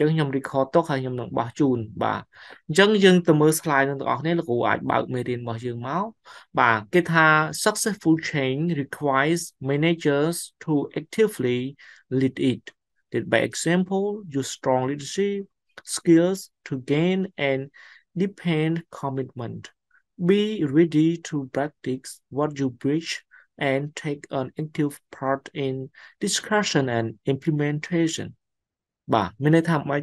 ចឹងខ្ញុំ record ទុកហើយខ្ញុំនឹងបោះជូនបាទអញ្ចឹងយើងទៅមើល slide នឹងបងប្អូនលោកគ្រូអាចបើកមេរៀនរបស់យើងមកបាទគេថា successful change requires managers to actively lead it lead by example use strong leadership skills to gain and depend commitment be ready to practice what you preach and take an active part in discussion and implementation បាទមានន័យថាមិន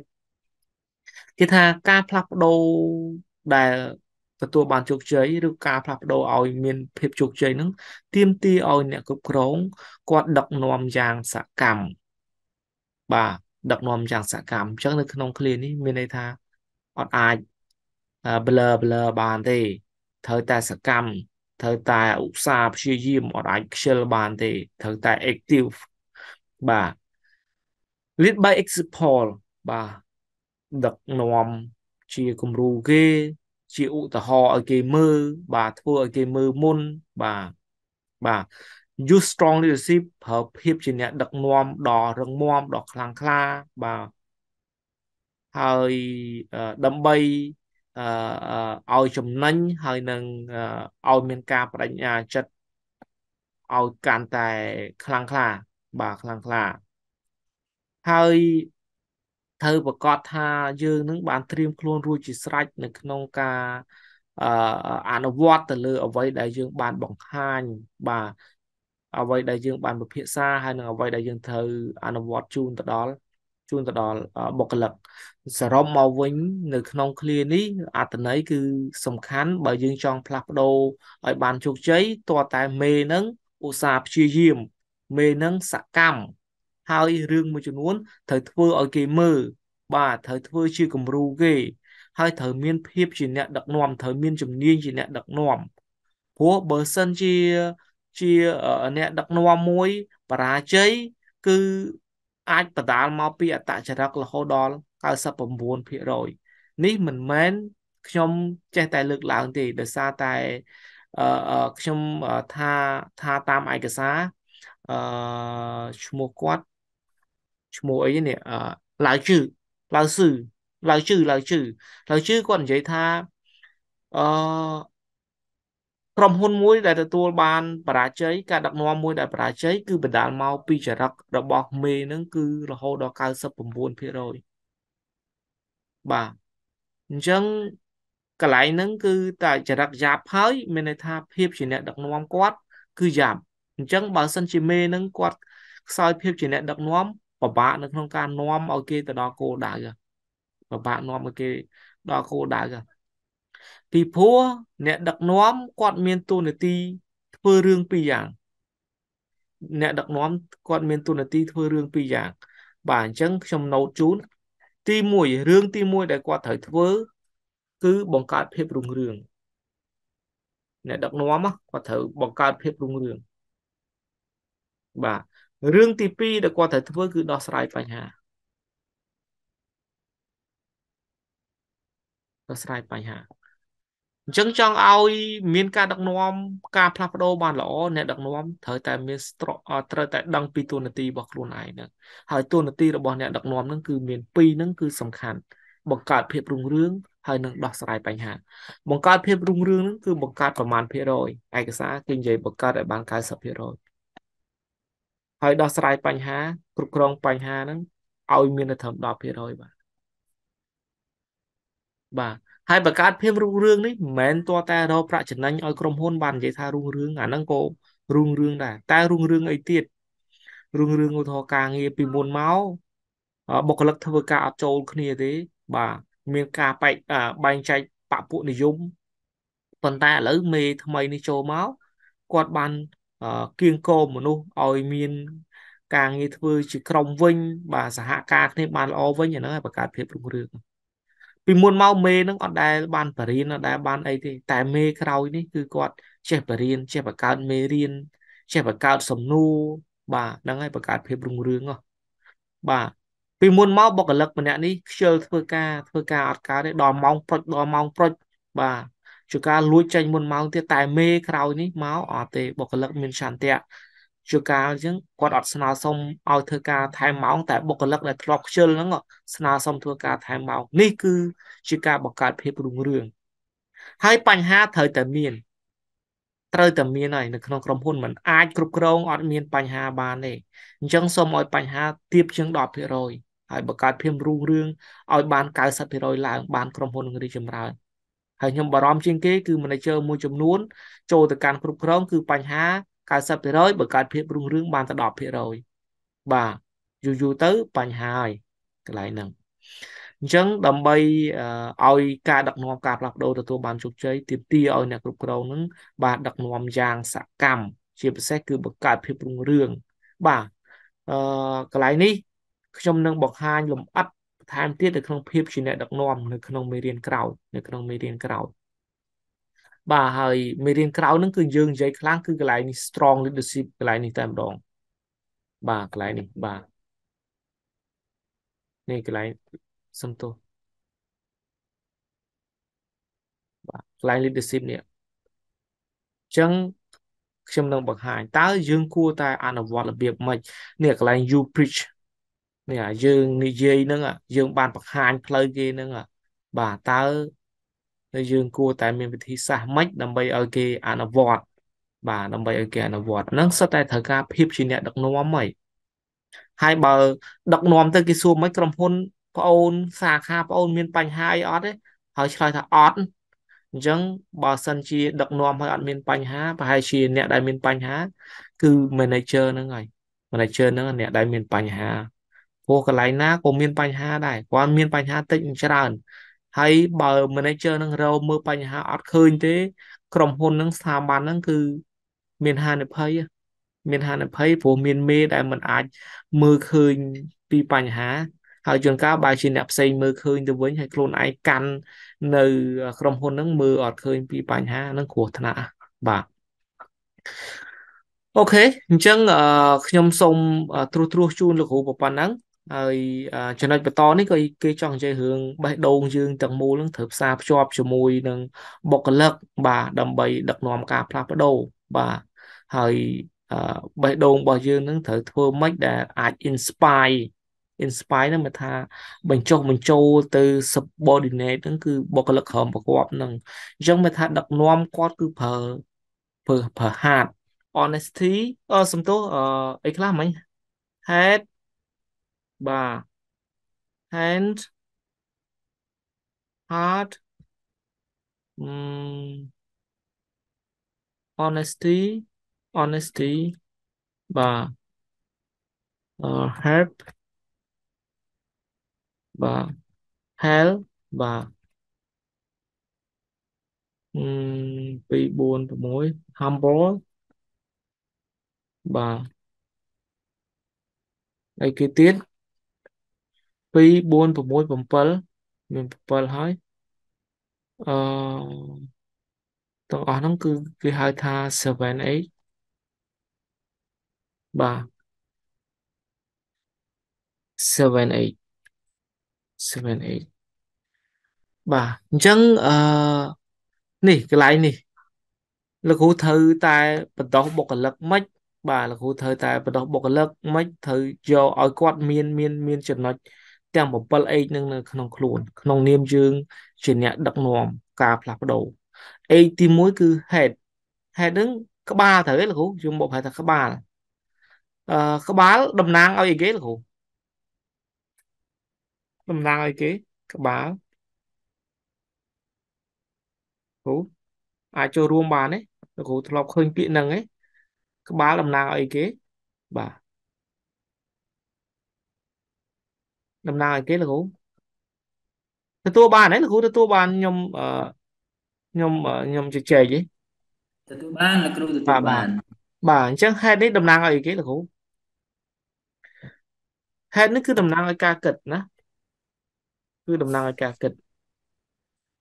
គេថាការផ្លាស់ប្ដូរដែលទទួលបានជោគជ័យឬការ ផ្លាស់ប្ដូរឲ្យមានភាពជោគជ័យហ្នឹងទាមទារឲ្យអ្នកគ្រប់គ្រងគាត់ដឹកនាំយ៉ាងសកម្មបាទដឹកនាំយ៉ាងសកម្មអញ្ចឹងនៅក្នុងឃ្លានេះមានន័យថាអត់អាច blur blur បានទេត្រូវតែសកម្មត្រូវតែឧស្សាហ៍ព្យាយាមអត់អាចខ្ជិលបានទេត្រូវតែ active បាទ lead by example បាទដឹកនាំជាគំរូគេជាឧទាហរណ៍ឲ្យគេមើលបាទធ្វើឲ្យគេមើលមុនបាទបាទ use strong leadership ប្រើភាពជាអ្នកដឹកនាំដ៏រឹងមាំដ៏ខ្លាំងក្លាបាទហើយដើម្បីឲ្យចំណេញហើយនឹងឲ្យមានការបដិញ្ញាចិត្តឲ្យកាន់តែខ្លាំងក្លាបាទខ្លាំងក្លាហើយត្រូវប្រកាសថា យើងនឹងបានត្រៀមខ្លួនរួចជាស្រេចនៅក្នុងការអអនុវត្តទៅលើអ្វីដែលយើង បានបង្ហាញបាទអ្វីដែលយើង បានពិភាក្សាហើយនឹងអ្វីដែលយើងត្រូវអនុវត្តជូនទៅដល់ជូនទៅដល់បុគ្គលិកសរុបមកវិញ នៅ ក្នុងឃ្លានេះអត្ថន័យគឺសំខាន់ បើយើងចង់ផ្លាស់ប្ដូរឲ្យ បានជោគជ័យតើតែមេនឹងឧស្សាហ៍ព្យាយាមមេនឹងសកម្មហើយរឿងមួយចំនួនត្រូវធ្វើឲ្យគេមើលបាទត្រូវធ្វើជាគំរូគេ ហើយត្រូវមានភាពជាអ្នកដឹកនាំត្រូវមានជំនាញជាអ្នកដឹកនាំព្រោះបើសិនជាជាអ្នកដឹកនាំមួយបរាជ័យគឺអាចបដាលមកពីអតចរិតរហូតដល់99%នេះមិនមែនខ្ញុំចេះតែលើកឡើងទេដោយសារតែខ្ញុំថាថាតាមឯកសារអឺឈ្មោះគាត់ឈ្មោះអីនេះឡាវជឺឡាវស៊ឺឡាវជឺឡាវជឺឡាវជឺគាត់និយាយថាអឺក្រុមហ៊ុនមួយ ដែលទទួលបានបរាជ័យការដឹកនាំមួយដែលបរាជ័យគឺបណ្ដាលមកពីចរិតរបស់មេនឹងគឺរហូតដល់99%បាទអញ្ចឹងកន្លែងហ្នឹងគឺតែចរិតយ៉ាប់ហើយមានន័យថាភាពជាអ្នកដឹកនាំគាត់ គឺយ៉ាប់អញ្ចឹងបើសិនជាមេហ្នឹងគាត់ខ្សោយភាពជាអ្នកដឹកនាំពិបាកនៅក្នុងការនាំឲ្យគេទៅដល់គោលដៅពិបាកនាំឲ្យគេដល់គោលដៅពីព្រោះអ្នកដឹកនាំគាត់មានទូនាទីធ្វើរឿងពីរយ៉ាងអ្នកដឹកនាំគាត់មានទូនាទីធ្វើរឿងពីរយ៉ាង បាទអញ្ចឹងខ្ញុំណូតជូន ទី1រឿងទី1ដែលគាត់ត្រូវធ្វើ គឺបង្កើតភាពរុងរឿងអ្នកដឹកនាំគាត់ត្រូវបង្កើតភាពរុងរឿងបាទរឿងទី2ដែលគាត់ត្រូវធ្វើគឺដោះស្រាយបញ្ហាដោះស្រាយបញ្ហាអញ្ចឹងចង់ឲ្យមាន ការដឹកនាំការផ្លាស់ប្ដូរបានល្អអ្នកដឹកនាំត្រូវតែមានស្រកត្រូវតែ ដឹងពីតួនាទីរបស់ខ្លួនឯងហ្នឹងហើយតួនាទីរបស់អ្នកដឹកនាំហ្នឹងគឺមានពីរហ្នឹងគឺសំខាន់បង្កើតភាពរុងរឿងហើយនឹងដោះស្រាយបញ្ហាបង្កើតភាពរុងរឿងហ្នឹងគឺបង្កើតប្រមាណភាគរយឯកសារគេនិយាយបង្កើតឲ្យបាន90%ហើយដោះស្រាយបញ្ហាគ្រប់គ្រងបញ្ហាហ្នឹងឲ្យមានត្រឹម10%បាទបាទហើយបង្កើតភាពរុងរឿងនេះមិនមែនទាល់តែរកប្រាក់ចំណេញឲ្យក្រុមហ៊ុនបាននិយាយថារុងរឿងអាហ្នឹងក៏រុងរឿងដែរតែរុងរឿងអីទៀតរុងរឿងឧទាហរណ៍ការងារពីមុនមកបុគ្គលិកធ្វើការអត់ចូលគ្នាទេ បាទមានការបែកបែងចែកបពុនិយមប៉ុន្តែឥឡូវមេថ្មីនេះចូលមកគាត់បានគៀងគោមនុស្សឲ្យមាន ការងារធ្វើ ជាក្រុមវិញ បាទសហការគ្នាបានល្អវិញអាហ្នឹងឲ្យបង្កើតភាពរុងរឿងពីមុនមកមេហ្នឹងអត់ដែលបាន បរៀនអត់ដែលបានអីទេតែមេក្រោយនេះគឺគាត់ចេះបរៀនចេះបង្កើតមេរៀនចេះបង្កើតសំណួរបាទហ្នឹងហើយបង្កើតភាពរុងរឿងហ៎បាទពីមុនមកបុគ្គលិកម្នាក់នេះខ្ជិលធ្វើការធ្វើការអត់កើតទេដល់ម៉ោងប្រុចដល់ម៉ោងប្រុចបាទជាការលួចចេញមុនម៉ោងទៀតតែមេក្រោយនេះមកអត់ទេបុគ្គលិកមានឆន្ទៈជាការអញ្ចឹងគាត់អត់ស្នើសុំឲ្យធ្វើការថែមម៉ោងតែបុគ្គលិកដែលធ្លាប់ខ្ជិលហ្នឹងស្នើសុំធ្វើការថែមម៉ោងនេះគឺជាការបង្កើតភាពរុងរឿងហើយបញ្ហាត្រូវតែមាន ត្រូវតែមានហើយនៅក្នុងក្រុមហ៊ុនมันអាចគ្រប់គ្រងអត់មានបញ្ហាបានទេអញ្ចឹងសូមឲ្យបញ្ហាទៀបជាង10%ហើយបង្កើតភាពរុងរឿងឲ្យបាន90%ឡើង បានក្រុមហ៊ុននឹងរីកចម្រើនហើយខ្ញុំបារម្ភជាងគេគឺ manager មួយចំនួន ចូលទៅកាន់គ្រប់គ្រងគឺបញ្ហា90%បើកើតភាពរុងរឿងបានតែ10%បាទយូរយូរទៅបញ្ហាហើយកន្លែងហ្នឹងអញ្ចឹងដើម្បីឲ្យការដឹកនាំការផ្លាស់ប្ដូរទទួលបានជោគជ័យទាមទារឲ្យអ្នកគ្រប់គ្រងនឹងបាទដឹកនាំយ៉ាងសកម្មជាពិសេស គឺបង្កើតភាពរុងរឿងបាទអឺកន្លែងនេះខ្ញុំនឹងបង្ហាញលម្អិតថែមទៀតនៅក្នុងភាពជាអ្នកដឹកនាំនៅក្នុងមេរៀនក្រោយនៅក្នុងមេរៀនក្រោយបាទហើយមេរៀនក្រោយហ្នឹងគឺយើងនិយាយខ្លាំងគឺកន្លែងនេះ strong leadership កន្លែងនេះតែម្ដងបាទកន្លែងនេះបាទនេះកន្លែងសំទោសបាទកន្លែង leadership នេះអញ្ចឹងខ្ញុំនឹងបង្ហាញតើយើងគួរតែអនុវត្តរបៀបម៉េចនេះកន្លែង you preach នេះអាយើងនិយាយហ្នឹងយើងបានបង្ហាញផ្លូវគេហ្នឹងបាទតើយើងគួរតែមានវិធីសាស្ត្រម៉េចដើម្បីឲ្យគេអនុវត្តបាទដើម្បីឲ្យគេអនុវត្តហ្នឹងសុទ្ធតែត្រូវការភាពជាអ្នកដឹកនាំហីហើយបើ ដឹកនាំទៅគេសួរមិនក្រុមហ៊ុនប្អូនសាខាប្អូនមានបញ្ហាអីអត់ទេហើយឆ្លើយថាអត់អញ្ចឹងបើសិនជាដឹកនាំហើយអត់មានបញ្ហាប្រហែលជាអ្នកដែលមានបញ្ហាគឺ manager ហ្នឹងហើយ manager ហ្នឹងអ្នកដែលមានបញ្ហាព្រោះកន្លែងណាក៏មានបញ្ហាដែរគាត់មានបញ្ហាតិចច្រើនហើយបើ manager នឹងរោមើលបញ្ហាអត់ឃើញទេក្រុមហ៊ុននឹងស្ថាប័ននឹងគឺមានហានិភ័យមានហានិភ័យព្រោះមានមេដែលមិនអាច មើលឃើញ ពីបញ្ហាហើយជួនកាលបើជាអ្នកផ្សេងមើលឃើញទៅវិញហើយខ្លួនឯងកាន់នៅក្រុមហ៊ុនហ្នឹងមើលអត់ឃើញពីបញ្ហាហ្នឹងគ្រោះថ្នាក់បាទអូខេអញ្ចឹងខ្ញុំសូមត្រួសត្រាសជូនលោកគ្រូប៉ុណ្ណឹងហើយចំណុចបន្តនេះក៏គេចង់និយាយរឿងបេះដូងយើងទាំងមូលនឹងត្រូវផ្សារភ្ជាប់ជាមួយនឹងបុគ្គលិកបាទដើម្បីដឹកនាំការផ្លាស់ប្ដូរបាទហើយបេះដូងរបស់យើងនឹងត្រូវធ្វើម៉េចដែលអាច inspire inspire ហ្នឹងមកថាបញ្ចុះបញ្ចូលទៅ subordinate ហ្នឹងគឺបុគ្គលិកក្រុមប្រកបហ្នឹងអញ្ចឹងមកថាដឹកនាំគាត់គឺប្រើប្រើប្រើ hard honesty អសំទោសអីខ្លះមិញ head ba hand heart um, honesty honesty ba uh, help ba help ba um, vì buồn và mối humble ba đây kế tiếp 2 4 6 7មាន7ហើយអឺទាំងអស់ហ្នឹងគឺគេហៅថា seven eight បាទ seven eight seven eight បាទអញ្ចឹងអឺនេះកន្លែងនេះលោកគ្រូត្រូវតែបដោះបុគ្គលិកមិនបាទលោកគ្រូត្រូវតែបដោះបុគ្គលិកមិនត្រូវយកឲ្យគាត់មានមានមានចំណុចទាំង 7H នឹងនៅក្នុងខ្លួន ក្នុងនាមយើងជាអ្នកដឹកនាំការផ្លាស់ប្ដូរ A ទី1គឺ head head នឹងក្បាលត្រូវទេលោកគ្រូយើងមកហៅថាក្បាលអឺក្បាលតំណាងឲ្យអីគេលោកគ្រូតំណាងឲ្យគេក្បាលគ្រូអាចចូលរួមបានទេលោកគ្រូធ្លាប់ឃើញពាក្យហ្នឹងឯងក្បាលតំណាងឲ្យអីគេបាទដំណើរឲ្យគេលោកគ្រូទទួលបានហើយលោកគ្រូទទួលបានខ្ញុំខ្ញុំខ្ញុំជជែកហីទទួលបានលោកគ្រូទទួលបានបាទអញ្ចឹងហេតុនេះតំណាងឲ្យគេលោកគ្រូហេតុនេះគឺតំណាងឲ្យការគិតណាគឺតំណាងឲ្យការគិត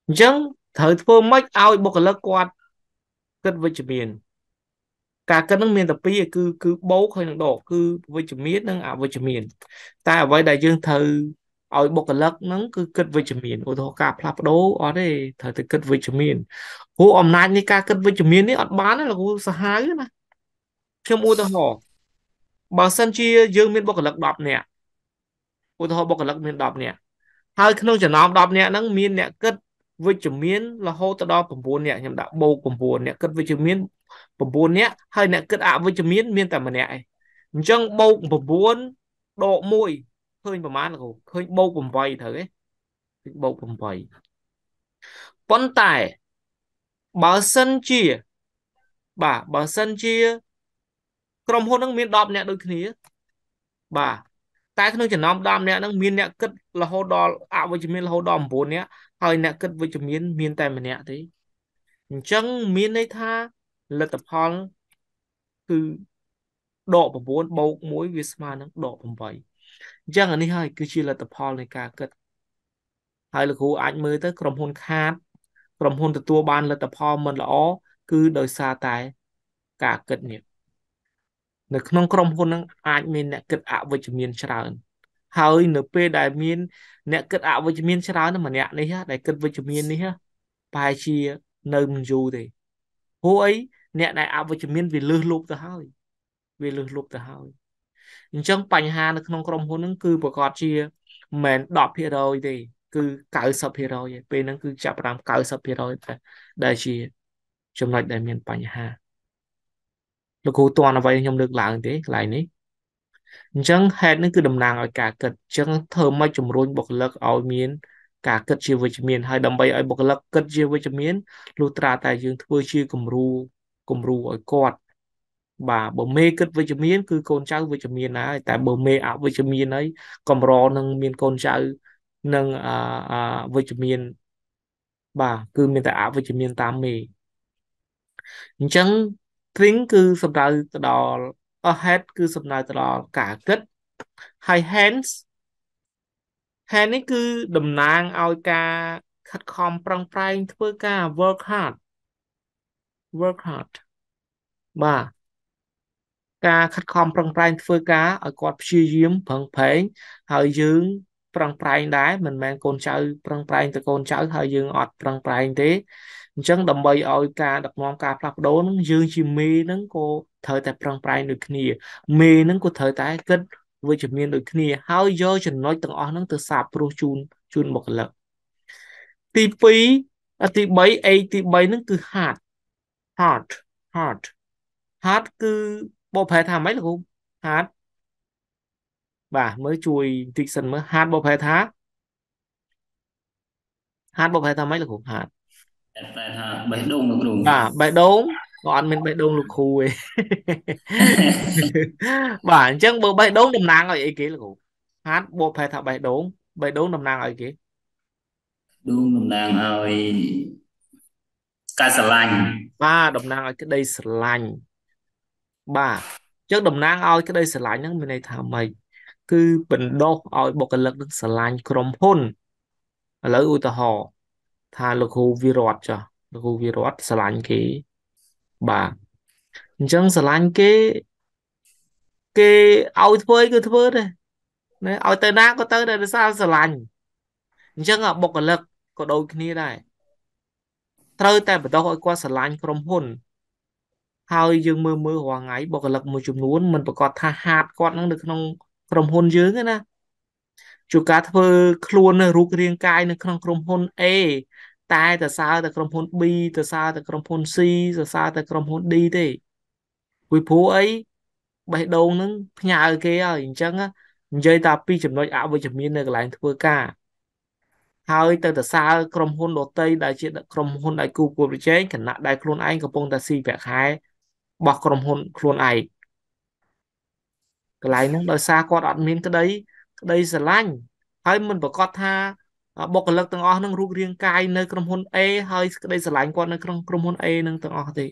អញ្ចឹងត្រូវធ្វើម៉េចឲ្យបុគ្គលិកគាត់គិតវិជ្ជមានការគិតនឹងមានតែពីរគឺគឺបូកហើយនឹងដកគឺវិជ្ជមាននិងអវិជ្ជមានតែអ្វីដែលយើងត្រូវឲ្យបុគ្គលិកហ្នឹងគឺគិតវិជ្ជមានឧទាហរណ៍ការផ្លាស់ប្ដូរអត់ទេត្រូវតែគិតវិជ្ជមានព្រោះអំណាចនៃការគិតវិជ្ជមាននេះអត់បានទេលោកគ្រូសាហាវណាខ្ញុំឧទាហរណ៍បើសិនជាយើងមានបុគ្គលិក10នាក់ឧទាហរណ៍បុគ្គលិកមាន10នាក់ហើយក្នុងចំណោម10នាក់ហ្នឹងមានអ្នកគិតវិជ្ជមានរហូតដល់9នាក់ខ្ញុំដាក់បូក9អ្នកគិតវិជ្ជមាន9នាក់ហើយអ្នកគិតអវិជ្ជមាន មានតែម្នាក់ឯងអញ្ចឹងបូក9ដក1ឃើញប្រមាណគ្រូឃើញបូក8ត្រូវទេឃើញបូក8ប៉ុន្តែបើសិនជា បាទបើសិនជា ក្រុមហ៊ុននឹងមាន10នាក់ដូចគ្នា បាទតែក្នុងចំណោម10នាក់ហ្នឹងមានអ្នកគិតរហូតដល់អវិជ្ជមានរហូតដល់9នាក់ហើយអ្នកគិតវិជ្ជមាន មានតែម្នាក់ទេអញ្ចឹងមានន័យថាលទ្ធផលគឺដក9បូក1វាស្មើនឹងដក8អញ្ចឹងអានេះហើយ គឺជាលទ្ធផលនៃការគិតហើយលោកគ្រូអាចមើលទៅក្រុមហ៊ុន ខាតក្រុមហ៊ុនទទួលបានលទ្ធផលមិនល្អ គឺដោយសារតែការគិតនេះនៅក្នុងក្រុមហ៊ុននឹងអាចមានអ្នកគិតអវិជ្ជមានច្រើន ហើយនៅពេលដែលមានអ្នកគិតអវិជ្ជមាន ច្រើនម្នាក់នេះដែលគិតវិជ្ជមាននេះប្រហែលជានៅមិនយូរទេព្រោះអីអ្នកដែលអវិជ្ជមាន វាលើសលប់ទៅហើយវាលើសលប់ទៅហើយអញ្ចឹងបញ្ហានៅក្នុងក្រុមហ៊ុនហ្នឹងគឺប្រកាសជាមិន10%ទេ គឺ90%ពេលហ្នឹងគឺចាប់តាម90%តែដែលជាចំណុចដែលមានបញ្ហាលោកគ្រូតន់អ្វីខ្ញុំលើកឡើងទេកន្លែងនេះអញ្ចឹង head នឹងគឺតំណាងឲ្យការគិតអញ្ចឹងធ្វើម៉េចជំរុញបុគ្គលិកឲ្យមាន ការគិតជាវិជ្ជមានហើយដើម្បីឲ្យបុគ្គលិកគិតជាវិជ្ជមានលុះត្រាតែយើងធ្វើជាគំរូគំរូឲ្យគាត់បាទបើមេគិតវិជ្ជមានគឺកូនចៅវិជ្ជមានហើយតែបើមេអវិជ្ជមានហើយកំរនឹងមានកូនចៅនឹងអវិជ្ជមានបាទគឺមានតែអវិជ្ជមានតាមមេអញ្ចឹង think គឺសំដៅទៅដល់ ahead គឺសំដៅទៅដល់ការគិតហើយ hands hand នេះគឺតំណាងឲ្យការ ខិតខំប្រឹងប្រែងធ្វើការ work hard work hard បាទការខិតខំប្រឹងប្រែងធ្វើការឲ្យគាត់ព្យាយាមប្រឹងប្រែងហើយយើង ប្រឹងប្រែងដែរមិនមែនកូនចៅប្រឹងប្រែងទៅកូនចៅហើយយើងអត់ប្រឹងប្រែងទេអញ្ចឹងដើម្បីឲ្យការដឹកនាំការផ្លាស់ប្ដូរនឹងយើងជាមេនឹងក៏ត្រូវតែប្រឹងប្រែងដូចគ្នាមេនឹងក៏ត្រូវតែ គិតវិជ្ជមានដូចគ្នាហើយយកចំណុចទាំងអស់ហ្នឹងទៅសាបព្រោះជូនជូនបុគ្គលិកទី2ទី3 A ទី3ហ្នឹងគឺ hard heart heart heart គឺបកប្រែថាម៉េចលោកគ្រូ heart បាទមើលជួយតិចសិនមើល heart បកប្រែថា heart បកប្រែថាម៉េចលោកគ្រូ heart ប្រែថាបេះដូងលោកគ្រូបាទបេះដូងក៏អត់មានបេះដូងលោកគ្រូទេបាទអញ្ចឹងបើបេះដូងតំណាងឲ្យអីគេលោកគ្រូ heart បកប្រែថាបេះដូងបេះដូងតំណាងឲ្យគេដូងតំណាងឲ្យការស្រឡាញ់បាទតំណាងឲ្យក្តីស្រឡាញ់បាទចឹងតំណាងឲ្យក្តីស្រឡាញ់ហ្នឹងមានន័យថាម៉េចគឺបណ្ដុះឲ្យបុគ្គលិកនឹងស្រឡាញ់ក្រុមហ៊ុនឥឡូវឧទាហរណ៍ថាលោកគ្រូវិរតចាស់លោកគ្រូវិរតស្រឡាញ់គេបាទអញ្ចឹងស្រឡាញ់គេគេឲ្យធ្វើអីគឺធ្វើទេណាឲ្យទៅណាក៏ទៅដែរដោយសារស្រឡាញ់អញ្ចឹងបុគ្គលិកក៏ដូចគ្នាដែរត្រូវតែបដោះឲ្យគាត់ស្រឡាញ់ក្រុមហ៊ុនហើយយើងមើលមើលរាល់ថ្ងៃបុគ្គលិកមួយចំនួនមិនប្រកាសថាហាតគាត់នឹងនៅក្នុងក្រុមហ៊ុនយើងណាជួនកាលធ្វើខ្លួននៅរូបរាងកាយនៅក្នុងក្រុមហ៊ុន A តែតសើតែក្រុមហ៊ុន B តសើតែក្រុមហ៊ុន C សរសើរតែក្រុមហ៊ុន D ទេពីព្រោះអីបេះដូងនឹងផ្ញើគេហើយអញ្ចឹងនិយាយតែពីចំណុចអវិជ្ជមាននៅកន្លែងធ្វើការហើយទៅទៅសារក្រុមហ៊ុនដតីដែលជាក្រុមហ៊ុនដែលគូប្រកួតប្រជែងគណៈដែលខ្លួនឯងកំពុងតែស៊ីប្រាក់ខែរបស់ក្រុមហ៊ុនខ្លួនឯងកន្លែងហ្នឹងដោយសារគាត់អត់មានក្តី ក្តីស្រឡាញ់ហើយមិនប្រកាសថាបុគ្គលិកទាំងអស់នឹងរូបរាងកាយនៅក្រុមហ៊ុន A ហើយក្តីស្រឡាញ់គាត់នៅក្នុងក្រុមហ៊ុន A នឹងទាំងអស់ទេ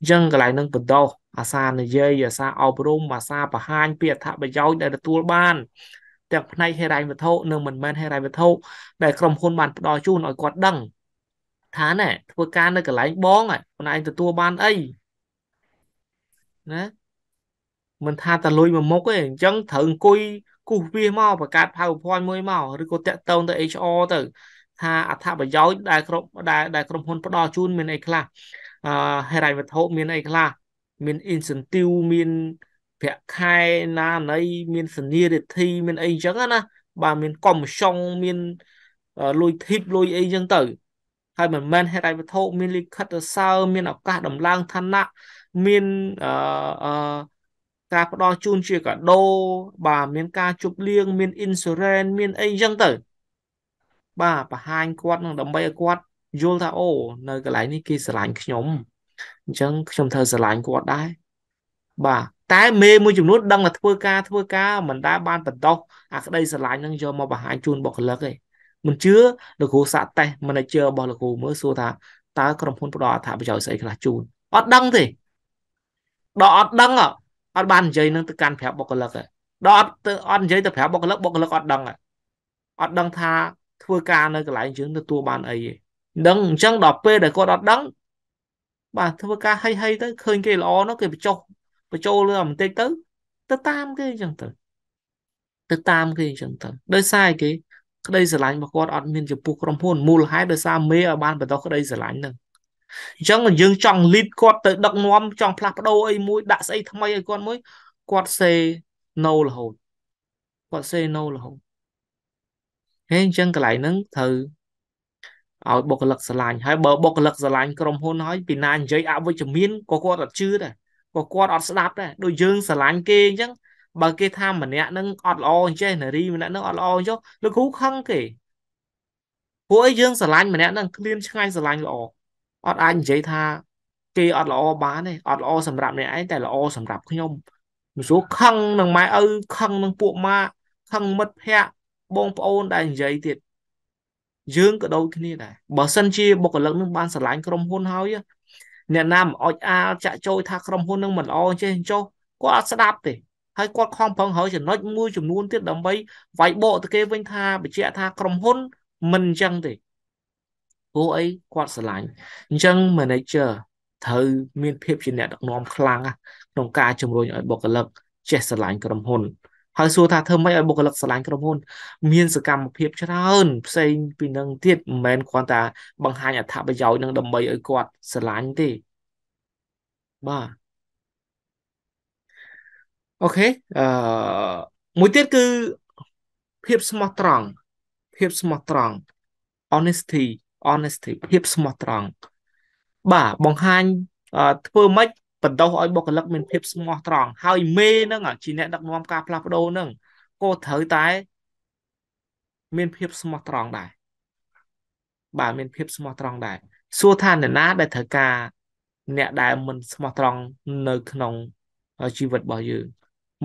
អញ្ចឹងកន្លែងនឹងបដោះអាសានិយាយអាសាអប់រំអាសាបង្ហាញពីអត្ថប្រយោជន៍ដែលទទួលបានទាំងផ្នែកហិរញ្ញវត្ថុនិងមិនមែនហិរញ្ញវត្ថុដែលក្រុមហ៊ុនបានផ្ដល់ជូនឲ្យគាត់ដឹង ថាណែធ្វើការនៅកន្លែងបងខ្លួនឯងទទួលបានអីណាមិនថាតលុយមួយមុខទេអញ្ចឹងត្រូវអង្គុយគូសវាមកបង្កើត PowerPoint មួយមកឬក៏តាក់ទងទៅ HR ទៅ ថាអត្ថប្រយោជន៍ដែលក្រុមដែលដែលក្រុមហ៊ុនផ្ដល់ជូនមានអីខ្លះអឺហេរ៉ៃវត្ថុមានអីខ្លះមាន incentive មានប្រាក់ខែណាណីមានសនីរិទ្ធីមានអីអញ្ចឹងណាបាទមានកុំសុងមានលុយធីបលុយអីអញ្ចឹងទៅហើយមិនមែនហេតុអីវត្ថុមានលិខិតសរសើរមានឱកាសដំឡើងឋានៈមានអឺការផ្ដល់ជូនជាកាដូ បាទមាន ការជប់លៀងមាន insurance មានអីអញ្ចឹងទៅ បាទបង្ហាញគាត់នឹងដើម្បីឲ្យគាត់យល់ថាអូនៅកន្លែងនេះគេស្រឡាញ់ខ្ញុំអញ្ចឹងខ្ញុំត្រូវស្រឡាញ់គាត់ដែរបាទតែមេមួយចំនួនដឹងតែធ្វើការធ្វើការមិនដែលបានបន្តោសអាក្តីស្រឡាញ់នឹងយកមកបង្ហាញជូនបុគ្គលិកទេមិនជឿលោកគ្រូសាក់តេស្ត manager របស់លោកគ្រូមើលសួរថាតើក្រុមហ៊ុនផ្ដល់អត្ថប្រយោជន៍ស្អីខ្លះជូនអត់ដឹងទេដល់អត់ដឹងអត់បាននិយាយនឹងទៅកាន់ប្រាប់បុគ្គលិកដល់អត់ទៅអត់និយាយទៅប្រាប់បុគ្គលិកបុគ្គលិកអត់ដឹងអត់ដឹងថាធ្វើការនៅកន្លែងយើងទទួលបានអីទេដឹងអញ្ចឹងដល់ពេលដែលគាត់អត់ដឹងបាទធ្វើការហីហីទៅឃើញគេល្អនោះគេបញ្ចុះបញ្ចូលលើបន្តិចទៅទៅតាមគេអញ្ចឹងទៅទៅតាមគេអញ្ចឹងទៅដោយសារគេក្តីស្រឡាញ់របស់គាត់អត់មានចំពោះក្រុមហ៊ុនមូលហេតុដោយសារមេឲ្យបានបន្តក្តីស្រឡាញ់នឹងអញ្ចឹងយើងចង់ lead គាត់ទៅដឹកនាំចង់ផ្លាស់ប្ដូរអីមួយដាក់ស្អីថ្មីឲ្យគាត់មួយគាត់ say no រហូតគាត់ say no រហូតហើយអញ្ចឹងកន្លែងហ្នឹងត្រូវឲ្យបុគ្គលិកស្រឡាញ់ហើយបើបុគ្គលិកស្រឡាញ់ក្រុមហ៊ុនហើយពីណានិយាយអវិជ្ជមានក៏គាត់អត់ជឿដែរក៏គាត់អត់ស្ដាប់ដែរដូចយើងស្រឡាញ់គេអញ្ចឹងបើគេថាម្នាក់នឹងអត់ល្អអញ្ចេះនារីម្នាក់នឹងអត់ល្អអញ្ចុះលោកគ្រូខឹងគេពួកឯងយើងស្រឡាញ់ម្នាក់នឹងគ្លៀនឆ្ងាញ់ស្រឡាញ់ល្អអត់អាចនិយាយថាគេអត់ល្អបានទេអត់ល្អ សម្រាប់អ្នកឯងតែល្អសម្រាប់ខ្ញុំមិនស្រួលខឹងនឹងម៉ែឪខឹងនឹងពួកម៉ាក់ខឹងមិត្តភ័ក្តិបងប្អូនដែលនិយាយទៀតយើងក៏ដូចគ្នាដែរបើសិនជាបុគ្គលិកនឹងបានស្រឡាញ់ក្រុមហ៊ុនហើយអ្នកណាមិនអុចអាលចាក់ចូលថាក្រុមហ៊ុននឹងមិនល្អចេះចុះគាត់អត់ស្ដាប់ទេហើយគាត់ខំប្រឹងហើយចំណុចមួយចំនួនទៀតដើម្បីវាយបកទៅគេវិញថាបញ្ជាក់ថាក្រុមហ៊ុនមិនអញ្ចឹងទេព្រោះអីគាត់ស្រឡាញ់អញ្ចឹង manager ត្រូវមានភាពជាអ្នកដឹកនាំខ្លាំងក្នុងការជំរុញឲ្យបុគ្គលិកចេះស្រឡាញ់ក្រុមហ៊ុនហើយសួរថាធ្វើម៉េចឲ្យបុគ្គលិកស្រឡាញ់ក្រុមហ៊ុនមានសកម្មភាពច្រើនផ្សេងពីនឹងទៀតមិនមែនគ្រាន់តែបង្ហាញអត្ថប្រយោជន៍នឹងដើម្បីឲ្យគាត់ស្រឡាញ់ទេបាទអូខេអឺមួយទៀតគឺភាពស្មោះត្រង់ភាពស្មោះត្រង់ honesty honesty ភាពស្មោះត្រង់បាទបង្ហាញធ្វើម៉េចបណ្ដោះឲ្យបុគ្គលិកមានភាពស្មោះត្រង់ហើយមេនឹងជាអ្នកដឹកនាំការផ្លាស់ប្ដូរនឹងក៏ត្រូវតែមានភាពស្មោះត្រង់ដែរបាទមានភាពស្មោះត្រង់ដែរសួរថាអ្នកណាដែលត្រូវការ អ្នកដែលមិនស្មោះត្រង់នៅក្នុងជីវិតរបស់យើង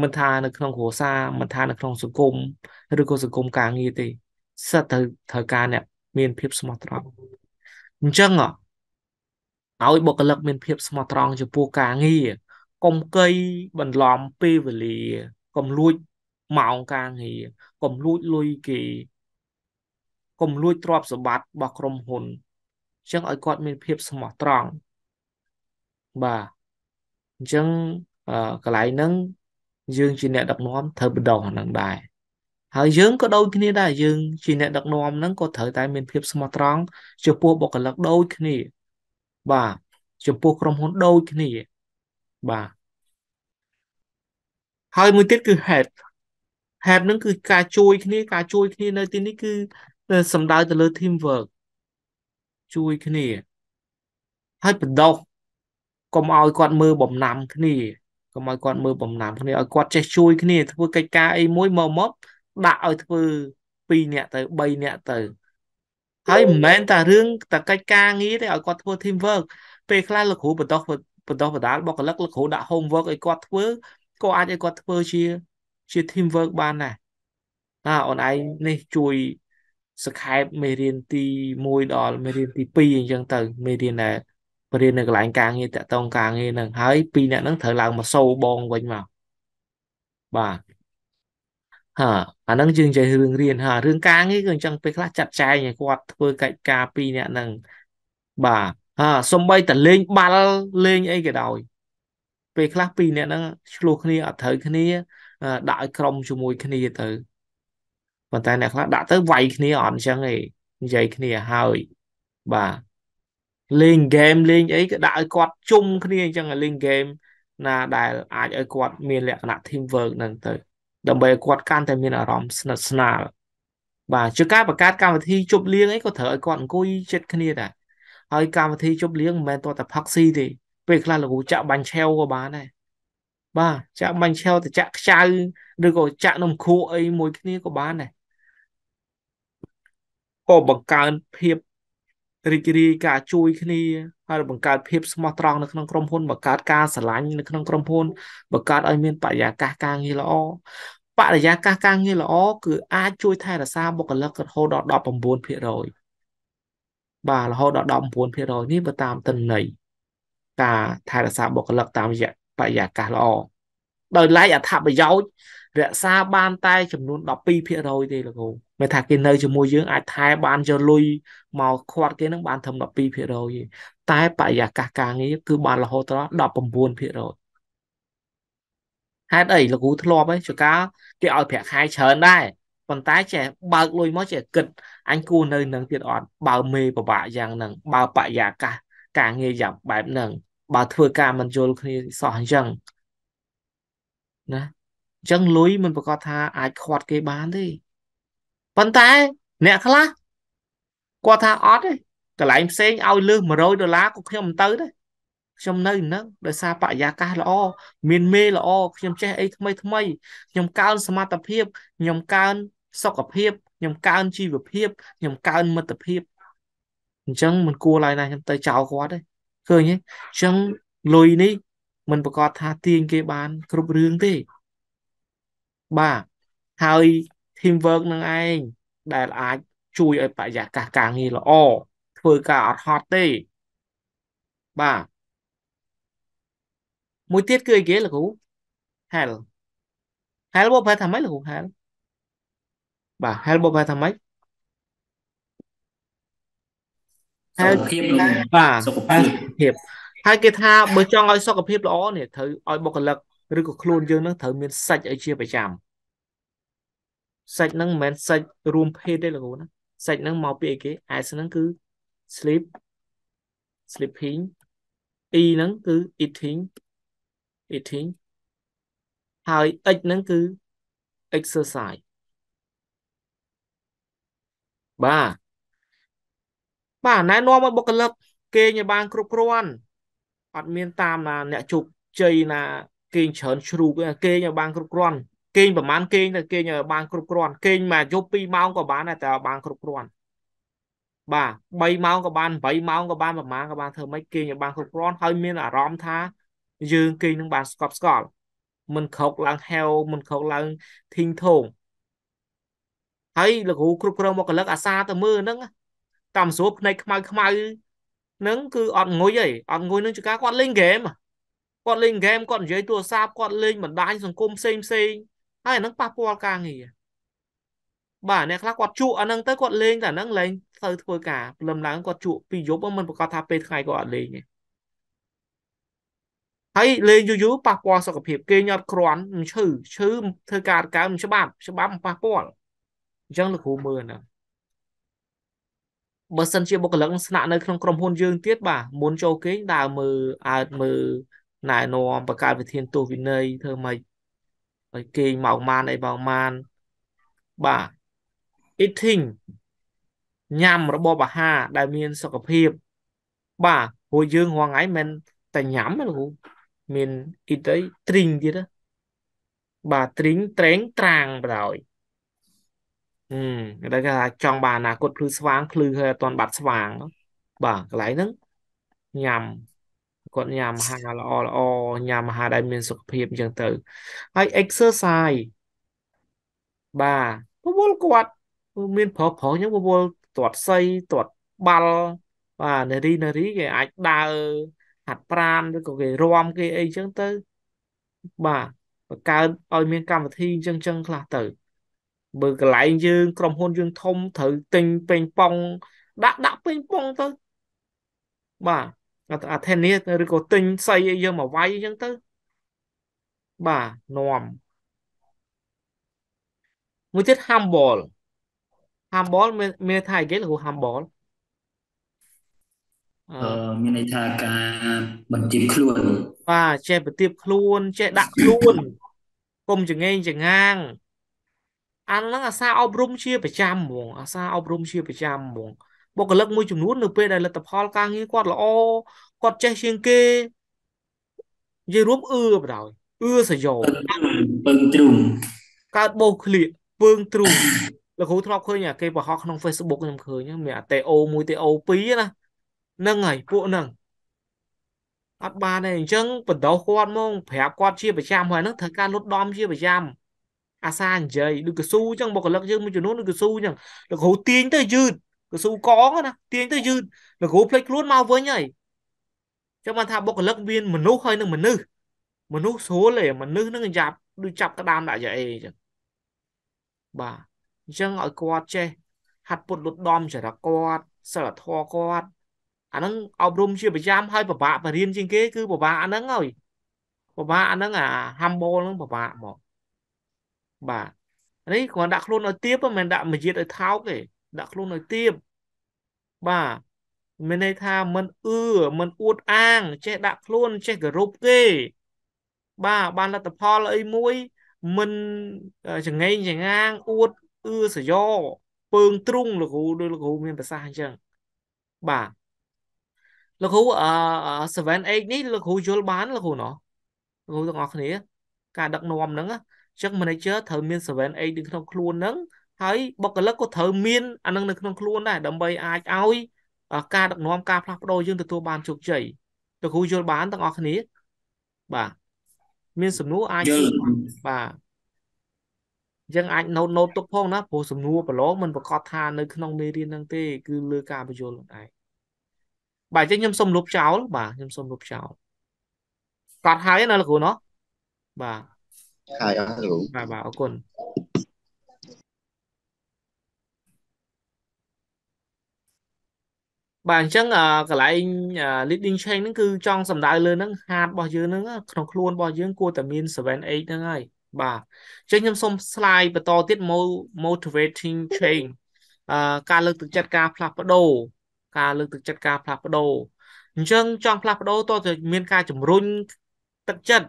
មិនថានៅក្នុងគ្រួសារមិនថា នៅក្នុងសង្គមឬក៏សង្គមការងារទេសត្វត្រូវត្រូវការអ្នកមានភាពស្មោះត្រង់អញ្ចឹងអ្ហ៎ឲ្យបុគ្គលិក មានភាពស្មោះត្រង់ចំពោះការងារកុំកៃបន្លំពេលវេលាកុំលួចម៉ោងការងារកុំលួចលុយគេកុំលួចទ្រព្យសម្បត្តិរបស់ក្រុមហ៊ុនអញ្ចឹងឲ្យគាត់ មានភាពស្មោះត្រង់បាទអញ្ចឹងកន្លែងហ្នឹងយើងជាអ្នកដឹកនាំត្រូវបដោះហ្នឹងដែរហើយយើងក៏ដូចគ្នាដែរយើងជាអ្នកដឹកនាំហ្នឹងក៏ត្រូវតែមានភាពស្មោះត្រង់ចំពោះបុគ្គលិកដូចគ្នាបាទចំពោះក្រុមហ៊ុនដូចគ្នាបាទហើយមួយទៀតគឺ head head នឹងគឺការជួយគ្នាការជួយគ្នា នៅ ទីនេះគឺសំដៅទៅលើ team work ជួយគ្នាហើយបណ្ដោះកុំឲ្យគាត់មើលបំណាំ គ្នាកុំឲ្យគាត់មើលបំណាំគ្នាឲ្យគាត់ចេះជួយគ្នា ធ្វើកិច្ចការអីមួយមកមកដាក់ឲ្យធ្វើ2នាក់ទៅ3នាក់ទៅហើយមិនមែនតែរឿងតែកិច្ចការងារទេឲ្យគាត់ធ្វើ team work ពេលខ្លះលោកគ្រូបន្តបន្តបដាលបុគ្គលិកលោកគ្រូដាក់ homework ឲ្យគាត់ធ្វើក៏អាចឲ្យគាត់ធ្វើជាជា team work បានដែរណាអូនឯងនេះជួយសខេបមេរៀនទី1ដល់មេរៀនទី2អញ្ចឹងទៅមេរៀនដែលបរៀននៅកន្លែងការងារតកតងការងារហ្នឹងហើយពីរអ្នកហ្នឹងត្រូវឡើងមកសូបងវិញមកបាទហាអាហ្នឹងយើងនិយាយរឿងរៀនហារឿងការងារគឺអញ្ចឹងពេលខ្លះចាត់ចែងឲ្យគាត់ធ្វើកិច្ចការពីរអ្នកហ្នឹងបាទហាសំបីតលេងបាល់លេងអីក៏ដោយពេលខ្លះពីរអ្នកហ្នឹងឆ្លោះគ្នាអត់ត្រូវគ្នាដាក់ឲ្យក្រុមជាមួយគ្នាទៅប៉ុន្តែអ្នកខ្លះដាក់ទៅវាយគ្នាអត់អញ្ចឹងទេនិយាយគ្នាហើយបាទលេងហ្គេមលេងអីក៏ដាក់ឲ្យគាត់ជុំគ្នាអញ្ចឹងលេងហ្គេមណាដែលអាចឲ្យគាត់មានលក្ខណៈ team work ហ្នឹងទៅដើម្បីឲ្យគាត់កាន់តែមានអារម្មណ៍ស្និទ្ធស្នាលបាទជាការបង្កើតកម្មវិធីជប់លៀងអីក៏ត្រូវឲ្យគាត់អង្គុយជិតគ្នាដែរហើយកម្មវិធីជប់លៀងមិនមែនទាល់តែផឹកស៊ីទេពេលខ្លះលោកគ្រូចាក់បាញ់ឆាវក៏បានដែរបាទចាក់បាញ់ឆាវទៅចាក់ខ្ចៅឬក៏ចាក់នំ ខួអីមួយ គ្នាក៏បានដែរក៏បង្កើនភាពរីករាយការជួយគ្នាហើយបង្កើតភាពស្មោះត្រង់នៅក្នុងក្រុមហ៊ុនបង្កើតការស្រឡាញ់នៅក្នុងក្រុមហ៊ុនបង្កើតឲ្យមានបរិយាកាសការងារល្អបរិយាកាសការងារល្អគឺអាចជួយថែរក្សាបុគ្គលិករហូតដល់19%បាទរហូតដល់19%នេះបើតាមទិន្នន័យការថែរក្សាបុគ្គលិកតាមរយៈបរិយាកាសល្អដោយឡែកអត្ថប្រយោជន៍រក្សាបានតែចំនួន12%ទេលោកគ្រូមិនថាគេនៅជាមួយយើងអាចថែ បានយកលុយមកខាត់គេនឹងបានត្រឹម12%ទេតែបរិយាកាសការងារគឺបានរហូតដល់19%ហេតុអីលោកគ្រូធ្លាប់ឯងចកាគេឲ្យប្រាក់ខែច្រើនដែរប៉ុន្តែចេះបើកលុយមកចេះគិតអញគួរនៅនឹងទៀតអត់បើមេពិបាកយ៉ាងហ្នឹងបើបរិយាកាសការងារយ៉ាងបែបហ្នឹងបើធ្វើការមិនយល់គ្នាសោះអញ្ចឹងណាអញ្ចឹងលុយមិនប្រកាសថាអាចខាត់គេបានទេប៉ុន្តែអ្នកខ្លះគាត់ថាអត់ទេកន្លែងផ្សេងឲ្យលើស100ដុល្លារក៏ខ្ញុំមិនទៅដែរខ្ញុំនៅនឹងដោយសារបរិយាកាសល្អមានមេល្អខ្ញុំចេះអីថ្មីថ្មីខ្ញុំកើនសមត្ថភាពខ្ញុំកើនសុខភាពខ្ញុំកើនជីវភាពខ្ញុំកើនមិត្តភាពអញ្ចឹងមិនគួរឡើយណាខ្ញុំទៅចោលគាត់ទេឃើញទេអញ្ចឹងលុយនេះ មិនប្រកាសថាទាញគេបាន គ្រប់រឿងទេបាទហើយ team work នឹងឯងដែលអាចជួយឲ្យបរិយាកាសការងារល្អធ្វើការអត់ហត់ទេបាទមួយទៀតគឺអីគេលោកគ្រូ hell hell បបប្រែថាម៉េចលោកគ្រូ hell បាទ hell បបប្រែថាម៉េចសុខភាពបាទសុខភាពហើយគេថាបើចង់ឲ្យសុខភាពល្អនេះត្រូវឲ្យបុគ្គលិកឬក៏ខ្លួនយើងនឹងត្រូវមានសាច់ឲ្យជាប្រចាំសាច់ហ្នឹងមិនមែនសាច់រួមភេទទេលោកគ្រូណាសាច់ហ្នឹងមកពីអីគេ S ហ្នឹងគឺ sleep sleeping E ហ្នឹងគឺ eating eating ហើយ X ហ្នឹងគឺ exercise បាទបាទណែនាំឲ្យបុគ្គលិកគេងឲ្យបានគ្រប់គ្រាន់អត់មានតាមណាអ្នកជោគជ័យណាគេងច្រើនជ្រូកគេងឲ្យបានគ្រប់គ្រាន់គេងប្រហែលគេងតែគេងឲ្យបានគ្រប់គ្រាន់គេងមួយយប់2ម៉ោងក៏បានដែរតែឲ្យបានគ្រប់គ្រាន់បាទ3ម៉ោងក៏បាន8ម៉ោងក៏បានប្រហែលក៏បានធ្វើម៉េចគេងឲ្យបានគ្រប់គ្រាន់ហើយមានអារម្មណ៍ថា យើងគេងនឹងបានស្កប់ស្កល់មិនខកឡើងហែវមិនខកឡើងធីងធងហើយលោកគ្រូគ្រប់គ្រងបុគ្គលិកអាសាទៅមើលហ្នឹងតាមស្រួលភ្នែកខ្មៅខ្មៅហ្នឹងគឺអត់ងុយទេអត់ងុយនឹងជាការគាត់លេងហ្គេមគាត់លេងហ្គេមគាត់និយាយទូរស័ព្ទគាត់លេងបណ្ដាញសង្គមផ្សេងផ្សេងហើយអានឹងប៉ះពាល់ការងារបាទអ្នកខ្លះគាត់ជក់អានឹងទៅគាត់លេងតែអានឹងលេងទៅធ្វើការព្រលឹមឡើងគាត់ជក់ពីយប់មិនប្រកាសថាពេលថ្ងៃគាត់អត់លេងទេហើយលេងយូរយូរប៉ះពាល់សុខភាពគេញត់ក្រាន់មិនឈឺឈឺធ្វើការកើមច្បាប់ច្បាប់ប៉ះពាល់អញ្ចឹងលោកគ្រូមើលហ្នឹងបើសិនជាបុគ្គលិកស្នាក់នៅក្នុងក្រុមហ៊ុនយើងទៀតបាទមុនចូលគេងដើរមើលអើតមើលណែនាំបង្កើតវិធានទោសវិន័យធ្វើម៉េចឲ្យគេងម៉ោងម៉ានអីម៉ោងម៉ានបាទ eating ញ៉ាំរបបអាហារដែលមានសុខភាព បាទព្រោះយើងរាល់ថ្ងៃមិនតែញ៉ាំទេលោកគ្រូមាន eat អី drink ទៀតបាទ drink ត្រេងត្រាងបណ្ដោយអឺគេថាចង់បានអនាគតភ្លឺស្វាងភ្លឺហើយអត់ទាន់បាត់ស្វាងបាទកន្លែងហ្នឹងញ៉ាំគាត់ញ៉ាំអាហារល្អល្អញ៉ាំអាហារដែលមាន សុខភាពអញ្ចឹងទៅហើយ exercise បាទពវលគាត់មានប្រុសប្រុសអញ្ចឹងពវលទាត់សីទាត់បាល់បាទនារីនារីគេអាចដើរហាត់ប្រាណឬក៏គេរំគេអីអញ្ចឹងទៅបាទបង្កើតឲ្យមានកម្មវិធីអញ្ចឹងអញ្ចឹងខ្លះទៅ បើកន្លែងយើងក្រុមហ៊ុនយើងធំត្រូវទិញពេញប៉ុងដាក់ដាក់ពេញប៉ុងទៅបាទអាធានាឬក៏ទិញស័យអីយើងមកវាយអញ្ចឹងទៅបាទនំមួយទៀត humble humble មានថាអីគេលោក humble អឺមានន័យថាការបន្ទាបខ្លួនបាទចេះបន្ទាបខ្លួនចេះដាក់ខ្លួនកុំចង្អេងចង្អាងអាហ្នឹងអាសាអប់រំជា ប្រចាំហ្មងអាសាអប់រំជាប្រចាំហ្មងបុគ្គលិកមួយចំនួននៅពេលដែលលទ្ធផលការងារគាត់ល្អគាត់ចេះជាងគេនិយាយរួមអឺបណ្ដោយអឺសយោពឹងទ្រូងកើតបោកក្លៀកពឹងទ្រូងលោកគ្រូធ្លាប់ឃើញអាគេបង្ហោះក្នុង Facebook ខ្ញុំឃើញមានអា TO មួយ TO 2ណាហ្នឹងហើយពួកហ្នឹងអត់បានទេអញ្ចឹងបណ្ដោះគាត់ហ្មងប្រាប់គាត់ជាប្រចាំហើយហ្នឹងត្រូវការលុតដំជាប្រចាំអាសានិយាយដូចកស៊ូអញ្ចឹងបុគ្គលិកយើងមួយចំនួនដូចកស៊ូអញ្ចឹងលោកគ្រូទាញទៅយឺតកស៊ូកងណាទាញទៅយឺតលោកគ្រូភ្លេចខ្លួនមកវិញហើយចាំបានថាបុគ្គលិកមានមនុស្សហើយនឹងមនុស្សមនុស្សស្រួលឯងមនុស្សនឹងយ៉ាប់ដូចចាប់ក្តាមដាក់យ៉ាអេអញ្ចឹងបាទអញ្ចឹងឲ្យគាត់ចេះហាត់ពុតលុតដំចរិតគាត់សិលធម៌គាត់អាហ្នឹងអប់រំជា ប្រចាំហើយពិបាកបរៀនជាងគេគឺពិបាកអាហ្នឹងហើយពិបាកអាហ្នឹងអា humble ហ្នឹងពិបាកមកបាទនេះគ្រាន់ដាក់ខ្លួនឲ្យទាបមិនមែនដាក់មយាទឲ្យថោកទេដាក់ខ្លួនឲ្យទៀបបាទមានន័យថាមិនអឺមិនអួតអាងចេះដាក់ខ្លួនចេះគោរពគេបាទបានលទ្ធផលអីមួយមិនចង្អេងចង្អាងអួតអឺសយោពើងទ្រុងលោកគ្រូដូចលោកគ្រូមានប្រសាសន៍អញ្ចឹងបាទលោកគ្រូអឺ78នេះលោកគ្រូយល់បានលោកគ្រូណោះលោកគ្រូទាំងអស់គ្នា ការដឹកនាំហ្នឹងអញ្ចឹង manager ត្រូវមាន78នៅក្នុងខ្លួនហ្នឹងហើយបុគ្គលិកក៏ត្រូវមានអានឹងនៅក្នុងខ្លួន ដែរដើម្បីអាចឲ្យ ការដឹកនាំការផ្លាស់ប្ដូរយើងទទួលបានជោគជ័យលោកគ្រូយល់បានទាំងអស់គ្នាបាទមានសំណួរអាចបាទយើងអាចណូតណូតទុកផងណាព្រោះសំណួរប្រឡងมันប្រកាសថានៅក្នុងមេរៀនហ្នឹងទេគឺលើការបញ្យល់ខ្លួនឯងបាទអញ្ចឹងខ្ញុំសូមលុបចោលបាទខ្ញុំសូមលុបចោលកាត់ហើយណាលោកគ្រូណោះបាទហើយអរគុណបាទបាទអរគុណបាទអញ្ចឹងកន្លែង leading change ហ្នឹងគឺចង់សំដៅលើហ្នឹងហាតរបស់យើងហ្នឹងក្នុងខ្លួនរបស់យើងគួរតែមាន7 8ហ្នឹងហើយបាទអញ្ចឹងខ្ញុំសូម slide បន្តទៀត motivating change អឺការលើកទឹកចិត្តការផ្លាស់ប្ដូរការលើកទឹកចិត្តការផ្លាស់ប្ដូរអញ្ចឹងចង់ផ្លាស់ប្ដូរតើមាន ការជំរុញទឹកចិត្ត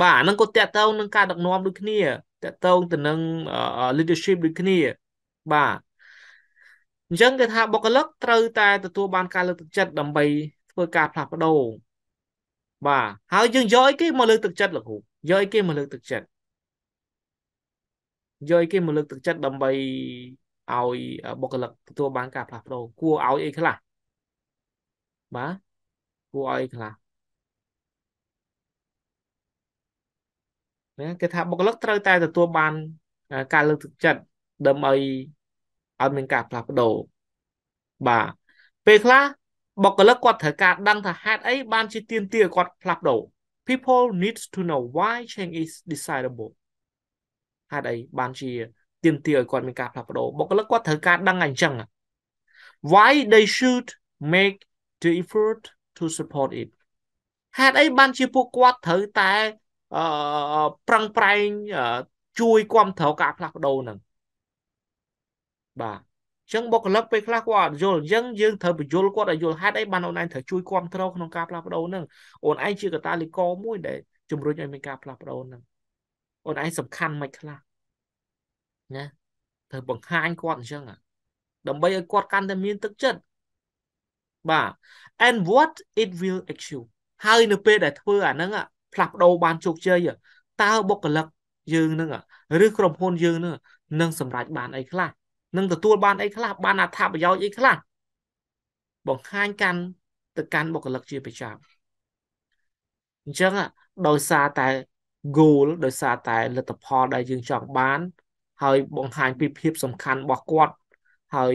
បាទហ្នឹងក៏តកតងនឹងការដឹកនាំដូចគ្នាតកតងទៅនឹង leadership ដូចគ្នាបាទអញ្ចឹងគេថាបុគ្គលិកត្រូវតែទទួលបានការលើកទឹកចិត្តដើម្បីធ្វើការផ្លាស់ប្ដូរបាទហើយយើងយកអីគេមកលើកទឹកចិត្តលោកគ្រូយកអីគេមកលើកទឹកចិត្តយកអីគេមកលើកទឹកចិត្តដើម្បីឲ្យបុគ្គលិកទទួលបានការផ្លាស់ប្ដូរគួរឲ្យអីខ្លះបាទគួរឲ្យអីខ្លះណាគេថាបុគ្គលិកត្រូវតែទទួលបានការលើកទឹកចិត្តដើម្បីអត់មានការផ្លាស់ប្ដូរបាទពេលខ្លះបុគ្គលិកគាត់ត្រូវការដឹងថាហេតុអីបានជាទាមទារគាត់ផ្លាស់ប្ដូរ people needs to know why change is desirable ហេតុអីបានជាទាមទារឲ្យគាត់មានការផ្លាស់ប្ដូរបុគ្គលិកគាត់ត្រូវការដឹងអញ្ចឹង why they should make the effort to support it ហេតុអីបានជាពួកគាត់ត្រូវតែអឺប្រឹងប្រែងជួយគ្រប់គ្រងការ ផ្លាស់ប្ដូរហ្នឹងបាទចឹងបុគ្គលិកពេលខ្លះគាត់អត់យល់អញ្ចឹងយើងត្រូវបញ្យល់គាត់ឲ្យយល់ហេតុអីបានអូនឯងត្រូវជួយគ្រប់គ្រងក្នុងការផ្លាស់ប្ដូរហ្នឹងអូនឯងជាកតាលីកមួយដែលជំរុញឲ្យមានការផ្លាស់ប្ដូរហ្នឹងអូនឯងសំខាន់មិនខ្លះណាត្រូវបង្ហាញគាត់អញ្ចឹងដើម្បីឲ្យគាត់កាន់តែមានទឹកចិត្តបាទ and what it will achieve ហើយនៅពេលដែលធ្វើអាហ្នឹងផ្លាស់ប្ដូរបានជោគជ័យតើបុគ្គលិកយើងហ្នឹងឬក្រុមហ៊ុនយើងហ្នឹងនឹងសម្រេចបានអីខ្លះនឹងទទួលបានអីខ្លះបានអត្ថប្រយោជន៍អីខ្លះបង្ហាញកាន់ទៅកាន់បុគ្គលិកជាប្រចាំអញ្ចឹងដោយសារតែ goal ដោយសារតែលទ្ធផលដែលយើងចង់បានហើយបង្ហាញពីភាពសំខាន់របស់គាត់ហើយ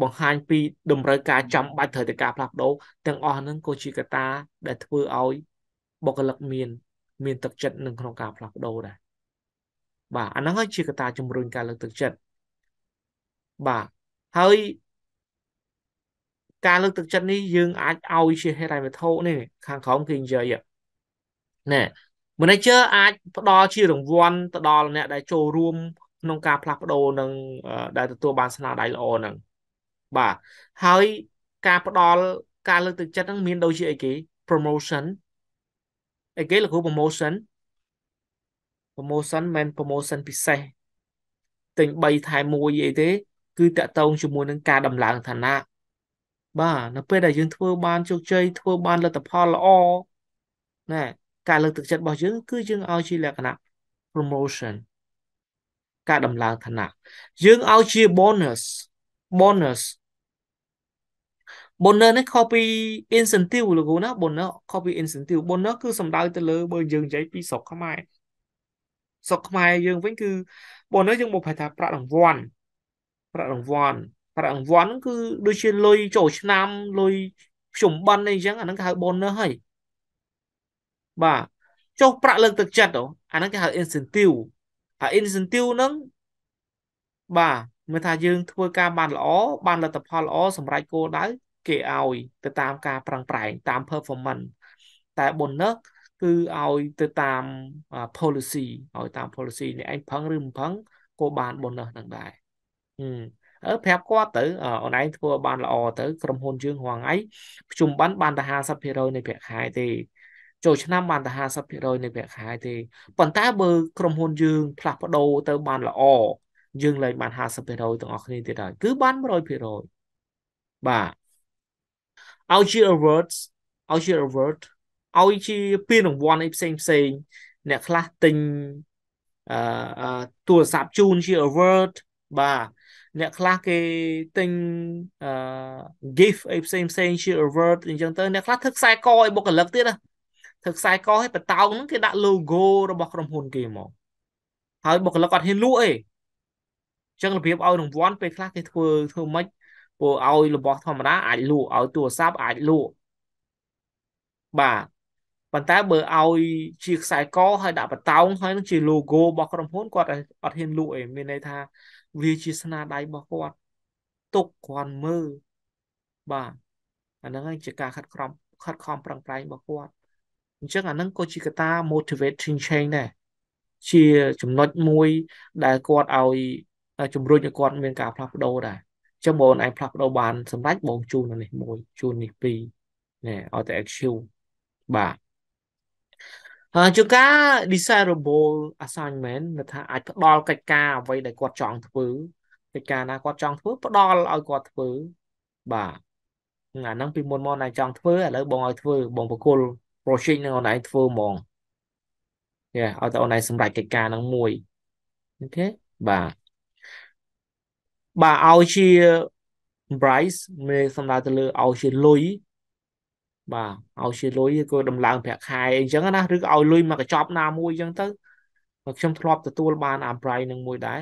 បង្ហាញពី តម្រូវការចាំបាច់ត្រូវតែការផ្លាស់ប្ដូរទាំងអស់ហ្នឹងក៏ជាកត្តាដែល ធ្វើឲ្យបុគ្គលិកមានមានទឹកចិត្តនឹងក្នុងការផ្លាស់ប្ដូរដែរបាទអាហ្នឹងហើយជាកត្តាជំរុញការលើកទឹកចិត្តបាទហើយការលើកទឹកចិត្តនេះយើងអាចឲ្យជាហេរ៉ៃវត្ថុនេះខាងក្រោមគេនិយាយណែ manager អាចផ្ដល់ជារង្វាន់ទៅដល់អ្នកដែលចូលរួមក្នុងការផ្លាស់ប្ដូរនឹងដែលទទួលបានស្នាដៃល្អហ្នឹងបាទហើយការផ្ដល់ការលើកទឹកចិត្តហ្នឹងមានដូចជាអីគេ promotion អីគេលោកគ្រូ promotion promotion មិន promotion ពិសេសទិញ3ថែ1អីទេគឺតកតងជាមួយនឹងការដំឡើងឋានៈបាទនៅពេលដែលយើងធ្វើបានជោគជ័យធ្វើបានលទ្ធផលល្អណែការលើកទឹកចិត្តរបស់យើងគឺយើងឲ្យជាលក្ខណៈ promotion ការដំឡើងឋានៈយើងឲ្យជា bonus bonus bonus នេះខុសពី incentive លោកគ្រូណា bonus ខុសពី incentive bonus គឺសំដៅទៅលើបើយើងនិយាយពីស្រុកខ្មែរស្រុកខ្មែរយើងវិញ គឺ bonus យើងមកប្រែថាប្រាក់រង្វាន់ប្រាក់រង្វាន់ប្រាក់រង្វាន់ហ្នឹងគឺដូចជាលុយចូលឆ្នាំលុយភ្ជុំបិណ្ឌអីចឹងអាហ្នឹងគេហៅ bonus ហើយបាទចុះប្រាក់លើកទឹកចិត្តអាហ្នឹងគេហៅ incentive អា incentive ហ្នឹងបាទមិនថាយើង ធ្វើការបានល្អបានលទ្ធផលល្អសម្រាប់គោលដៅគេឲ្យទៅតាមការប្រឹងប្រែងតាម performance តែ bonus គឺឲ្យទៅតាម policy ឲ្យតាម policy នេះឯងផឹងឬមិនផឹងក៏បាន bonus នឹងដែរអឺប្រាប់គាត់ទៅអូនឯងធ្វើបានល្អទៅក្រុមហ៊ុនយើងរងថ្ងៃភ្ជុំប័ណ្ណបានតែ50%នៃប្រាក់ខែទេចូលឆ្នាំបានតែ50%នៃប្រាក់ខែទេប៉ុន្តែបើក្រុមហ៊ុនយើងផ្លាស់ប្ដូរទៅបានល្អយើងលែងបាន50%ទាំងអស់គ្នាទៀតហើយគឺបាន100%បាទឲ្យជា awards ឲ្យជា award ឲ្យជាពានរង្វាន់អីផ្សេងផ្សេងអ្នកខ្លះទិញអឺទូរស័ព្ទជូនជា award បាទអ្នកខ្លះគេទិញអឺ gift អីផ្សេងផ្សេងជា award អញ្ចឹងទៅអ្នកខ្លះធ្វើខ្សែកឲ្យបុគ្គលិកទៀតណាធ្វើខ្សែកឲ្យបតោងហ្នឹងគេដាក់ logo របស់ក្រុមហ៊ុនគេមកហើយបុគ្គលិកអត់ហ៊ានលក់អីអញ្ចឹងរបៀបឲ្យរង្វាន់ពេលខ្លះគេធ្វើធ្វើម៉េចព្រោះឲ្យរបស់ធម្មតា អាចលក់ឲ្យទូរស័ព្ទអាចលក់បាទប៉ុន្តែបើឲ្យជាខ្សែកហើយដាក់បតោងហើយនឹងជា logo របស់ក្រុមហ៊ុនគាត់អត់ហ៊ានលក់អីមានន័យថាវាជាស្នាដៃរបស់គាត់ទុកគ្រាន់មើលបាទអាហ្នឹងជាការខិតខំខិតខំប្រឹងប្រែងរបស់គាត់អញ្ចឹងអាហ្នឹងក៏ជាកត្តា motivating change ដែរជាចំណុចមួយដែលគាត់ឲ្យជំរុញឲ្យគាត់មានការផ្លាស់ប្ដូរដែរអញ្ចឹងបងឯងផ្លាស់ប្ដូរបានសម្រាប់បងជូននេះមួយជូននេះពីរណែឲ្យតែ achieve បាទជួនកាល desirable assignment ដែលថាអាចផ្ដល់កិច្ចការអ្វីដែលគាត់ចង់ធ្វើកិច្ចការណាគាត់ចង់ធ្វើផ្ដល់ឲ្យគាត់ធ្វើបាទអាហ្នឹងពីមុនមកណៃចង់ធ្វើឥឡូវបងឲ្យធ្វើ បងបកគល project នឹងអូនឯងធ្វើហ្មងយ៉ាឲ្យតអូនឯងសម្រេចកិច្ចការហ្នឹងមួយអូខេបាទបាទឲ្យជា price មានសំដៅទៅលើឲ្យជាលុយបាទឲ្យជាលុយក៏ដំឡើងប្រាក់ខែអីចឹងណាឬក៏ឲ្យលុយមកកញ្ចប់ណាមួយចឹងទៅបើខ្ញុំធ្លាប់ទទួល បានអាប្រៃនឹងមួយដែរ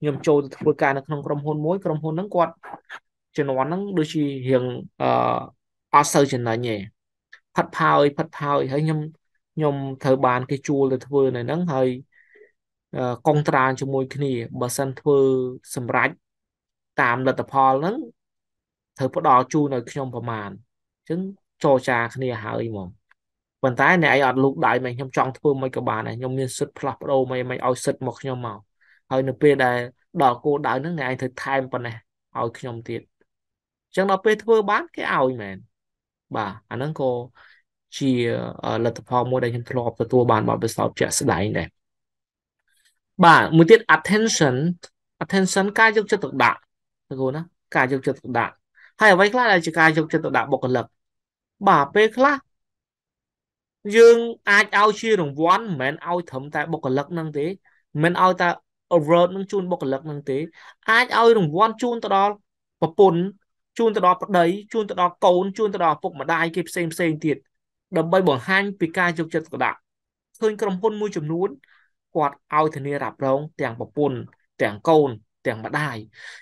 ខ្ញុំចូលទៅធ្វើការនៅក្នុងក្រុមហ៊ុនមួយក្រុមហ៊ុនហ្នឹងគាត់ជំនាន់ហ្នឹងដូចជារៀងអឺអត់សូវចំណេញទេផាត់ផោយផាត់ផោយហើយខ្ញុំខ្ញុំត្រូវបានគេជួលទៅធ្វើនៅហ្នឹងហើយកងត្រានជាមួយគ្នាបើសិនធ្វើសម្រាប់តាមលទ្ធផលហ្នឹងត្រូវផ្ដល់ជូនឲ្យខ្ញុំប្រមាណអញ្ចឹងចរចាគ្នាហើយហ្មងប៉ុន្តែអ្នកឯងអត់លូកដៃមកខ្ញុំចង់ធ្វើមិនក៏បានដែរខ្ញុំមានសិទ្ធផ្លាស់ប្ដូរមិនមិនឲ្យសិទ្ធមកខ្ញុំមកហើយនៅពេលដែលដល់គោលដៅហ្នឹងអ្នកឯងត្រូវថែមប៉ុណ្ណេះឲ្យខ្ញុំទៀតអញ្ចឹងដល់ពេលធ្វើបានគេឲ្យមែនបាទអាហ្នឹងក៏ជាលទ្ធផលមួយដែលខ្ញុំធ្លាប់ទទួលបានបទពិសោធន៍ជាក់ស្ដែងដែរបាទមួយទៀត attention attention ការយកចិត្តទុកដាក់ទៅគូណាការយកចិត្តទុកដាក់ហើយអ្វីខ្លះដែលជាការយកចិត្តទុកដាក់បុគ្គលិកបាទពេលខ្លះយើងអាចឲ្យជារង្វាន់មិនមែនឲ្យត្រឹមតែបុគ្គលិកនឹងទេមិនឲ្យតែ award នឹងជូនបុគ្គលិកនឹងទេអាចឲ្យរង្វាន់ជូនទៅដល់ប្រពន្ធជូនទៅដល់ប្តីជូនទៅដល់កូនជូនទៅដល់ឪពុកម្ដាយគេផ្សេងផ្សេងទៀតដើម្បីបង្ហាញ ពីការយកចិត្តទុកដាក់ឃើញក្រុមហ៊ុនមួយចំនួនគាត់ឲ្យធានារ៉ាប់រងទាំងប្រពន្ធទាំងកូន ទាំងម្ដាយ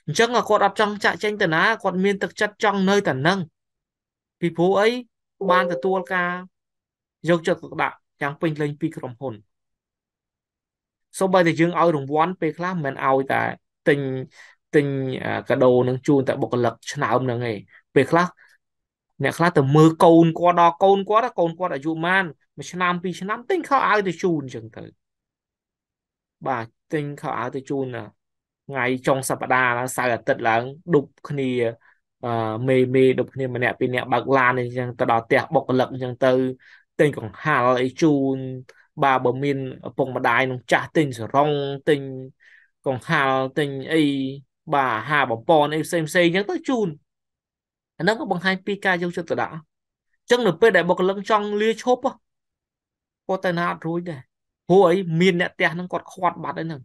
អញ្ចឹងគាត់អត់ចង់ចាក់ចែងទៅណាគាត់មានទឹកចិត្តចង់នៅតែនឹងពីព្រោះអីបានទទួលការយកចិត្តទុកដាក់យ៉ាងពេញលេញពីក្រុមហ៊ុនសូម្បីតែយើងឲ្យរង្វាន់ពេលខ្លះមិនឲ្យតែទិញទិញកាដូនឹងជូនតែបុគ្គលិកឆ្នើមនឹងឯងពេលខ្លះអ្នកខ្លះទៅមើលកូនគាត់ដល់កូនគាត់កូនគាត់អាយុប៉ុន្មានមួយឆ្នាំពីរឆ្នាំទិញខោអាវទៅជូនអញ្ចឹងទៅបាទទិញខោអាវទៅជូនថ្ងៃចុងសប្តាហ៍ឡើងសៅរ៍អាទិត្យឡើងដប់គ្នាអឺមេមេដូចគ្នាម្នាក់ពីរនាក់បើកឡានអីចឹងទៅដល់ផ្ទះបុគ្គលិកអញ្ចឹងទៅទិញកង្ហារអីជូនបាទបើមានឪពុកម្ដាយនឹងចាស់ទិញសរងទិញកង្ហារទិញអីបាទអាហារបំពន់អីផ្សេងផ្សេងអញ្ចឹងទៅជូនអាហ្នឹងក៏បង្ហាញពីការយកចិត្តទុកដាក់អញ្ចឹងនៅពេលដែលបុគ្គលិកចង់លាឈប់គាត់ទៅណាអត់រួចដែរព្រោះអីមានអ្នកផ្ទះហ្នឹងគាត់ខាត់បាត់ហើយហ្នឹង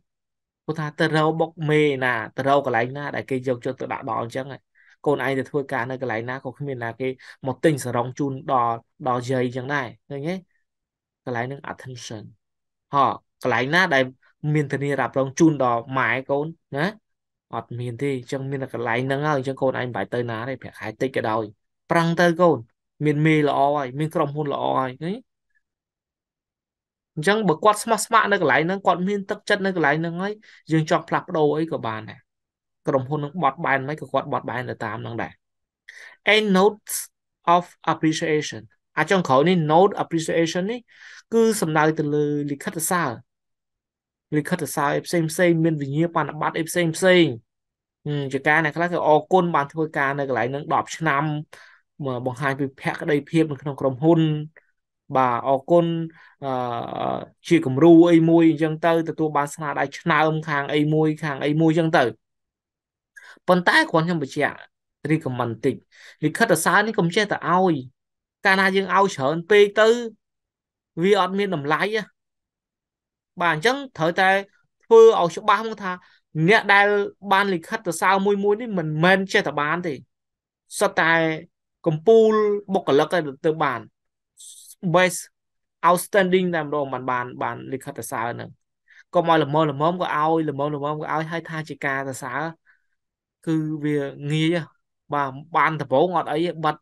គាត់ថាទៅរកបុកមេណាទៅរកកន្លែងណាដែលគេយកចិត្តទុកដាក់ដល់អញ្ចឹងហ្នឹងកូនឯងទៅធ្វើការនៅកន្លែងណាក៏គ្មានណាគេមកទិញសរងជូនដល់ដល់យាយចឹងដែរឃើញទេកន្លែងនឹង attention ហ៎កន្លែងណាដែលមានធានារ៉ាប់រងជូនដល់ម៉ែកូនណាអត់មានទេអញ្ចឹងមានតែកន្លែងហ្នឹងហើយអញ្ចឹងកូនឯងមិនបាច់ទៅណាទេប្រាក់ខែតិចក៏ដោយប្រឹងទៅកូនមានមេល្អហើយមានក្រុមហ៊ុនល្អហើយឃើញអញ្ចឹងបើគាត់ស្មោះស្ម័គ្រនៅកន្លែងហ្នឹងគាត់មានទឹកចិត្តនៅកន្លែងហ្នឹងហើយយើងចង់ផ្លាស់ប្ដូរអីក៏បានដែរក្រុមហ៊ុននឹងបត់បែនមិនក៏គាត់បត់បែនទៅតាមនឹងដែរ a notes of appreciation អាចុងក្រោយនេះ note appreciation នេះគឺសំដៅទៅលើលិខិតសរសើរលិខិតសរសើរផ្សេងផ្សេងមានវិញ្ញាបនបត្រអីផ្សេងផ្សេងជាការអ្នកខ្លះគឺអរគុណបានធ្វើការនៅកន្លែងនឹង10ឆ្នាំបង្ហាញពីភក្ដីភាពនៅក្នុងក្រុមហ៊ុនបាទអរគុណអឺជាគំរូអីមួយអញ្ចឹងទៅទទួលបានស្នាដៃឆ្នើមខាងអីមួយខាងអីមួយអញ្ចឹងទៅប៉ុន្តែគ្រាន់ខ្ញុំបញ្ជាក់រីកមិនតិចលិខិតសរសើរនេះកុំចេះតែឲ្យកាលណាយើងឲ្យច្រើនពេកទៅវាអត់មានតម្លៃបាទអញ្ចឹងត្រូវតែធ្វើឲ្យច្បាស់មកថា អ្នកដែលបានលិខិតសរសើរមួយមួយនេះមិនមែនចេះតែបានទេសុទ្ធតែកំពូលបុគ្គលិកទៅបាន best outstanding តែម្ដងมันបានបានលិខិតសរសើរហ្នឹងកុំឲ្យល្មមល្មមក៏ឲ្យល្មមល្មមក៏ឲ្យហើយថាជាការសរសើរគឺវាងាយបាទបានដំបងអត់អីបាត់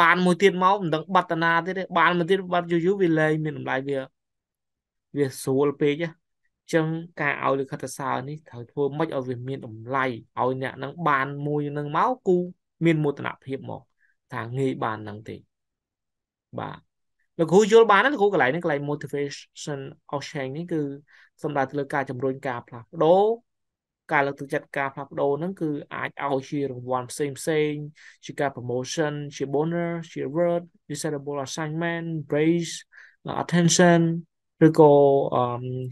បានមួយទៀតមកមិនដឹងបាត់តាណាទៀតទេបានមួយទៀតបាត់យូរយូរវាលែងមានតម្លៃវាវាស្រួលពេកអញ្ចឹងការឲ្យលិខិតសរនេះត្រូវធ្វើម៉េចឲ្យវាមានតម្លៃឲ្យអ្នកនឹងបានមួយនឹងមកគូ មានមោទនភាពមកថាងាយបាននឹងទេបាទលោកគ្រូយល់បានណាលោកគ្រូកន្លែងនេះកន្លែង motivation of change នេះគឺសម្រាប់លើការជំរុញការផ្លាស់ប្ដូរការលើកទឹកចិត្តការផ្លាស់ប្ដូរហ្នឹងគឺអាចឲ្យជារង្វាន់ផ្សេងផ្សេងជាការ promotion ជា bonus ជា reward disable assignment praise attention ឬក៏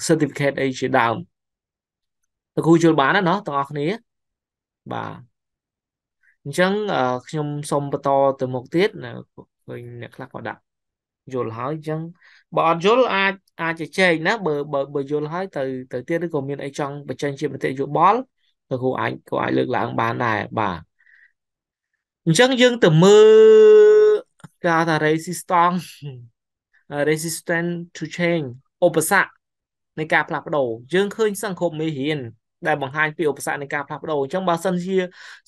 certificate អីជាដើមតើគ្រូយល់បានណាបងប្អូនគ្នាបាទអញ្ចឹងខ្ញុំសូមបន្តទៅមុខទៀតឃើញអ្នកខ្លះក៏ដាក់យល់ហើយអញ្ចឹងបើអត់យល់អាចអាចជជែកណាបើបើបើយល់ហើយទៅទៅទៀតឬក៏មានអីចង់បញ្ចេញជាមតិយោបល់ក៏គួរអាចគួរអាចលើកឡើងបានដែរបាទអញ្ចឹងយើងទៅមើលការថា resistance resistant to change ឧបសគ្គនៃការផ្លាស់ប្ដូរយើងឃើញសង្គមមេរៀនដែលបង្ហាញពីឧបសគ្គនៃការផ្លាស់ប្ដូរអញ្ចឹងបើសិនជា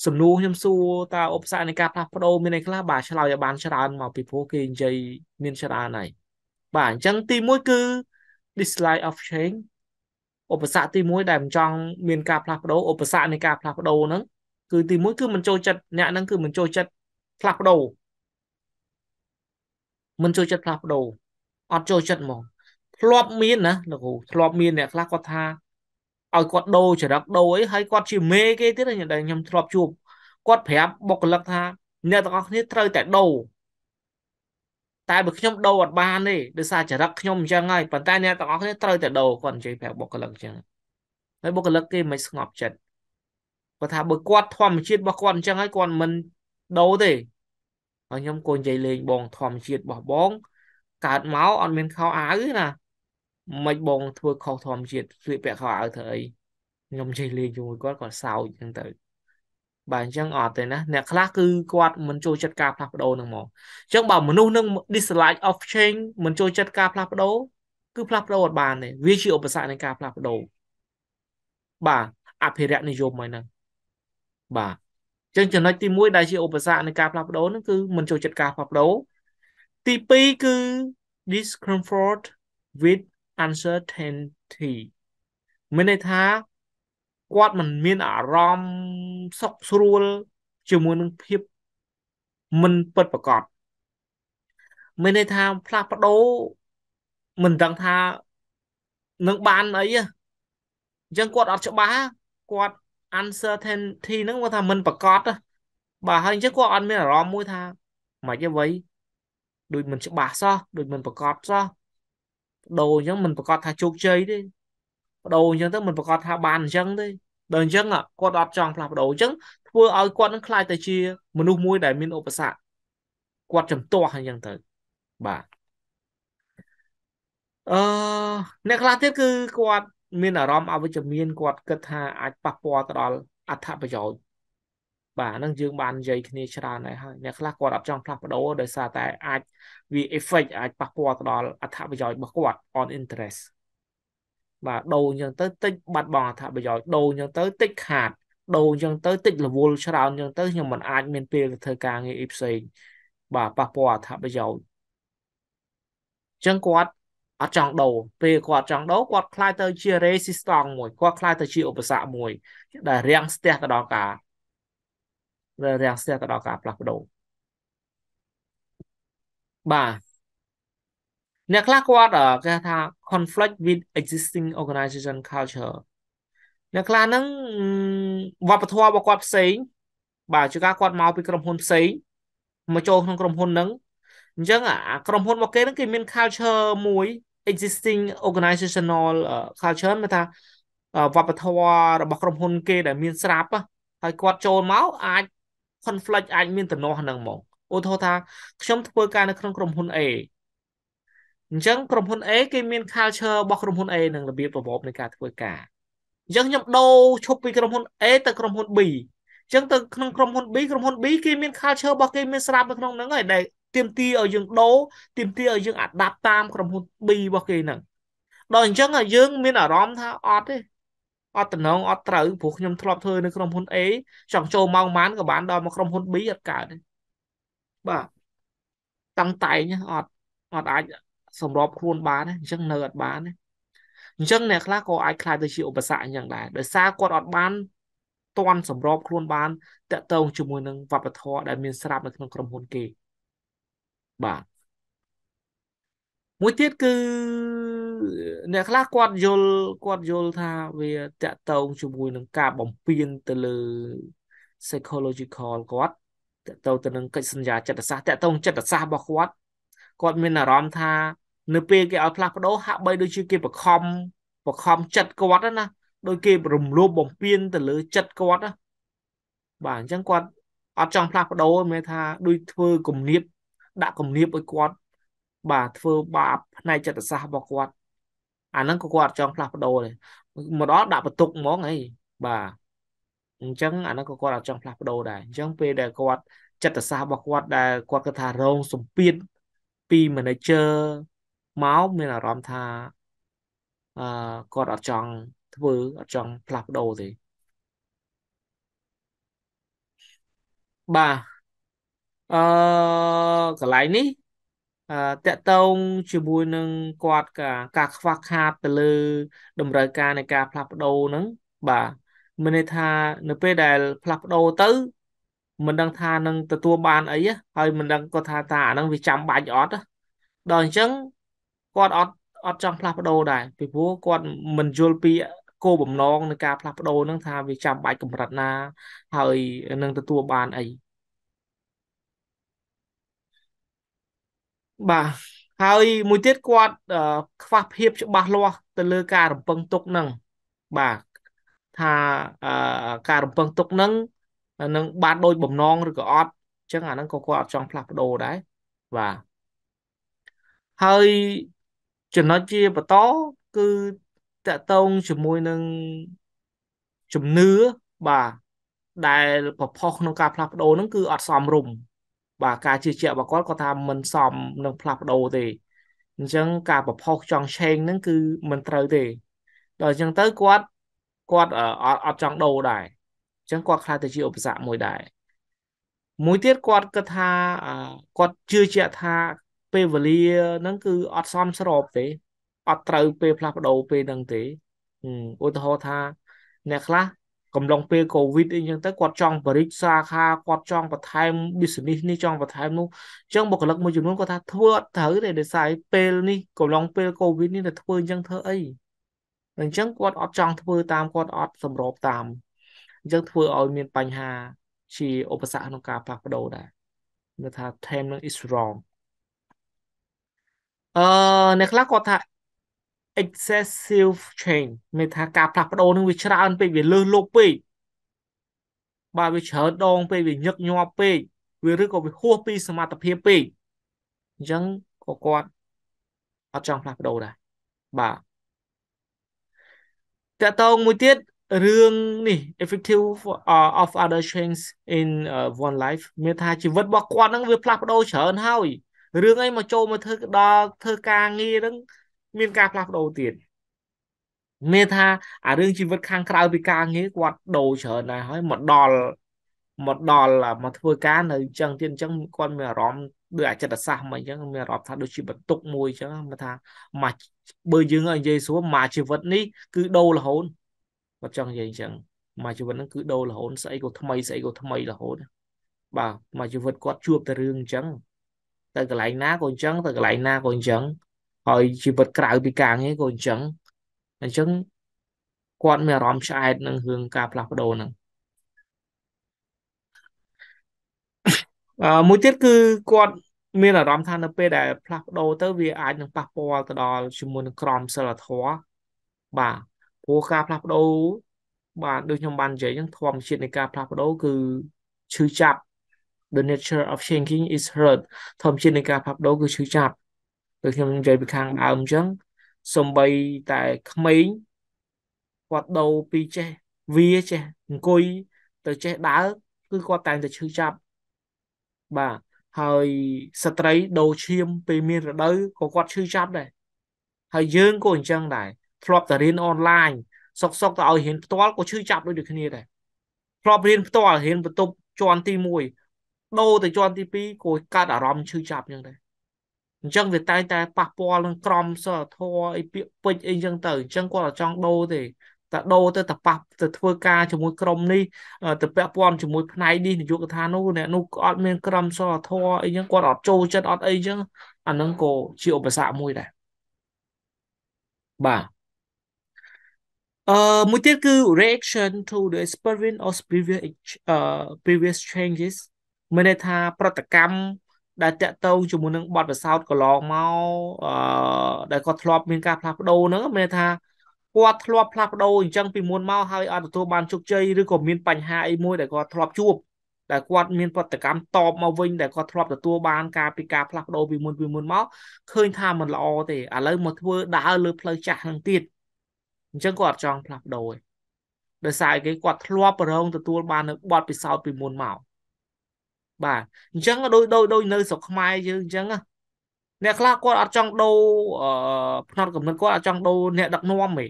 សំណួរខ្ញុំសួរតើឧបសគ្គនៃការផ្លាស់ប្ដូរមានអីខ្លះបាទឆ្លើយឲ្យបានច្រើនមកពីព្រោះគេនិយាយមានច្រើនហើយបាទអញ្ចឹងទី1គឺ dislike of change ឧបសគ្គទី1ដែលមិនចង់មានការផ្លាស់ប្ដូរឧបសគ្គនៃការផ្លាស់ប្ដូរហ្នឹងគឺទី1គឺមិនចូលចិត្តអ្នកហ្នឹងគឺមិនចូលចិត្តផ្លាស់ប្ដូរមិនចូលចិត្តផ្លាស់ប្ដូរអត់ចូលចិត្តហ្មងធ្លាប់មានណាលោកគ្រូធ្លាប់មានអ្នកខ្លះគាត់ថាឲ្យគាត់ដូរចរិតដូរអីហើយគាត់ជាមេគេទៀតដែលខ្ញុំធ្លាប់ជួបគាត់ប្រាប់បុគ្គលិកថាអ្នកទាំងអស់គ្នាត្រូវតែដូរតែបើខ្ញុំដូរអត់បានទេដោយសារចរិតខ្ញុំអញ្ចឹងហើយប៉ុន្តែអ្នកទាំងអស់គ្នាត្រូវតែដូរគាត់និយាយប្រាប់បុគ្គលិកអញ្ចឹងហើយបុគ្គលិកគេមិនស្ងប់ចិត្តគាត់ថាបើគាត់ធម្មជាតិរបស់គាត់អញ្ចឹងហើយគាត់មិនដូរទេហើយខ្ញុំក៏និយាយលេងបងធម្មជាតិរបស់បងកើតមកអត់មានខោអាវទេណាមិនបងធ្វើខុសធម្មជាតិស្លៀកពាក់ខោអាវធ្វើអីខ្ញុំចេះលេងជាមួយគាត់គាត់សើចអញ្ចឹងទៅ បាទអញ្ចឹងអត់ទេណាអ្នកខ្លះគឺគាត់មិនចូលចិត្តការផ្លាស់ប្ដូរនឹងហ្មងអញ្ចឹងបើមនុស្សនឹង dislike of change មិនចូលចិត្តការផ្លាស់ប្ដូរគឺផ្លាស់ប្ដូរអត់បានទេវាជាឧបសគ្គនៃការផ្លាស់ប្ដូរបាទអភិរក្សនិយមហ្នឹងបាទអញ្ចឹងចំណុចទី1ដែលជាឧបសគ្គនៃការផ្លាស់ប្ដូរហ្នឹងគឺមិនចូលចិត្តការផ្លាស់ប្ដូរទី2គឺ discomfort with uncertainty មានន័យថាគាត់មិនមានអារម្មណ៍សុខស្រួលជាមួយនឹងភាពមិនពិតប្រាកដមានន័យថាផ្លាស់ប្ដូរមិនដឹងថានឹងបានអីអញ្ចឹងគាត់អត់ច្បាស់គាត់ uncertainty ហ្នឹងគាត់ថាមិនប្រកបបាទហើយអញ្ចឹងគាត់អត់មានអារម្មណ៍មួយថាម៉េចទេវៃដូចមិនច្បាស់សោះដូចមិនប្រកបសោះដូរអញ្ចឹងមិនប្រកាសថាជោគជ័យទេបដូរអញ្ចឹងទៅមិនប្រកាសថាបានអញ្ចឹងទេដល់អញ្ចឹងគាត់អត់ចង់ផ្លាស់ប្ដូរអញ្ចឹងធ្វើឲ្យគាត់នឹងខ្លាចទៅជា មនុស្សមួយដែលមានឧបសគ្គគាត់ចំទាស់អញ្ចឹងទៅបាទអឺអ្នកខ្លះទៀតគឺគាត់មានអារម្មណ៍អវិជ្ជមានគាត់គិតថាអាចប៉ះពាល់ទៅដល់អត្ថប្រយោជន៍បាទហ្នឹងយើងបាននិយាយគ្នាច្រើនដែរហើយអ្នកខ្លះគាត់អត់ចង់ផ្លាស់ប្ដូរដោយសារតែអាចវា effect អាចប៉ះពាល់ទៅដល់អត្ថប្រយោជន៍របស់គាត់ on interest បាទដូរអញ្ចឹងទៅតិចបាត់បង់អត្ថប្រយោជន៍ដូរអញ្ចឹងទៅតិចខាតដូរអញ្ចឹងទៅតិចរវល់ច្រើនអញ្ចឹងទៅខ្ញុំមិនអាចមានពេលទៅធ្វើការងារអីផ្សេងបាទប៉ះពាល់អត្ថប្រយោជន៍អញ្ចឹងគាត់អត់ចង់ដូរពេលគាត់ចង់ដូរគាត់ខ្លាយទៅជា resistance មួយគាត់ខ្លាយទៅជាឧបសគ្គមួយដែលរាំងស្ទះទៅដល់ការរាំងស្ទះទៅដល់ការផ្លាស់ប្ដូរបាទអ្នកខ្លះគាត់គេថា conflict with existing organization culture អ្នកខ្លះហ្នឹងវប្បធម៌របស់គាត់ផ្សេងបាទជាការគាត់មកពីក្រុមហ៊ុនផ្សេងមកចូលក្នុងក្រុមហ៊ុនហ្នឹងអញ្ចឹងអាក្រុមហ៊ុនរបស់គេហ្នឹងគេមាន culture មួយ existing organizational culture មកថាវប្បធម៌របស់ក្រុមហ៊ុនគេដែលមានស្រាប់ហើយគាត់ចូលមកអាច conflict អាចមានទំនាស់នឹងហ្មងឧទាហរណ៍ថាខ្ញុំធ្វើការនៅក្នុងក្រុមហ៊ុន A អញ្ចឹងក្រុមហ៊ុន A គេមាន culture របស់ក្រុមហ៊ុន A និងរបៀបរបបនៃការធ្វើការអញ្ចឹងខ្ញុំដូរឈប់ពីក្រុមហ៊ុន A ទៅក្រុមហ៊ុន B អញ្ចឹងទៅក្នុងក្រុមហ៊ុន B ក្រុមហ៊ុន B គេមាន culture របស់គេមានស្រាប់នៅក្នុងហ្នឹងហើយដែលទៀមទីឲ្យយើងដូរទៀមទីឲ្យយើង adapt តាមក្រុមហ៊ុន B របស់គេហ្នឹងដល់អញ្ចឹងយើង មានអារម្មណ៍ថាអត់ទេអត់តំណងអត់ត្រូវព្រោះខ្ញុំធ្លាប់ធ្វើនៅក្រុមហ៊ុន A ចង់ចូលម៉ោងម៉ានក៏បាន ដល់មកក្រុមហ៊ុន B អត់កើតទេបាទតាំងតែងអត់អត់អាចសម្របខ្លួនបានអញ្ចឹងនៅអត់បានអញ្ចឹងអ្នកខ្លះក៏អាចខ្លាចទៅជាឧបសគ្គអញ្ចឹងដែរដោយសារគាត់អត់បានតន់សម្របខ្លួនបានតកតងជាមួយនឹងវប្បធម៌ដែល មានស្រាប់នៅក្នុងក្រុមហ៊ុនគេបាទមួយទៀតគឺអ្នកខ្លះគាត់យល់គាត់យល់ថាវាតាក់ទងជាមួយនឹងការបំពេញទៅលើ psychological គាត់តាក់ទងទៅនឹងកិច្ចសន្យាចិត្តសាស្ត្រតាក់ទងចិត្តសាស្ត្ររបស់គាត់គាត់មានអារម្មណ៍ថា នៅពេលគេឲ្យផ្លាស់ប្ដូរហាក់បីដូចជាគេបខំបខំចិត្តគាត់ណាដូចគេរំលោភបំពានទៅលើចិត្តគាត់ណាបាទអញ្ចឹងគាត់អត់ចង់ផ្លាស់ប្ដូរមែនថាដូចធ្វើគំនាបដាក់គំនាបឲ្យគាត់បាទធ្វើបាបផ្នែកចិត្តសាស្ត្ររបស់គាត់អាហ្នឹងក៏គាត់ចង់ផ្លាស់ប្ដូរដែរមកដល់ដាក់បន្ទុកហ្មងហីបាទអញ្ចឹងអាហ្នឹងក៏គាត់អាចចង់ផ្លាស់ប្ដូរដែរអញ្ចឹងពេលដែលគាត់ចិត្តសាស្ត្ររបស់គាត់ដែលគាត់គិតថារងសម្ពាធពី manager មកមានអារម្មណ៍ថាអឺគាត់អត់ចង់ធ្វើអត់ចង់ផ្លាស់ប្ដូរទេបាទអឺកន្លែងនេះតកតងជាមួយនឹងគាត់ការខ្វះខាតទៅលើតម្រូវការនៃការផ្លាស់ប្ដូរហ្នឹងបាទមានន័យថានៅពេលដែល ផ្លាស់ប្ដូរទៅ មិនដឹង ថានឹងទទួលបាន អីហើយមិនដឹងក៏ថាតាអាហ្នឹងវាចាំបាច់អត់ដល់អញ្ចឹងគាត់អត់អត់ចង់ផ្លាស់ប្ដូរដែរពីព្រោះគាត់មិនយល់ពីគោលបំណងនៃការផ្លាស់ប្ដូរហ្នឹងថាវាចាំបាច់កម្រិតណា ហើយនឹងទទួលបានអីបាទហើយមួយទៀតគាត់ខ្វះភាពច្បាស់លាស់ទៅលើការរំពឹងទុកនឹងបាទថាការរំពឹងទុកនឹងនឹងបានដូចបំណងឬក៏អត់អញ្ចឹងអាហ្នឹងក៏គាត់អត់ចង់ផ្លាស់ប្ដូរដែរបាទហើយចំណុចជាបន្តគឺតកតងជាមួយនឹងជំនឿបាទដែលប្រផុសក្នុងការផ្លាស់ប្ដូរហ្នឹងគឺ អត់សមរម្យបាទការជឿជាក់របស់គាត់គាត់ថាមិនសមនឹងផ្លាស់ប្ដូរទេអញ្ចឹងការប្រផុសចង់ change ហ្នឹងគឺមិនត្រូវទេដល់អញ្ចឹងទៅគាត់គាត់អត់អត់ចង់ដូរដែរអញ្ចឹងគាត់ខ្លាចទៅជាឧបសគ្គមួយដែរមួយទៀតគាត់គិតថាគាត់ជឿជាក់ថាពេលវេលាហ្នឹងគឺអត់សមស្របទេអត់ត្រូវពេលផ្លាស់ប្ដូរពេលហ្នឹងទេឧទាហរណ៍ថាអ្នកខ្លះកំឡុងពេល Covid អីចឹងទៅគាត់ចង់បរិច្សាខាគាត់ចង់បន្ថែម business នេះចង់បន្ថែមនោះអញ្ចឹងបុគ្គលិកមួយចំនួនគាត់ថាធ្វើអត់ត្រូវទេដោយសារពេលនេះកំឡុងពេល Covid នេះទៅធ្វើអញ្ចឹងធ្វើអីអញ្ចឹងគាត់អត់ចង់ធ្វើតាមគាត់អត់សម្របតាមអញ្ចឹងធ្វើឲ្យមានបញ្ហា ជាឧបសគ្គក្នុងការផ្លាស់ប្ដូរដែរនៅថា term នឹង is wrong អឺអ្នកខ្លះគាត់ថា excessive change មានថាការផ្លាស់ប្ដូរនឹងវាច្រើនពេកវាលើសលប់ពេកបាទវាច្រើនដងពេកវាញឹកញាប់ពេកវាឬក៏វាហួសពីសមត្ថភាពពេកអញ្ចឹងក៏គាត់អត់ចង់ផ្លាស់ប្ដូរដែរបាទតកតងមួយទៀតរឿងនេះ effective of other change in uh, one life មានថាជីវិតរបស់គាត់ហ្នឹងវាផ្លាស់ប្ដូរច្រើនហើយរឿងអីមកចូលមកធ្វើដល់ធ្វើការងារហ្នឹងមានការផ្លាស់ប្ដូរទៀតមានថាអារឿងជីវិតខាងក្រៅពីការងារគាត់ដូរច្រើនណាស់ហើយមកដល់មកដល់មកធ្វើការនៅអញ្ចឹងទៀតអញ្ចឹងគាត់មានអារម្មណ៍ដោយអចិត្តសាស្ត្រមកអញ្ចឹងមានអារម្មណ៍ថាដូចជាបន្ទុកមួយអញ្ចឹងមកថាមកបើយើងឲ្យនិយាយស្រួលមកជីវិតនេះគឺដូររហូតគាត់ចង់និយាយអញ្ចឹងមកជីវិតហ្នឹងគឺដូររហូតស្អីក៏ថ្មីស្អីក៏ថ្មីរហូតបាទមកជីវិតគាត់ជួបតែរឿងអញ្ចឹងទៅកន្លែងណាក៏អញ្ចឹងទៅកន្លែងណាក៏អញ្ចឹងហើយជីវិតក្រៅពីការងារក៏អញ្ចឹងអញ្ចឹងគាត់មានអារម្មណ៍ឆ្អែតនឹងរឿងការផ្លាស់ប្ដូរហ្នឹងអឺមួយទៀតគឺគាត់មានអារម្មណ៍ថានៅពេលដែលផ្លាស់ប្ដូរទៅវាអាចនឹងប៉ះពាល់ទៅដល់ជាមួយនឹងក្រមសីលធម៌បាទព្រោះការផ្លាស់ប្ដូរបាទដូចខ្ញុំបាននិយាយហ្នឹងធម្មជាតិនៃការផ្លាស់ប្ដូរគឺឈឺចាប់ the nature of changing is hurt ធម្មជាតិនៃការផ្លាស់ប្ដូរគឺឈឺចាប់ដូចខ្ញុំនិយាយពីខាងដើមអញ្ចឹងសំបីតែក្មេងគាត់ដូរពីចេះវាចេះអង្គុយទៅចេះដើរគឺគាត់តែងតែឈឺចាប់បាទហើយស្ត្រីដូរឈាមពេលមានរដូវក៏គាត់ឈឺចាប់ដែរហើយយើងក៏អញ្ចឹងដែរធ្លាប់តែរៀនអនឡាញសុកសុកទៅឲ្យរៀនផ្ទាល់ក៏ឈឺចាប់ដូចដូចគ្នាដែរធ្លាប់រៀនផ្ទាល់រៀនបន្ទប់ជាន់ទី1ដូរទៅជាន់ទី2ក៏កើតអារម្មណ៍ឈឺចាប់អញ្ចឹងដែរអញ្ចឹងវាតែតែប៉ះពាល់នឹងក្រមសីលធម៌អីពាក្យពេចអីអញ្ចឹងទៅអញ្ចឹងគាត់អត់ចង់ដូរទេតែដូរទៅតែប៉ះទៅធ្វើការជាមួយ ក្រមនេះទៅពាក់ព័ន្ធជាមួយផ្នែកនេះនយោបាយកថានោះអ្នកនោះក៏អត់មានក្រមសីលធម៌អីអញ្ចឹងគាត់អត់ចូលចិត្តអត់អីអញ្ចឹងអានឹងក៏ជាឧបសគ្គមួយដែរបាទអឺមួយទៀតគឺ reaction to the experience of previous uh, previous changes មានន័យថាប្រតិកម្មដែលតាក់ទងជាមួយនឹងបទពិសោធន៍កន្លងមកអឺដែលគាត់ធ្លាប់មានការផ្លាស់ប្ដូរហ្នឹងមានថាគាត់ធ្លាប់ផ្លាស់ប្ដូរអញ្ចឹងពីមុនមកហើយអត់ទទួលបានជោគជ័យឬក៏មានបញ្ហាអីមួយដែលគាត់ធ្លាប់ជួបដែលគាត់មានប្រតិកម្មតបមកវិញដែលគាត់ធ្លាប់ទទួលបាន ការពីការផ្លាស់ប្ដូរពីមុនពីមុនមកឃើញថាมันល្អទេឥឡូវមកធ្វើដើរលើផ្លូវចាស់ហ្នឹងទៀតអញ្ចឹងគាត់អត់ចង់ផ្លាស់ប្ដូរទេដោយសារគេគាត់ធ្លាប់ប្រងទទួលបាននៅបទពិសោធន៍ពីមុនមកបាទអញ្ចឹងដូចដូចដូចនៅស្រុកខ្មែរយើងអញ្ចឹងអ្នកខ្លះគាត់អត់ចង់ដូរផ្នត់កំណត់គាត់អត់ចង់ដូរអ្នកដឹកនាំទេ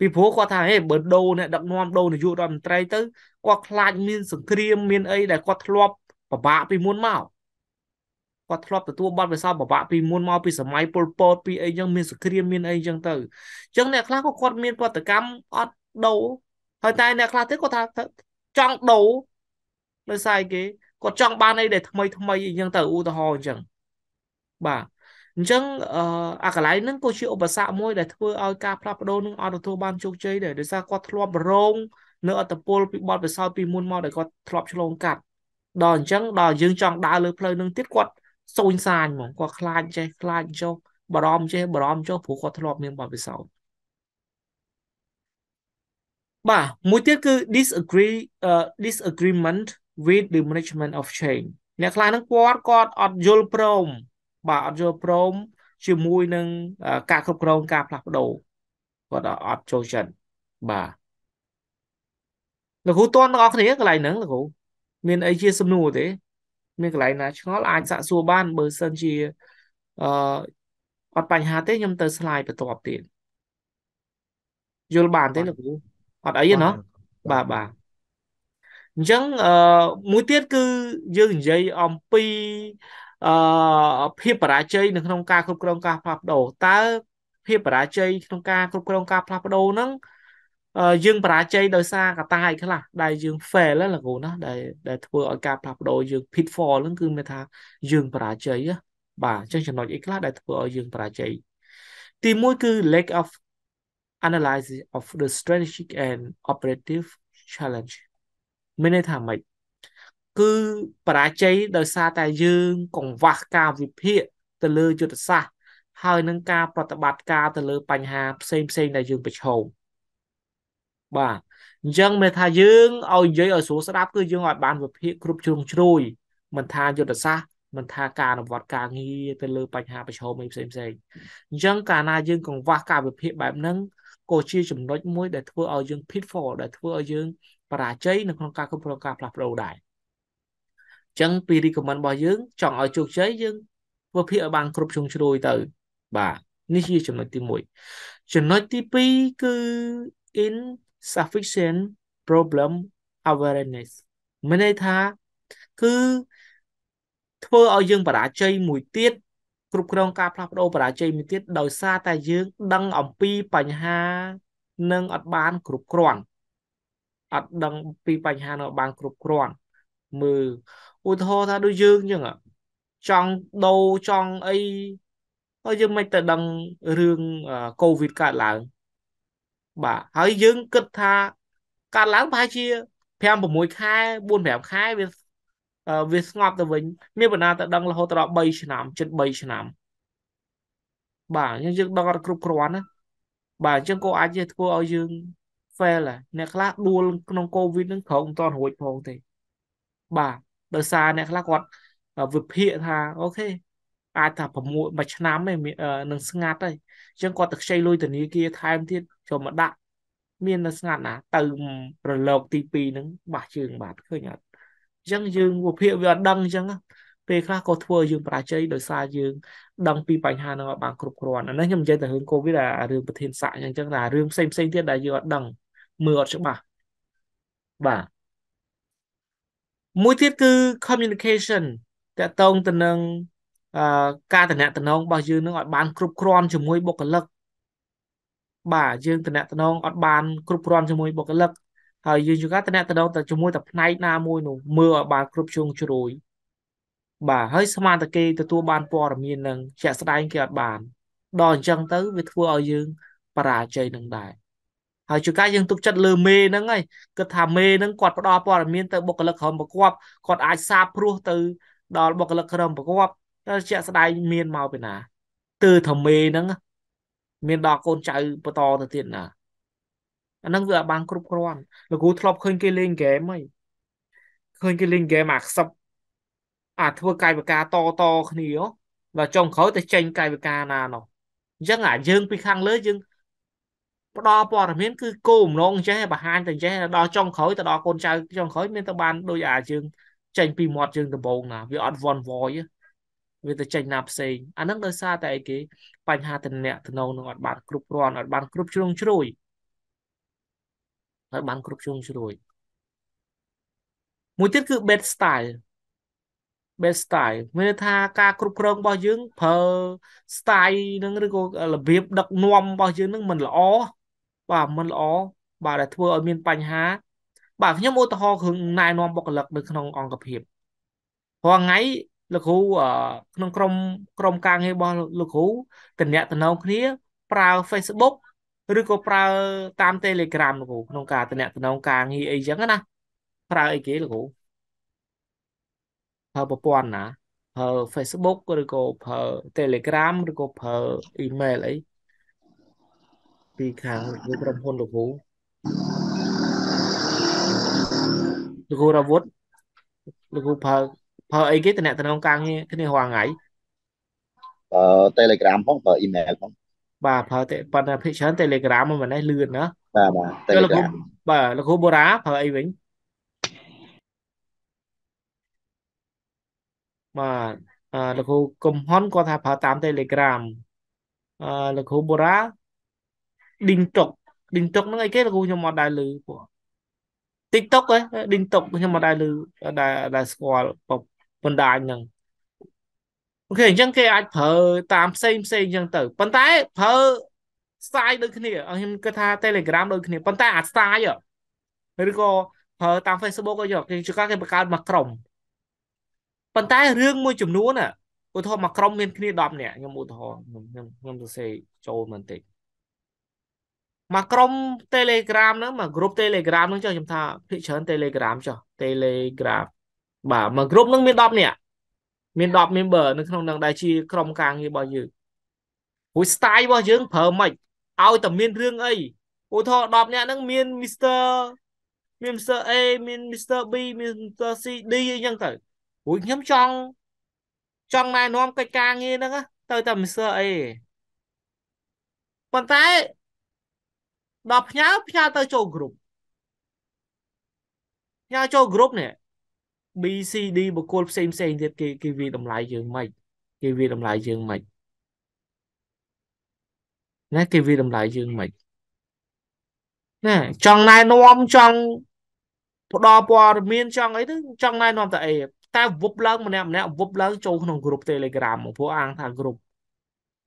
ពីព្រោះគាត់ថាហេបើដូរអ្នកដឹកនាំដូរនាយករដ្ឋមន្ត្រីទៅគាត់ខ្លាចមាន សង្គ្រាមមានអីដែលគាត់ធ្លាប់ពិបាកពីមុនមកគាត់ធ្លាប់ទទួលបទពិសោធន៍ពិបាកពីមុនមកពីសម័យប៉ុលពតពីអីចឹងមានសង្គ្រាមមានអីចឹងទៅអញ្ចឹងអ្នកខ្លះក៏គាត់មានប្រតិកម្មអត់ដូរហើយតែ អ្នកខ្លះទៀតគាត់ថាចង់ដូរដោយសារគេគាត់ចង់បានអីដែលថ្មីថ្មីអញ្ចឹងទៅឧទាហរណ៍អញ្ចឹងបាទអញ្ចឹងអាកន្លែងហ្នឹងក៏ជាឧបសគ្គមួយ ដែលធ្វើឲ្យការផ្លាស់ប្ដូរនឹងអត់ទទួលបានជោគជ័យដែរដោយសារគាត់ធ្លាប់រងនៅអត្តពលពីបទពិសោធន៍ពីមុនមកដែលគាត់ធ្លាប់ឆ្លងកាត់ដល់អញ្ចឹងដល់យើងចង់ដើរលើផ្លូវនឹងទៀតគាត់សូនសាញហ្មងគាត់ខ្លាចចេះខ្លាចចុះបារម្ភចេះបារម្ភចុះព្រោះគាត់ធ្លាប់មានបទពិសោធន៍បាទមួយទៀតគឺ disagree uh, disagreement with the management of change អ្នកខ្លះហ្នឹងគាត់គាត់អត់យល់ព្រមបាទអត់យល់ព្រម ជាមួយនឹងការគ្រប់គ្រងការផ្លាស់ប្ដូរគាត់អត់ចូលចិត្តបាទលោកគ្រូតន់ទាំងអស់គ្នាកន្លែងហ្នឹងលោកគ្រូមានអីជាសំណួរទេមានកន្លែងណាឆ្ងល់អាចសាកសួរបានបើសិនជាអឺអត់បញ្ហាទេខ្ញុំទៅស្លាយបន្ទាប់ទៀតយល់បានទេលោកគ្រូអត់អីទេណាបាទបាទអញ្ចឹងអឺមួយទៀតគឺយើងនិយាយអំពីអឺភាពបរាជ័យនៅក្នុងការគ្រប់គ្រងការផ្លាស់ប្ដូរតើភាពបរាជ័យក្នុងការគ្រប់គ្រងការផ្លាស់ប្ដូរហ្នឹងយើងបរាជ័យដោយសារកត្តាអីខ្លះដែលយើង fail ហ្នឹងលោកគ្រូណាដែលដែលធ្វើឲ្យការផ្លាស់ប្ដូរយើង pitfall ហ្នឹងគឺមានថាយើងបរាជ័យបាទអញ្ចឹងចំណុចអីខ្លះដែលធ្វើឲ្យយើងបរាជ័យទីមួយគឺ lack of analysis of the strategic and operative challenge មានន័យថាម៉េចគឺបរាជ័យដោយសារតែយើង កង្វះការវិភាគទៅលើយុទ្ធសាស្ត្រហើយនឹងការប្រតិបត្តិការទៅលើបញ្ហាផ្សេងផ្សេងដែលយើងប្រឈមបាទអញ្ចឹងមែនថាយើងឲ្យនិយាយឲ្យស្រួលស្ដាប់គឺយើងឲ្យបានវិភាគគ្រប់ជ្រុងជ្រោយមិនថាយុទ្ធសាស្ត្រមិនថាការអនុវត្តការងារទៅលើបញ្ហាប្រឈមអីផ្សេងផ្សេងអញ្ចឹងកាលណាយើងកង្វះការវិភាគបែបហ្នឹងក៏ជាចំណុចមួយដែលធ្វើឲ្យយើង pitfall ដែលធ្វើឲ្យយើងបរាជ័យនៅក្នុងការគ្រប់គ្រងការផ្លាស់ប្ដូរដែរអញ្ចឹងពី recommend របស់យើង ចង់ឲ្យជោគជ័យយើងធ្វើភាគឲ្យបានគ្រប់ជ្រុងជ្រោយទៅ បាទនេះជាចំណុចទី1ចំណុចទី2គឺ insufficient problem awareness មានន័យថាគឺធ្វើឲ្យយើងបរាជ័យមួយទៀតគ្រប់គ្រងការផ្លាស់ប្ដូរបរាជ័យមួយទៀតដោយសារតែយើង ដឹងអំពីបញ្ហា នឹងអត់បានគ្រប់គ្រាន់អត់ដឹងពីបញ្ហានៅបានគ្រប់គ្រាន់មើលឧទាហរណ៍ថាដូចយើងអញ្ចឹងចង់ដូរចង់អីហើយយើងមិនទៅដឹងរឿងកូវីដកើតឡើងបាទហើយយើងគិតថាកើតឡើងប្រហែលជា5 6ខែ4 5ខែវាវាស្ងប់ទៅវិញមានបណ្ដាទៅដឹងរហូតដល់3ឆ្នាំជិត3ឆ្នាំ បាទអញ្ចឹងយើងដឹងអត់គ្រប់គ្រាន់ណាបាទអញ្ចឹងក៏អាចធ្វើឲ្យយើង fail អ្នកខ្លះដួលក្នុង covid នឹងក្រោកមិនទាន់រួចផងទេបាទដោយសារអ្នកខ្លះគាត់វិភាគថាអូខេអាចថា6មួយឆ្នាំឯងនឹងស្ងាត់ហើយអញ្ចឹងគាត់ទៅខ្ចីលុយធនាគារថែមទៀតចូលមកដាក់មាននៅស្ងាត់ណាទៅប្រឡោកទី2ហ្នឹងបាស់ជើងបាទឃើញអត់អញ្ចឹងយើងវិភាគវាអត់ដឹងអញ្ចឹងពេលខ្លះក៏ធ្វើយើងបរាជ័យដោយសារយើងដឹងពីបញ្ហាហ្នឹងអត់បានគ្រប់គ្រាន់អានេះខ្ញុំនិយាយតែរឿងកូវីដអារឿងប្រធានសាក់អញ្ចឹងតែរឿងផ្សេងផ្សេងទៀតដែលយើងអត់ដឹងមើលអត់ច្បាស់បាទមួយទៀតគឺ communication តកតងទៅនឹងអឺការតំណតំណងរបស់យើងនឹងឲ្យបាន គ្រប់គ្រាន់ជាមួយបុគ្គលិកបាទយើងតំណតំណងអត់បានគ្រប់គ្រាន់ជាមួយបុគ្គលិកហើយយើងជួនកាលតំណតំណងទៅជាមួយតែផ្នែកណាមួយនោះមើលឲ្យបានគ្រប់ជ្រុងជ្រោយបាទហើយស្មានតែគេទទួលបានព័ត៌មាននឹងជាក់ស្ដែងគេអត់បានដល់អញ្ចឹងទៅវាធ្វើឲ្យយើងបរាជ័យនឹងដែរហើយជួនកាលយើងទុកចិត្តលើមេហ្នឹងហើយគិតថាមេហ្នឹងគាត់ផ្ដល់ព័ត៌មានទៅបុគ្គលិកក្រុមប្រកបគាត់អាចសាបព្រោះទៅដល់បុគ្គលិកក្រុមប្រកបតែជាក់ស្ដែងមានមកពីណាទើថាមេហ្នឹងមានដល់កូនចៅបន្តទៅទៀតណាអាហ្នឹងវាអត់បានគ្រប់គ្រាន់លោកគ្រូធ្លាប់ឃើញគេលេងហ្គេមហីឃើញគេលេងហ្គេមអាខ្សឹបអាធ្វើកាយវិការតតគ្នាដល់ចុងក្រោយទៅចេញកាយវិការណានោះអញ្ចឹងអាយើងពីខាងលើយើងផ្ដល់ព័ត៌មានគឺគោលំងចេះបង្ហាញទៅចេះដល់ចុងក្រោយទៅដល់កូនចៅចុងក្រោយមានទៅបានដូចអាយើងចេញពីមាត់យើងដំបងណា វាអត់ one voice វាទៅចេញណាផ្សេងអានឹងដោយសារតែអីគេ បញ្ហាតំណែងតំណងនឹងអត់បានគ្រប់គ្រាន់អត់បានគ្រប់ជ្រុងជ្រោយអត់បានគ្រប់ជ្រុងជ្រោយមួយទៀតគឺ bed style bed style មានថាការគ្រប់គ្រងរបស់យើងប្រើ style នឹងឬក៏របៀបដឹកនាំរបស់យើងនឹងមិនល្អបាទមិនល្អបាទដែលធ្វើឲ្យមានបញ្ហាបាទខ្ញុំឧទាហរណ៍គ្រឿងណែនាំបុគ្គលិក នៅក្នុងអង្គភាពព្រោះថ្ងៃលោកគ្រូក្នុងក្រុមក្រុមការងាររបស់លោកគ្រូតំណាក់តំណងគ្នាប្រើ Facebook ឬក៏ប្រើតាម Telegram លោកគ្រូក្នុងការតំណាក់តំណងការងារអីចឹងណាប្រើអីគេលោកគ្រូប្រើប្រព័ន្ធណាប្រើ Facebook ឬក៏ប្រើ Telegram ឬក៏ប្រើ email អីពីខាងលោកក្រុមហ៊ុនលោកគ្រូលោកគ្រូរវុតលោកគ្រូប្រើប្រើអីគេតំណតំណងការងារគ្នារាល់ថ្ងៃអឺ Telegram ផងប្រើ email ផងបាទប្រើតែប៉ុន្តែភាគច្រើន Telegram មិនមែនលឿនណាបាទបាទ Telegram បាទលោកគ្រូបូរ៉ាប្រើអីវិញបាទអឺលោកគ្រូកុំហ៊ុនគាត់ថាប្រើតាម Telegram អឺលោកគ្រូបូរ៉ាឌីងតុកឌីងតុកហ្នឹងអីគេលោកគ្រូខ្ញុំអត់ដែរឮព្រោះ TikTok ហ៎ Ding Tok ខ្ញុំអត់ដែរឮដែរដែរស្គាល់បណ្ដាញហ្នឹងអូខេអញ្ចឹងគេអាចប្រើតាមផ្សេងផ្សេងអញ្ចឹងទៅប៉ុន្តែប្រើស្ទាយដូចគ្នាខ្ញុំគិតថា Telegram ដូចគ្នាប៉ុន្តែអាចស្ទាយឬក៏ប្រើតាម Facebook អីគេជួនកាលគេបង្កើតមកក្រុមប៉ុន្តែរឿងមួយ ចំនួនឧទាហរណ៍មកក្រុមមានគ្នា10នាក់ខ្ញុំឧទាហរណ៍ខ្ញុំខ្ញុំសរសេរចូលបន្តិចមកក្រុម Telegram ហ្នឹងមកក្រុម Telegram ហ្នឹងចុះខ្ញុំថាភាគច្រើន Telegram ចុះ Telegram បាទមកក្រុមហ្នឹងមាន10នាក់មាន10 member នៅក្នុងហ្នឹងដែលជាក្រុមការងាររបស់យើងព្រោះ style របស់យើងប្រើមិនឲ្យតែមានរឿងអីឧទាហរណ៍10នាក់ហ្នឹងមាន Mr មាន Mr A មាន Mr B មាន Mr C D អីចឹងទៅព្រោះខ្ញុំចង់ចង់ណែនាំកិច្ចការងារហ្នឹងទៅតែ Mr A ប៉ុន្តែដល់ផ្ញើផ្ញើទៅចូលក្រុមផ្ញើចូលក្រុមនេះ BCD បុគ្គលផ្សេងផ្សេងទៀតគេគេវាតម្លៃយើងមិនគេវាតម្លៃយើងមិនណាគេវាតម្លៃយើងមិនណាចង់ណែនាំចង់ផ្ដល់ព័ត៌មាន ចង់អីទៅចង់ណែនាំតែអីតែវប់ឡើងម្នាក់ម្នាក់វប់ឡើងចូលក្នុងក្រុម Telegram ព្រោះអាងថាក្រុម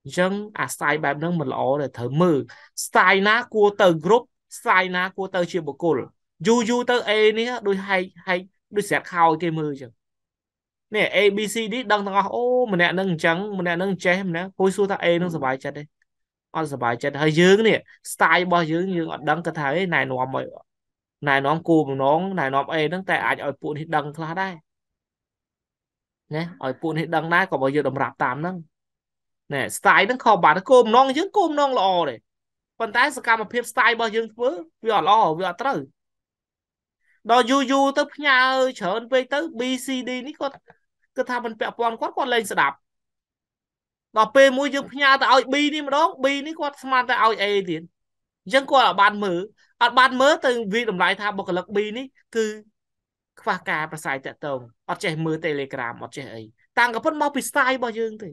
អញ្ចឹងអា style បែបហ្នឹងមិនល្អទេត្រូវមើល style ណាគួរទៅ group style ណាគួរទៅជាបុគ្គលយូរយូរទៅ A នេះដូចហែកហែកដូចស្រាក់ខោយគេមើលអញ្ចឹងនេះ A B C D ដឹងទាំងអស់អូម្នាក់នឹងអញ្ចឹងម្នាក់នឹងចេះម្នាក់គួយសួរថា A នឹងសុបាយចិត្តទេអត់សុបាយចិត្តហើយយើងនេះ style របស់យើងយើងអត់ដឹងគាត់ថាឯណែនាំមកណែនាំគូបំណងណែនាំ A ហ្នឹងតែអាចឲ្យពួកនេះដឹងខ្លះដែរណាឲ្យពួកនេះដឹងដែរក៏បើយើងតម្រាប់តាមហ្នឹងណែ style ហ្នឹងខុសបាទគោលបំណងយើងគោលបំណងល្អទេប៉ុន្តែសកម្មភាព style របស់យើងធ្វើវាអត់ល្អវាអត់ត្រូវដល់យូរយូរទៅផ្ញើច្រើនពេកទៅ BCD នេះគាត់គាត់ថាមិនពាក់ព័ន្ធគាត់គាត់លែងស្ដាប់ដល់ពេលមួយយើងផ្ញើទៅឲ្យ B នេះម្ដង B នេះគាត់ស្មានតែឲ្យ A ទៀតអញ្ចឹងគាត់អត់បានមើលអត់បានមើលទៅវាតម្លៃថាបុគ្គលិក B នេះគឺខ្វះការប្រស័យតាក់ទងអត់ចេះមើល Telegram អត់ចេះអីតាំងក៏ប៉ុនមកពី style របស់យើងទេ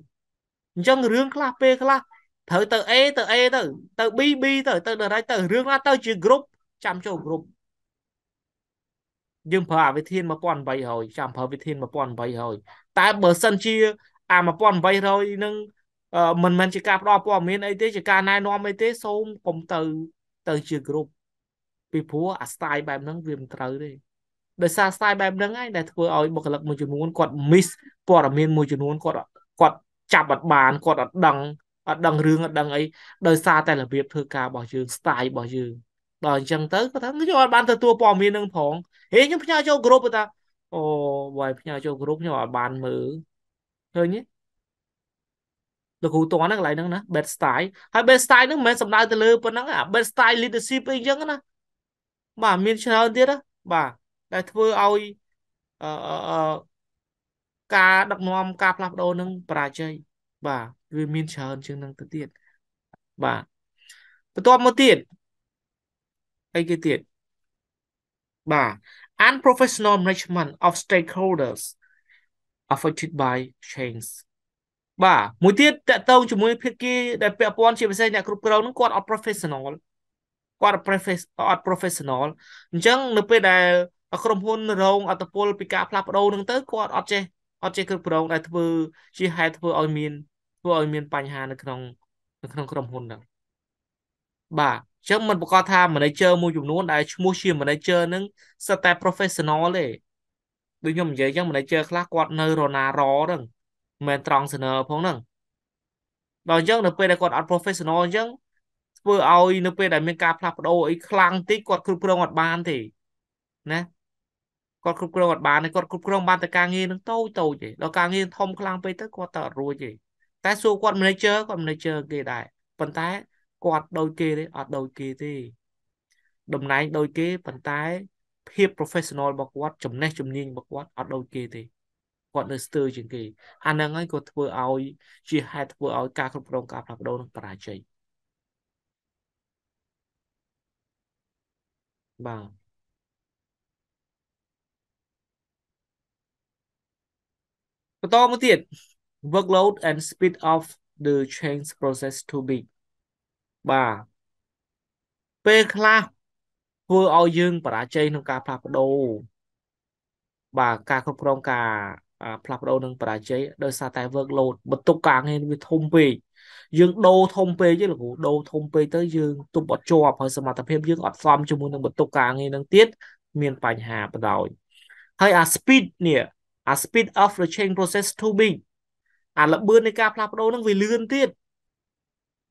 អញ្ចឹងរឿងខ្លះពេលខ្លះត្រូវទៅ A ទៅ A ទៅទៅ B B ទៅទៅដល់ទៅរឿងណាទៅជា group ចាំចូល group យើងប្រើអាវិធាន1800ចាំប្រើវិធាន1800តែបើសិនជាអា1800នឹងមិនមែនជាការផ្ដល់ព័ត៌មានអីទេជាការណែនាំអីទេសូមកុំទៅទៅជា group ពីព្រោះអា style បែបហ្នឹងវាមិនត្រូវទេដោយសារ style បែបហ្នឹងឯងដែលធ្វើឲ្យបុគ្គលិកមួយចំនួនគាត់ miss ព័ត៌មានមួយចំនួនគាត់គាត់ចាប់អត់បានគាត់អត់ដឹងអត់ដឹងរឿងអត់ដឹងអីដោយសារតែរបៀបធ្វើការរបស់យើង style របស់យើងដល់អញ្ចឹងទៅគាត់ថាខ្ញុំអត់បានទទួលព័ត៌មាននឹងផងហេខ្ញុំផ្ញើចូលក្រុមគាត់ថាអូបើផ្ញើចូលក្រុមខ្ញុំអត់បានមើលឃើញទេលោកគ្រូតន់ហ្នឹងកន្លែងហ្នឹងណា best style ហើយ best style ហ្នឹងមិនមែនសំដៅទៅលើប៉ុណ្ណឹងអា best style leadership អីចឹងណាបាទមានច្រើនទៀតណាបាទដែលធ្វើឲ្យអឺការដឹកនាំការផ្លាស់ប្ដូរនឹងបរាជ័យបាទវាមានច្រើនជាងនឹងទៅទៀតបាទបន្ទាប់មកទៀតអីគេទៀតបាទ unprofessional management of stakeholders affected by change បាទមួយទៀតតកតងជាមួយភាគីដែលពាក់ព័ន្ធជាពិសេសអ្នកគ្រប់គ្រងនឹងគាត់អត់ professional គាត់អត់ professional អត់ professional អញ្ចឹងនៅពេលដែលក្រុមហ៊ុនរងអត្តពលពីការផ្លាស់ប្ដូរនឹងទៅគាត់អត់ចេះអត់ចេះគ្រប់គ្រងដែលធ្វើជាហេតុធ្វើឲ្យមានធ្វើឲ្យមានបញ្ហានៅក្នុង នៅក្នុងក្រុមហ៊ុនហ្នឹងបាទអញ្ចឹងมันប្រកាសថា manager មួយចំនួនដែលឈ្មោះជា manager ហ្នឹងសិតតែ professional ទេដូចខ្ញុំនិយាយអញ្ចឹង manager ខ្លះគាត់នៅរណារហ្នឹងមិនមែនត្រង់ senior ផងហ្នឹងដល់អញ្ចឹងនៅពេលដែលគាត់អត់ professional អញ្ចឹងធ្វើឲ្យនៅពេលដែលមានការផ្លាស់ប្ដូរអីខ្លាំងតិចគាត់គ្រប់គ្រងអត់បានទេណាគាត់គ្រប់គ្រងអត់បានទេគាត់គ្រប់គ្រងបានតែការងារនឹងតូចតូចទេដល់ការងារធំខ្លាំងពេកទៅគាត់ទៅអត់រួចទេតែសួរគាត់ manager គាត់ manager គេដែរប៉ុន្តែគាត់ដូចគេទេអត់ដូចគេទេតំណែងដូចគេប៉ុន្តែភាព professional របស់គាត់ចំណេះជំនាញរបស់គាត់អត់ដូចគេទេគាត់នៅស្ទើរជាងគេអាហ្នឹងហើយគាត់ធ្វើឲ្យ ជាហេតុធ្វើឲ្យការគ្រប់គ្រងការផ្លាស់ប្ដូរនឹងបរាជ័យបាទបន្តមកទៀត workload and speed of the change process to be បាទពេលខ្លះធ្វើឲ្យយើងបរាជ័យក្នុងការផ្លាស់ប្ដូរបាទការគ្រប់គ្រងការ ផ្លាស់ប្ដូរនឹងបរាជ័យដោយសារតែ workload បន្ទុកការងារវាធំពេកយើងដូរធំពេកទេលោកគ្រូដូរធំពេកទៅយើង ទប់អត់ជាប់ហើយសមត្ថភាពយើងអត់សមជាមួយនឹងបន្ទុកការងារនឹងទៀតមានបញ្ហាបណ្ដោយហើយអា speed នេះអា speed of the change process too big អាលបឿននៃការផ្លាស់ប្ដូរហ្នឹងវាលឿនទៀត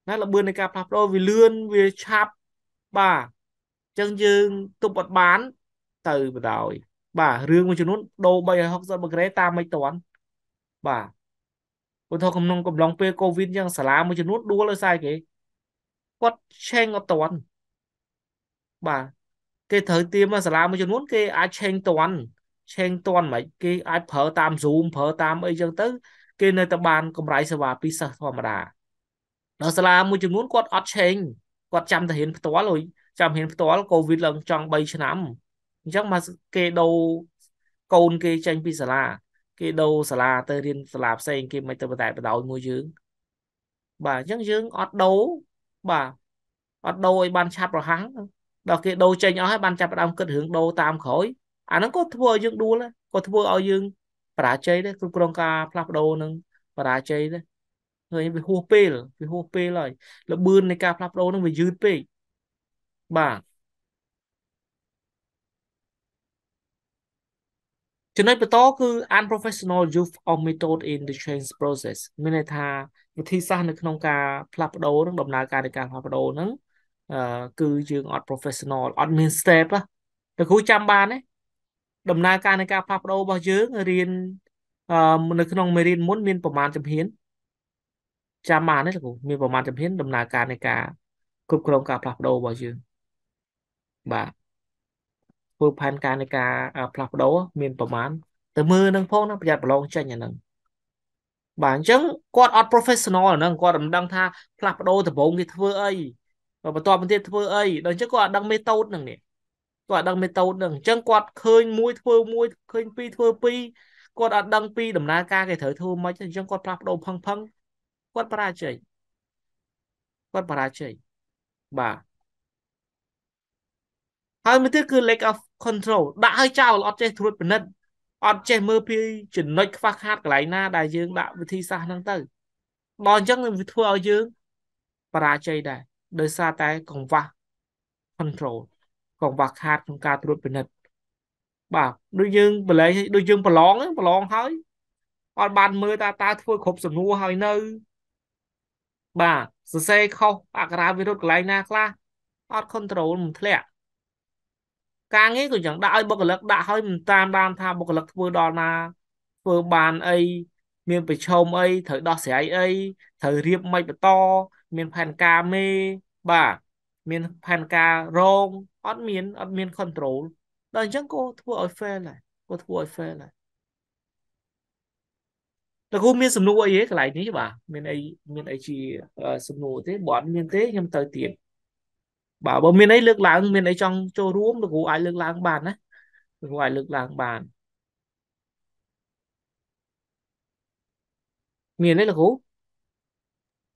ណាលបឿននៃការផ្លាស់ប្ដូរវាលឿនវាឆាប់បាទអញ្ចឹងយើងទប់អត់បានទៅបណ្ដោយបាទរឿងមួយចំនួនដូរ360ដឺក្រេតាមមិនតាន់បាទពុទ្ធក្នុងកំឡុងពេលកូវីដយ៉ាងសាលាមួយចំនួនដួលឲ្យស្អីគេគាត់ឆេងអត់តាន់បាទគេត្រូវទៀមសាលាមួយចំនួនគេអាចឆេងតាន់ឆេងតន់មិនគេអាចប្រើតាម Zoom ប្រើតាមអីចឹងទៅ គេនៅតែបានកម្រៃសេវាពីសិស្សធម្មតាដល់សាលាមួយចំនួនគាត់អត់ឆេងគាត់ចាំតែរៀនផ្ទាល់ហើយចាំរៀនផ្ទាល់កូវីដឡើងចង់3ឆ្នាំអញ្ចឹងមកគេដូរកូនគេចេញពីសាលាគេដូរសាលាទៅរៀនសាលាផ្សេងគេមិនទៅបតែបដោយមួយយើងបាទអញ្ចឹងយើងអត់ដូរបាទអត់ដូរឲ្យបានឆាប់រហ័សដល់គេដូរចេញអស់ហើយបានចាប់ផ្ដើមគិតរឿងដូរតាមក្រោយអាហ្នឹងក៏ធ្វើឲ្យយើងដួលក៏ធ្វើឲ្យយើងបរាជ័យដែរគ្រប់គ្រងការផ្លាស់ប្ដូរនឹងបរាជ័យដែរឃើញវាហួសពេលវាហួសពេលហើយលបឿននៃការផ្លាស់ប្ដូរនឹងវាយឺតពេកបាទចំណុចបន្តគឺ unprofessional use of method in the change process មានន័យថាវិធីសាស្ត្រនៅក្នុងការផ្លាស់ប្ដូរនឹងដំណើរការនៃការផ្លាស់ប្ដូរនឹងអឺគឺយើងអត់ professional អត់មាន step ណាលោកគ្រូចាំបានទេដំណើរការនៃការផ្លាស់ប្ដូររបស់យើងរៀននៅក្នុងមេរៀនមុនមានប្រមាណជំហានចាំបានទេលោកគ្រូមានប្រមាណជំហានដំណើរការនៃការគ្រប់គ្រងការផ្លាស់ប្ដូររបស់យើងបាទធ្វើផែនការនៃការផ្លាស់ប្ដូរមានប្រមាណតែមើលនឹងផងណាប្រយ័ត្នប្រឡងចេញអាហ្នឹងបាទអញ្ចឹងគាត់អត់ professional អាហ្នឹងគាត់មិនដឹងថាផ្លាស់ប្ដូរដំបូងគេធ្វើអីបន្ទាប់មកទៀតធ្វើអីដល់អញ្ចឹងគាត់អត់ដឹង method ហ្នឹងនេះគាត់អត់ដឹងមេតូតនឹងអញ្ចឹងគាត់ឃើញមួយធ្វើមួយឃើញពីរធ្វើពីរគាត់អត់ដឹងពីដំណើរការគេត្រូវធ្វើមិនអញ្ចឹងគាត់ផ្លាស់ប្ដូរផឹងផឹងគាត់បរាជ័យគាត់បរាជ័យបាទហើយមួយទៀតគឺ lack of control ដាក់ឲ្យចោលអត់ចេះត្រួតពិនិត្យអត់ចេះមើលពីចំណុចខ្វះខាតកន្លែងណាដែលយើងដាក់វិធីសាស្ត្រហ្នឹងទៅដល់អញ្ចឹងវាធ្វើឲ្យយើងបរាជ័យដែរដោយសារតែកង្វះ control កង្វះខាតក្នុងការត្រួតពិនិត្យបាទដូចយើងបលែងដូចយើងប្រឡងប្រឡងហើយអត់បានមើលតើតើធ្វើគ្រប់សំណួរហើយនៅបាទសរសេរខុសអក្ខរាវិរុទ្ធកន្លែងណាខ្លះអត់ control មិនធ្លាក់ការងារក៏យ៉ាងដាក់ឲ្យបុគ្គលិកដាក់ឲ្យមិនតាមដានថាបុគ្គលិកធ្វើដល់ណាធ្វើបានអីមានប្រជុំអីត្រូវដោះស្រាយអីត្រូវរៀបមិនបន្ត មានផែនការមេបាទមានផែនការរងអត់មានអត់មាន control ដល់អញ្ចឹងក៏ធ្វើឲ្យ fail ដែរក៏ធ្វើឲ្យ fail ដែរតើគូមានសំណួរអីទេកន្លែងនេះបាទមានអីមានអីជាសំណួរទេបើអត់មានទេខ្ញុំទៅទៀតបាទបើមានអីលើកឡើងមានអីចង់ចូលរួមលោកគ្រូអាចលើកឡើងបានណាលោកគ្រូអាចលើកឡើងបានមានទេលោកគ្រូ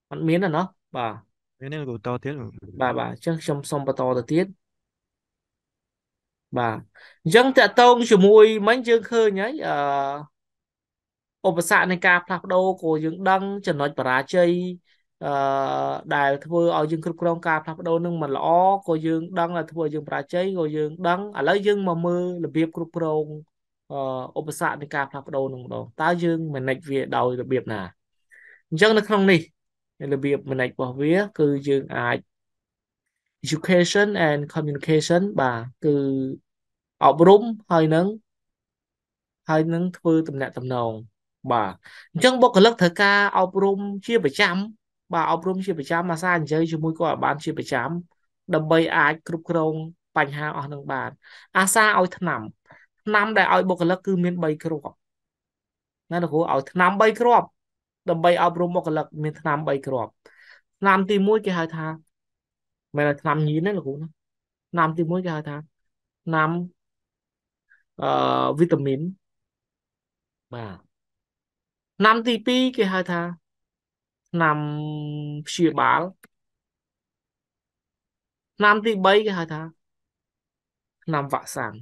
អត់មានទេណោះបាទមានទេលោកគ្រូតទៀតបាទបាទអញ្ចឹងខ្ញុំសូមបន្តទៅទៀតបាទអញ្ចឹងតកតងជាមួយមិញយើងឃើញហើយអឺឧបសគ្គនៃការផ្លាស់ប្ដូរក៏យើងដឹងចំណុចបរាជ័យអឺដែលធ្វើឲ្យយើងគ្រប់គ្រងការផ្លាស់ប្ដូរនឹងមិនល្អក៏យើងដឹងថាធ្វើឲ្យយើងបរាជ័យក៏យើងដឹងឥឡូវយើងមកមើលរបៀបគ្រប់គ្រងអឺឧបសគ្គនៃការផ្លាស់ប្ដូរនឹងម្ដងតើយើង manage វាដោយរបៀបណាអញ្ចឹងនៅក្នុងនេះរបៀប manage របស់វា គឺយើងអាច education and communication បាទគឺអប់រំហើយនឹងហើយនឹងធ្វើតំណាក់តំណងបាទអញ្ចឹងបុគ្គលិកត្រូវការអប់រំជាប្រចាំបាទអប់រំជាប្រចាំអាសាអញ្ជើញជាមួយគាត់ឲ្យបានជាប្រចាំដើម្បីអាច គ្រប់គ្រងបញ្ហាអស់នឹងបានអាសាឲ្យឆ្នាំឆ្នាំដែលឲ្យបុគ្គលិកគឺមាន3គ្រាប់ណាលោកគ្រូឲ្យឆ្នាំ3គ្រាប់ដើម្បីអប់រំបុគ្គលិកមានឆ្នាំ3គ្រាប់ឆ្នាំទី1គេហៅថាមែនថាឆ្នាំញៀនណាលោកគ្រូណាឆ្នាំទី1គេហៅថាឆ្នាំអឺវីតាមីនបាទឆ្នាំទី2គេហៅថាឆ្នាំព្យាបាលឆ្នាំទី3គេហៅថាឆ្នាំវ៉ាក់សាំង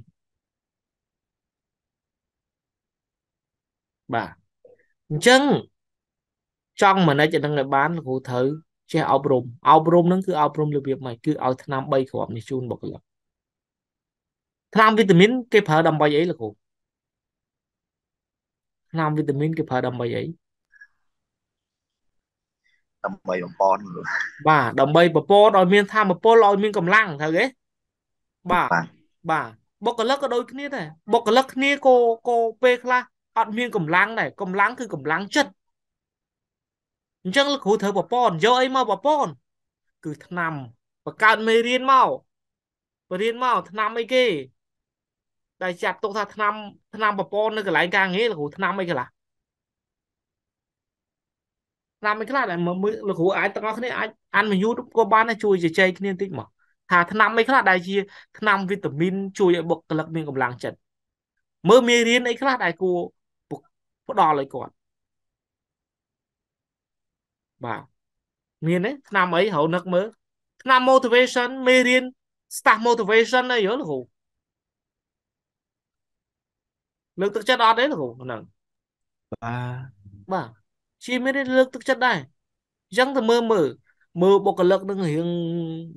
បាទអញ្ចឹងចង់ manage នឹងឲ្យបានលោកគ្រូត្រូវចេះអប់រំអប់រំហ្នឹងគឺអប់រំរបៀបម៉េចគឺឲ្យថ្នាំ3គ្រាប់នេះជូនបុគ្គលិកថ្នាំវីតាមីនគេប្រើដើម្បីអីលោកគ្រូថ្នាំវីតាមីនគេប្រើដើម្បីអីដើម្បីបំពន់បាទដើម្បីបំពន់ឲ្យមានធម៌ពលឲ្យមានកម្លាំងត្រូវទេបាទបាទបុគ្គលិកក៏ដូចគ្នាដែរបុគ្គលិកគ្នាក៏ក៏ពេលខ្លះអត់មានកម្លាំងដែរកម្លាំងគឺកម្លាំងចិត្តអញ្ចឹងលោកគ្រូត្រូវប្រព័ន្ធយកអីមកប្រព័ន្ធគឺឆ្នាំបង្កើតមេរៀនមកបរៀនមកឆ្នាំអីគេដែលចាត់ទុកថាឆ្នាំឆ្នាំប្រព័ន្ធនៅកន្លែងការងារលោកគ្រូឆ្នាំអីខ្លះឆ្នាំអីខ្លះដែលលោកគ្រូអាចទាំងអស់គ្នាអាចអានមយូក៏បានជួយជជែកគ្នាបន្តិចមកថាឆ្នាំអីខ្លះដែលជាឆ្នាំវីតាមីនជួយឲ្យបុគ្គលិកមានកម្លាំងចិត្តមើលមេរៀនអីខ្លះដែលគួរផ្ដល់ឲ្យគាត់បាទមានទេឆ្នាំអីហៅនឹកមើលឆ្នាំ motivation មេរៀន staff motivation អីយល់លោកគ្រូលើកទឹកចិត្តអត់ទេលោកគ្រូហ្នឹងបាទបាទជាមេរៀនលើកទឹកចិត្តដែរអញ្ចឹងទៅមើលមើលមើលបុគ្គលិកនឹងរៀង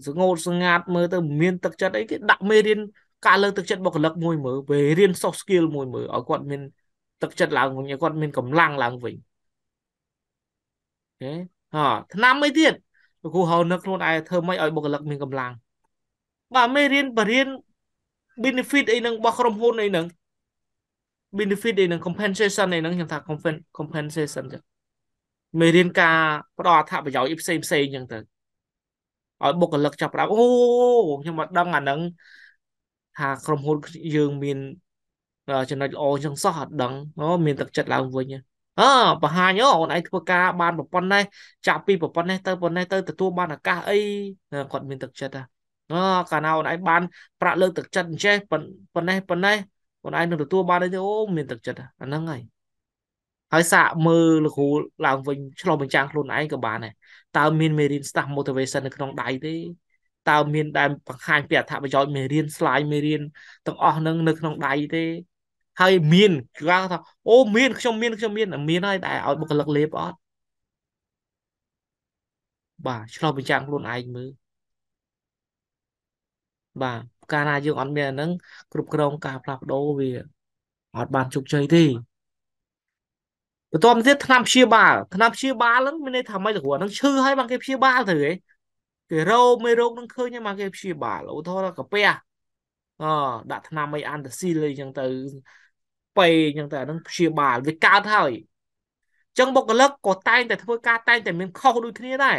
ស្ងូតស្ងាត់មើលទៅមានទឹកចិត្តអីគេដាក់មេរៀនការលើកទឹកចិត្តបុគ្គលិកមួយមើលពេលរៀន soft skill មួយមើលឲ្យគាត់មានទឹកចិត្តឡើងវិញឲ្យគាត់មានកម្លាំងឡើងវិញគេហ่าឆ្នាំមួយទៀតលោកគ្រូហៅនឹកខ្លួនឯងធ្វើម៉េចឲ្យបុគ្គលិកមានកម្លាំងបាទមេរៀនបរៀន benefit អីនឹងរបស់ក្រុមហ៊ុនអីនឹង benefit អីនឹង compensation អីនឹងខ្ញុំថា compensation ចឹងមេរៀនការផ្ដល់អត្ថប្រយោជន៍អីផ្សេងផ្សេងចឹងទៅឲ្យបុគ្គលិកចាប់ផ្ដើមអូខ្ញុំមកដឹងអានឹងថាក្រុមហ៊ុនយើងមានចំណុចល្អចឹងសោះអត់ដឹងអូមានទឹកចិត្តឡើងវិញហ្នឹងអឺបង្ហាញអូអូនឯងធ្វើការបានប្រព័ន្ធនេះចាប់ពីប្រព័ន្ធនេះទៅប្រព័ន្ធនេះទៅទទួលបានឱកាសអីគាត់មានទឹកចិត្តអឺកាលណាអូនឯងបានប្រាក់លើកទឹកចិត្តអញ្ចេះប៉ុណ្ណេះប៉ុណ្ណេះអូនឯងនឹងទទួលបានអីទេអូមានទឹកចិត្តអាហ្នឹងហើយហើយសាកមើលលោកគ្រូឡើងវិញឆ្លុះបញ្ចាំងខ្លួនឯងក៏បានដែរតើមានមេរៀន staff motivation នៅក្នុងដៃទេតើមានដែលបង្ហាញពីអត្ថប្រយោជន៍មេរៀន slide មេរៀនទាំងអស់នឹងនៅក្នុងដៃទេហើយមានគេថាអូមានខ្ញុំមានខ្ញុំមានមានហើយតែឲ្យបុគ្គលិកលេបអត់បាទឆ្លោះបញ្ចាំងខ្លួនឯងមើលបាទកាលណាយើងអត់មានអាហ្នឹងគ្រប់គ្រងការផ្លាស់ប្ដូរវាអត់បានជោគជ័យទេបន្ទាប់មកទៀតថ្នាំព្យាបាលថ្នាំព្យាបាលហ្នឹងមានន័យថាម៉េចទៅគ្រូហ្នឹងឈឺហើយបានគេព្យាបាលទៅហ៎គេរោគមេរោគហ្នឹងឃើញហើយបានគេព្យាបាលឧទាហរណ៍កាពះអឺដាក់ថ្នាំអីអានតាស៊ីលអីចឹងទៅពេអញ្ចឹងទៅអានឹងព្យាបាលវាកើតហើយអញ្ចឹងបុគ្គលិកក៏តែងតែធ្វើការតែងតែមានខុសដូចគ្នាដែរ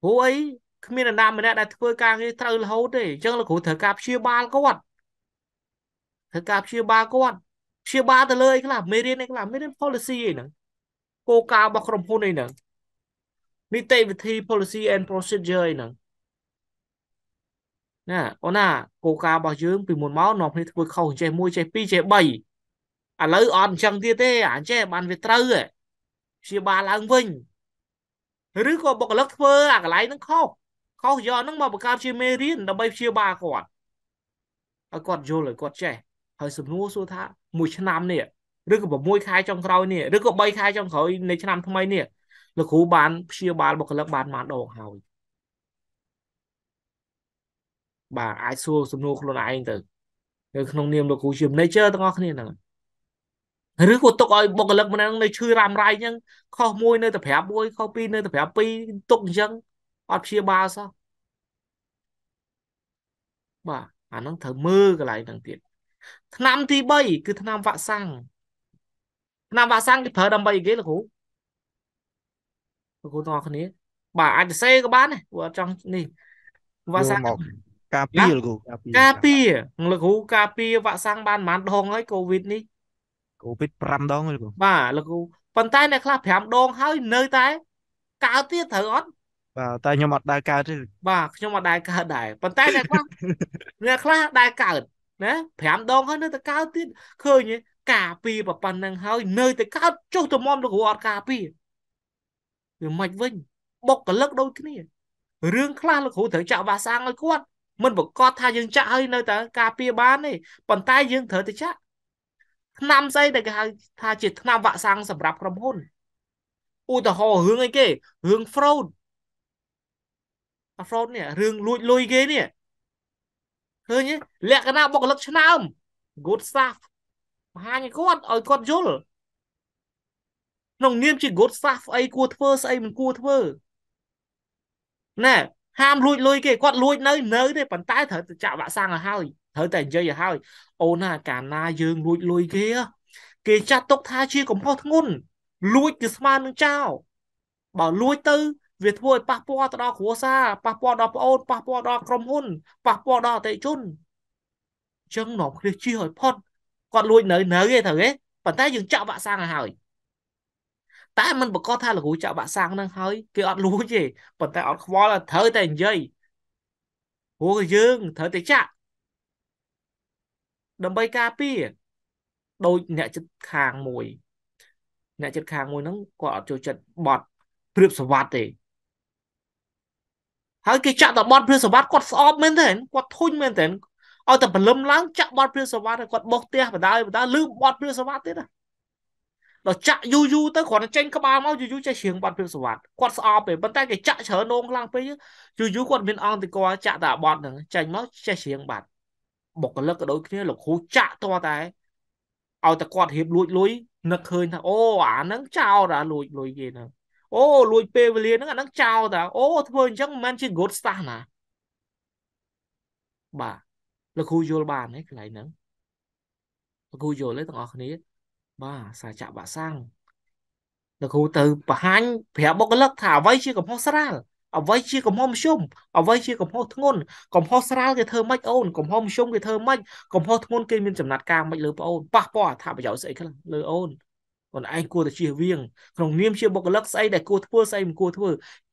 ព្រោះអីគ្មាននរណាម្នាក់ដែលធ្វើការងារត្រូវរហូតទេអញ្ចឹងលោកគ្រូត្រូវការព្យាបាលគាត់ត្រូវការព្យាបាលគាត់ព្យាបាលទៅលើអីខ្លះមេរៀនអីខ្លះមេរៀន policy អីហ្នឹងគោលការណ៍របស់ក្រុមហ៊ុនអីហ្នឹងនីតិវិធី policy and procedure អីហ្នឹងណាអូនណាគោលការណ៍របស់យើងពីមុនមកនាំគ្នាធ្វើខុសចេះ1ចេះ2ចេះ3ឥឡូវអត់អញ្ចឹងទៀតទេ អាចេះបានវាត្រូវឯងព្យាបាលឡើងវិញឬក៏បុគ្គលិកធ្វើអាកន្លែងហ្នឹងខុសខុសយកហ្នឹងមកបង្កើតជាមេរៀនដើម្បីព្យាបាលគាត់ឲ្យគាត់យល់ឲ្យគាត់ចេះហើយសំណួរសួរថាមួយឆ្នាំនេះឬក៏6ខែចុងក្រោយនេះឬក៏3ខែចុងក្រោយនៃឆ្នាំថ្មីនេះលោកគ្រូបានព្យាបាលបុគ្គលិកបានមួយដងហើយបាទអាចសួរសំណួរខ្លួនឯងទៅនៅក្នុងនាមលោកគ្រូជា manager ទាំងអស់គ្នាហ្នឹងឬក៏ទុកឲ្យបុគ្គលិកម្នាក់នៅឈឺរ៉ាំរ៉ៃអញ្ចឹងខុសមួយ នៅតែប្រាប់មួយខុសពីរនៅតែប្រាប់ពីរទុកអញ្ចឹងអត់ព្យាបាលសោះបាទអាហ្នឹងត្រូវមើលកន្លែងហ្នឹងទៀតឆ្នាំទី3គឺឆ្នាំវ៉ាក់សាំងឆ្នាំវ៉ាក់សាំងគេប្រើដើម្បីអីគេលោកគ្រូលោកគ្រូទាំងអស់គ្នាបាទអាចសរសេរក៏បានដែរព្រោះអត់ចង់នេះវ៉ាក់សាំងការពារលោកគ្រូការពារលោកគ្រូការពារវ៉ាក់សាំងបានប្រហែលដងហើយកូវីដនេះកូវីដ5ដងលោកគ្រូបាទលោកគ្រូប៉ុន្តែអ្នកខ្លះ5ដងហើយនៅតែកើតទៀតត្រូវអត់បាទតែខ្ញុំអត់ដែលកើតទេបាទខ្ញុំអត់ដែលកើតដែរប៉ុន្តែអ្នកខ្លះអ្នកខ្លះដែលកើតណា5ដងហើយនៅតែកើតទៀតឃើញការពារប៉ុណ្ណឹងហើយនៅតែកើតចុះទៅមុំលោកគ្រូអត់ការពារវាមិនវិញបុគ្គលិកដូចគ្នារឿងខ្លះលោកគ្រូត្រូវចាក់វ៉ាក់សាំងឲ្យគាត់មិនប្រកាសថាយើងចាក់ហើយនៅតែការពារបានទេប៉ុន្តែយើងត្រូវតែចាក់ថ្នាំស្អីដែលគេហៅថាជា ថ្នាំវ៉ាក់សាំងសម្រាប់ក្រុមហ៊ុនឧទាហរណ៍រឿងអីគេរឿង fraud អា fraud នេះរឿងលួចលុយគេនេះឃើញលក្ខណៈបុគ្គលិកឆ្នើម good staff បង្ហាញឲ្យគាត់ឲ្យគាត់យល់ក្នុងនាមជា good staff អីគួរធ្វើស្អីមិនគួរធ្វើណែហាមលួចលុយគេគាត់លួចនៅនៅទេប៉ុន្តែត្រូវតែចាក់វ៉ាក់សាំងឲ្យហើយត្រូវតែនិយាយឲ្យហើយអូនណាកាលណាយើងលួចលុយគេគេចាត់ទុកថាជាកំហុសធ្ងន់លួចគឺស្មើនឹងចោលបើលួចទៅ វាធ្វើឲ្យប៉ះពាល់ទៅដល់គ្រួសារប៉ះពាល់ដល់ប្អូនប៉ះពាល់ដល់ក្រុមហ៊ុនប៉ះពាល់ដល់អតិជនអញ្ចឹងនាំគ្នាជិះឲ្យផុតគាត់លួចនៅនៅឯទៅឯងប៉ុន្តែយើងចាក់វ៉ាក់សាំងឲ្យហើយតែมันប្រកាសថាលោកគ្រូចាក់បាក់សាំងហ្នឹងហើយគេអត់លួចទេប៉ុន្តែអត់ខ្វល់ត្រូវតែនិយាយព្រោះយើងត្រូវតែចាក់ដើម្បីការពារដោយអ្នកចិត្តខាងមួយអ្នកចិត្តខាងមួយហ្នឹងគាត់អត់ចូលចិត្តបត់ព្រៀបសវត្តទេហើយគេចាក់តបត់ព្រៀបសវត្តគាត់ស្អប់មែនទេគាត់ធុញមែនទេឲ្យតែព្រលឹមឡើងចាក់បត់ព្រៀបសវត្តគាត់បោះផ្ទះបដាយបដាលឺបត់ព្រៀបសវត្តទៀតណាដល់ចាក់យូរយូរទៅគ្រាន់តែចេញក្បាលមកយូរយូរចេះជ្រៀងបាត់ភាពសវត្ថគាត់ស្អប់ពេលប៉ុន្តែគេចាក់ច្រើននងខ្លាំងពេកយូរយូរគាត់មានអង្គតិកោចាក់តែបាត់ហ្នឹងចេញមកចេះជ្រៀងបាត់បុគ្គលិកក៏ដូចគ្នាលោកគ្រូចាក់តតែឲ្យតែគាត់រៀបលួចលុយនឹកឃើញថាអូអាហ្នឹងចោលតាលួចលុយគេហ្នឹងអូលួចពេលវេលាហ្នឹងអាហ្នឹងចោលតាអូធ្វើអញ្ចឹងមិនមែនជា good staff ណាបាទលោកគ្រូយល់បានទេកន្លែងហ្នឹងលោកគ្រូយល់ទេទាំងអស់គ្នាបាទសាចៈបាក់សាំងលោកគ្រូទៅបង្ហាញប្រាប់បុគ្គលិក ថាអ្វីជាកំហុសស្រាលអ្វីជាកំហុសមធ្យមអ្វីជាកំហុសធ្ងន់កំហុសស្រាលគេធ្វើម៉េចអូនកំហុសមធ្យមគេធ្វើម៉េចកំហុសធ្ងន់គេមានចំណាត់ការម៉េចលើប្អូនប៉ះពាល់អត្ថប្រយោជន៍ស្អីខ្លះលើ អូនអូនឯងគួរតែជៀសវាងក្នុងនាមជាបុគ្គលិកស្អីដែលគួរធ្វើស្អីមិនគួរធ្វើ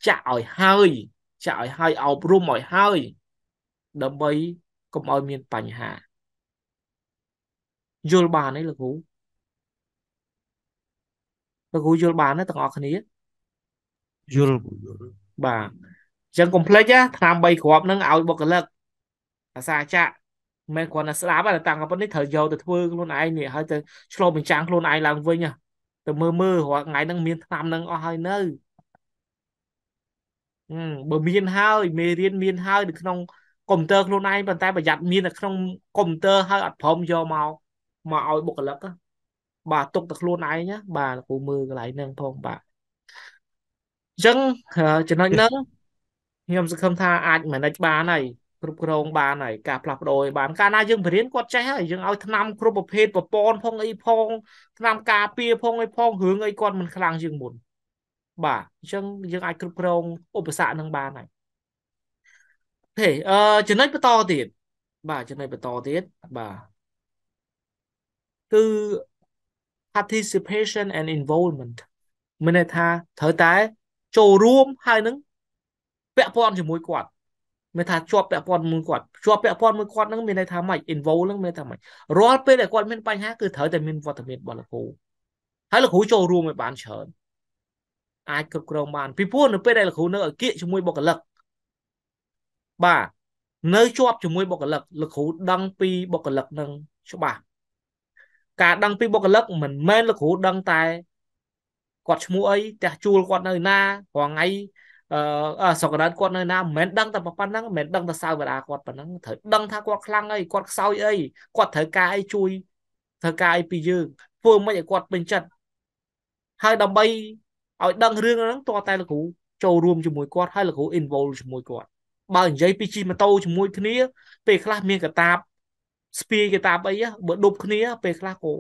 ចាក់ឲ្យហើយ ចាក់ឲ្យហើយអប់រំឲ្យហើយដើម្បីកុំឲ្យមានបញ្ហាយល់បានទេលោកគ្រូលោកគ្រូយល់បានទេទាំងអស់គ្នាយល់បាទអញ្ចឹងកុំភ្លេចណាឆ្នាំ3គ្រាប់ហ្នឹងឲ្យបុគ្គលិកអាសាចាក់មិនគ្រាន់តែស្ដាប់តែតាំងប៉ុណ្នេះត្រូវយកទៅធ្វើខ្លួនឯងនេះហើយទៅឆ្លោះបញ្ចាំងខ្លួនឯងឡើងវិញទៅមើលមើលរាល់ថ្ងៃហ្នឹងមានឆ្នាំហ្នឹងអស់ហើយនៅបើមានហើយមេរៀនមានហើយនៅក្នុងកុំព្យូទ័រខ្លួនឯងប៉ុន្តែប្រយ័ត្នមាននៅក្នុងកុំព្យូទ័រហើយអត់ព្រមយកមកមកឲ្យបុគ្គលិកបាទទុកតែខ្លួនឯងណាបាទលោកគ្រូមើលកន្លែងហ្នឹងផងបាទអញ្ចឹងចំណុចហ្នឹងខ្ញុំសង្ឃឹមថាអាច manage បានហើយគ្រប់គ្រងបានហើយការផ្លាស់ប្ដូរឲ្យបានកាលណាយើងបរៀនគាត់ចេះហើយយើងឲ្យឆ្នាំគ្រប់ប្រភេទប្រព័ន្ធផងអីផងឆ្នាំការពារផងអីផងរឿងអីគាត់មិនខ្លាំងជាងមុន បាទអញ្ចឹងយើងអាចគ្រប់គ្រងឧបសគ្គនឹងបានហើយហេអឺចំណុចបន្តទៀតបាទចំណុចបន្តទៀតបាទគឺ participation and involvement មានន័យថាត្រូវតែចូលរួមហើយនឹងពាក់ព័ន្ធជាមួយគាត់មានថាជាប់ពាក់ព័ន្ធមួយគាត់ជាប់ពាក់ព័ន្ធមួយគាត់នឹងមានន័យថាម៉េច involve នឹងមានថាម៉េចរាល់ពេលដែលគាត់មានបញ្ហាគឺត្រូវតែមានវត្តមានរបស់លោកគ្រូហើយលោកគ្រូចូលរួមឲ្យបានច្រើនអាចគ្រប់គ្រងបានពីព្រោះនៅពេលដែលលោកគ្រូនៅឲ្យគៀកជាមួយបុគ្គលិកបាទនៅជាប់ជាមួយបុគ្គលិកលោកគ្រូដឹងពីបុគ្គលិកនឹងច្បាស់ការដឹងពីបុគ្គលិកមិនមែនលោកគ្រូដឹងតែគាត់ឈ្មោះអីផ្ទះជួលគាត់នៅណាព្រោះថ្ងៃអឺសក្តានគាត់នៅណាមិនមែនដឹងតែប៉ុណ្ណឹងមិនមែនដឹងតែសាវតាគាត់ប៉ុណ្ណឹងត្រូវដឹងថាគាត់ខ្លាំងអីគាត់ខ្សោយអីគាត់ត្រូវការអីជួយត្រូវការអីពីយើងធ្វើមិនឲ្យគាត់ពេញចិត្តហើយដើម្បីឲ្យដឹងរឿងហ្នឹងតើតែលោកគ្រូចូលរួមជាមួយគាត់ហើយលោកគ្រូ involve ជាមួយគាត់បើនិយាយពីជិះម៉ូតូជាមួយគ្នា ពេលខ្លះមានកតាបស្ពាយកតាបអីបើដប់គ្នាពេលខ្លះក៏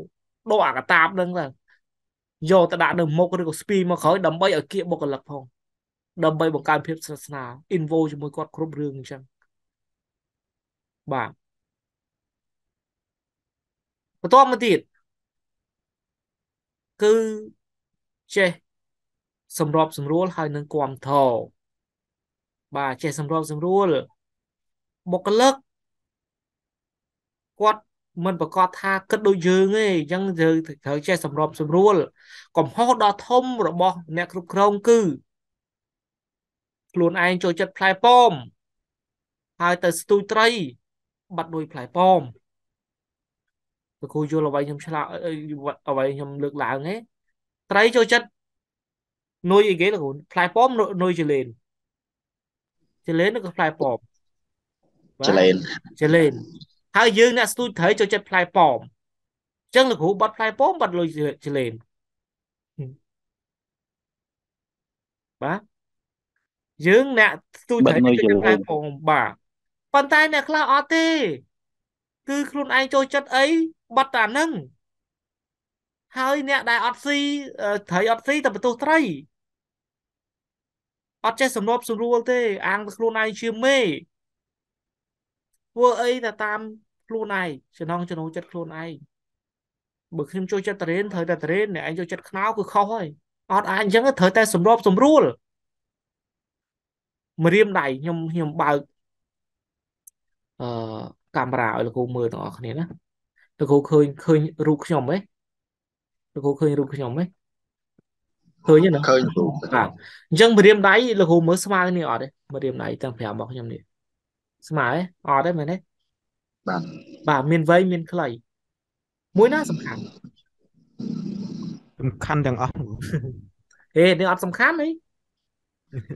ដកអាកតាបនឹងទៅយកទៅដាក់នៅមុខឬក៏ស្ពាយមកក្រោយដើម្បីឲ្យគៀកបុគ្គលិកផង ដើម្បីបង្កើនភាពស្និទ្ធស្នាល involve ជាមួយគាត់គ្រប់រឿងអញ្ចឹងបាទបន្តមកទៀតគឺចេះសម្របសម្រួលហើយនឹងគ្រប់ធបាទចេះសម្របសម្រួលបុគ្គលិកគាត់មិនប្រកាសថាគិតដូចយើងទេអញ្ចឹងត្រូវត្រូវចេះសម្របសម្រួល កំហុសដ៏ធំរបស់អ្នកគ្រប់គ្រងគឺខ្លួនឯងចូលចិត្តផ្លែប៉ោមហើយទៅស្ទូចត្រីបាត់ដូចផ្លែប៉ោមលោកគ្រូយល់អ្វីខ្ញុំឆ្លាក់អ្វីខ្ញុំលើកឡើងទេត្រីចូលចិត្តនុយអីគេលោកគ្រូផ្លែប៉ោមនុយចលែនចលែនឬក៏ផ្លែប៉ោមចលែនចលែនហើយយើងអ្នកស្ទូចត្រីចូលចិត្តផ្លែប៉ោមអញ្ចឹងលោកគ្រូបត់ផ្លែប៉ោមបត់លុយឆ្លេមបាទយើងអ្នកស្ទូចត្រីចូលចិត្តផ្លែប៉ោមបាទប៉ុន្តែអ្នកខ្លះអត់ទេគឺខ្លួនឯងចូលចិត្តអីបត់តែហ្នឹងហើយអ្នកដែលអត់ស៊ីត្រីអត់ស៊ីតែបន្ទោសត្រីអត់ចេះសម្របសម្រួលទេអាងខ្លួនឯងជាមេធ្វើអីតែតាមខ្លួនឯងចំណងចំណូលចិត្តខ្លួនឯងបើខ្ញុំចូលចិត្តតរេនត្រូវតែតរេនអ្នកឯងចូលចិត្តខ្នោគឺខុសហើយអត់អាចអញ្ចឹងត្រូវតែសម្របសម្រួលម្រាមដៃខ្ញុំខ្ញុំបើកអឺកាមេរ៉ាឲ្យលោកគ្រូមើលទាំងអស់គ្នាណាលោកគ្រូឃើញឃើញរូបខ្ញុំហ៎លោកគ្រូឃើញរូបខ្ញុំហ៎ឃើញទេណាឃើញគ្រូបាទអញ្ចឹងម្រាមដៃលោកគ្រូមើលស្មើគ្នាអត់ទេម្រាមដៃទាំង5របស់ខ្ញុំនេះស្មើអត់ទេមែនទេបាទបាទមានវ័យមានខ្លីមួយណាសំខាន់សំខាន់ទាំងអស់ហេនេះអត់សំខាន់ទេ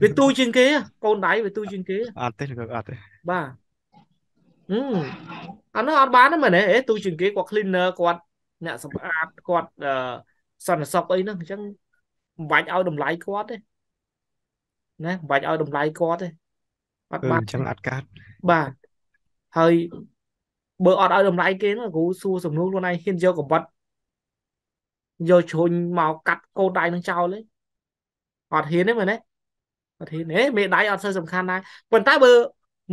វាទូជាងគេកូនដៃវាទូជាងគេអត់ទេលោកអត់ទេបាទអឺអានោះអត់បានទេមែនទេអេទូជាងគេគាត់ cleaner គាត់អ្នកសម្អាតគាត់សន្តិសុខអីហ្នឹងអញ្ចឹងមិនបាច់ឲ្យតម្លៃគាត់ទេណាមិនបាច់ឲ្យតម្លៃគាត់ទេអត់បានអញ្ចឹងអត់កាត់បាទហើយបើអត់ឲ្យតម្លៃគេហ្នឹងគ្រូសួរសំណួរខ្លួនឯងហ៊ានយកកបិតយកជ្រុញមកកាត់កោដដៃនឹងចោលទេអត់ហ៊ានទេមែនទេអត់ហ៊ានទេមេដៃអត់សូវសំខាន់ដែរប៉ុន្តែបើ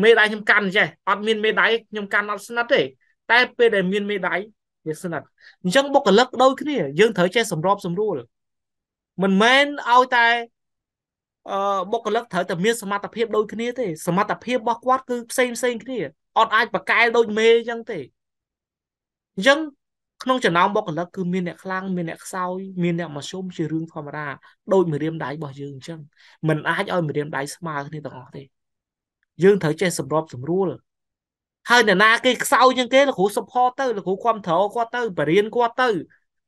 មេដៃខ្ញុំកាន់ចេះអត់មានមេដៃខ្ញុំកាន់អត់ស្និតទេតែពេលដែលមានមេដៃវាស្និតអញ្ចឹងបុគ្គលិកដូចគ្នាយើងត្រូវចេះសម្របសម្រួលមិនមែនឲ្យតែអឺបុគ្គលិកត្រូវតែមានសមត្ថភាពដូចគ្នាទេសមត្ថភាពរបស់គាត់គឺផ្សេងផ្សេងគ្នាអត់អាចបកកែដូចមេអញ្ចឹងទេអញ្ចឹងក្នុងចំណោមបុគ្គលិកគឺមានអ្នកខ្លាំងមានអ្នកខ្សោយ មានអ្នកមធ្យមជារឿងធម្មតាដោយម្រាមដៃរបស់យើងអញ្ចឹងมันអាចឲ្យម្រាមដៃស្មើគ្នាទាំងអស់ទេ យើងត្រូវចេះសម្របសម្រួលហើយអ្នកណាគេខ្សោយជាងគេលោកគ្រូ support ទៅលោកគ្រូគ្រប់ត្រូលគាត់ទៅ បរៀនគាត់ទៅ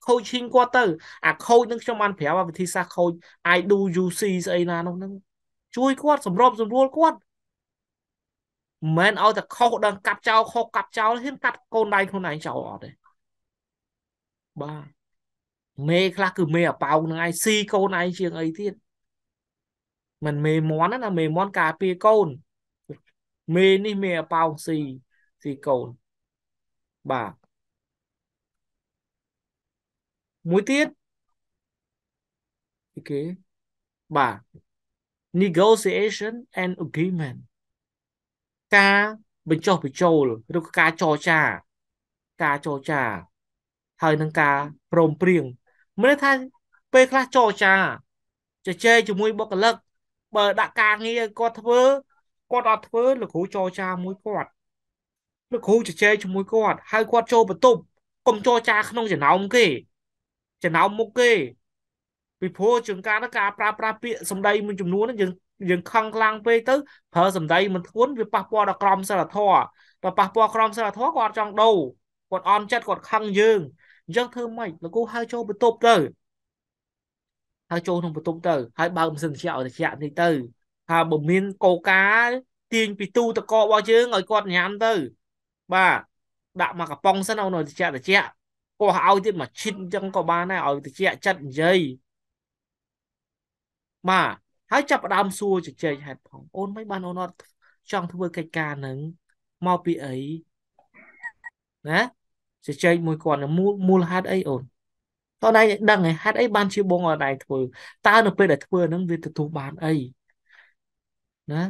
coaching គាត់ទៅអា coach នឹងខ្ញុំបានប្រាប់វិធីសាស្ត្រ coach I do you see ស្អីណានោះនឹងជួយគាត់សម្របសម្រួលគាត់មិនឲ្យតែខុសដឹងកាប់ចោលខុសកាប់ចោលហ៊ានកាត់កូនដៃខ្លួនឯងចោលអត់ទេបាទមេខ្លះគឺមេអបោកនឹងឯងស៊ីកូនឯងជាងអីទៀតមិនមេមន់ណាមេមន់ការពារកូនមេនេះមេអបោកស៊ីស៊ីកូនបាទមួយទៀតអីគេបាទ negotiation and agreement ការបញ្ចុះបញ្ចូលឬក៏ការចរចា ការចរចា ហើយនឹងការព្រមព្រៀងមានន័យថាពេលខ្លះចរចាជជែកជាមួយបុគ្គលិក បើដាក់ការងារគាត់ធ្វើគាត់អត់ធ្វើលោកគ្រូចរចាមួយគាត់លោកគ្រូជជែកជាមួយគាត់ហើយគាត់ចូលបន្ទប់កុំចរចា ក្នុងចំណោមគេចំណោមមុខគេពីព្រោះជួនកាលការប្រើប្រាស់ពាក្យសម្ដីមួយចំនួនយើងយើងខឹងខ្លាំងពេកទៅប្រើសម្ដីមិនធ្ងន់វាប៉ះពាល់ដល់ក្រមសីលធម៌ដល់ប៉ះពាល់ក្រមសីលធម៌គាត់ចង់ដូរគាត់អន់ចិត្តគាត់ខឹងយើងអញ្ចឹងធ្វើម៉េចលោកគូហៅចូលបន្ទប់ទៅហើយចូលក្នុងបន្ទប់ទៅហើយបើកម៉ាស៊ីនត្រជាក់ឲ្យត្រជាក់នេះទៅថាបើមានកោកាទាញពីទូតកោរបស់យើងឲ្យគាត់ញ៉ាំទៅបាទដាក់មកកំប៉ុងសិនអូនឲ្យត្រជាក់ត្រជាក់ហោះឲ្យទៀតមកឈិតអញ្ចឹងក៏បានដែរឲ្យតិចចិត្តនិយាយបាទហើយចាប់ផ្ដើមសួរជជែកហេតុផងអូនមិនបានអូនអត់ចង់ធ្វើកិច្ចការនឹងមកពីអីណាជជែកមួយគាត់មូលមូលហេតុអីអូនតោះណៃដឹងហេតុអីបានជាបងអត់ណៃធ្វើតើនៅពេលដែលធ្វើហ្នឹងវាទទួលបានអីណា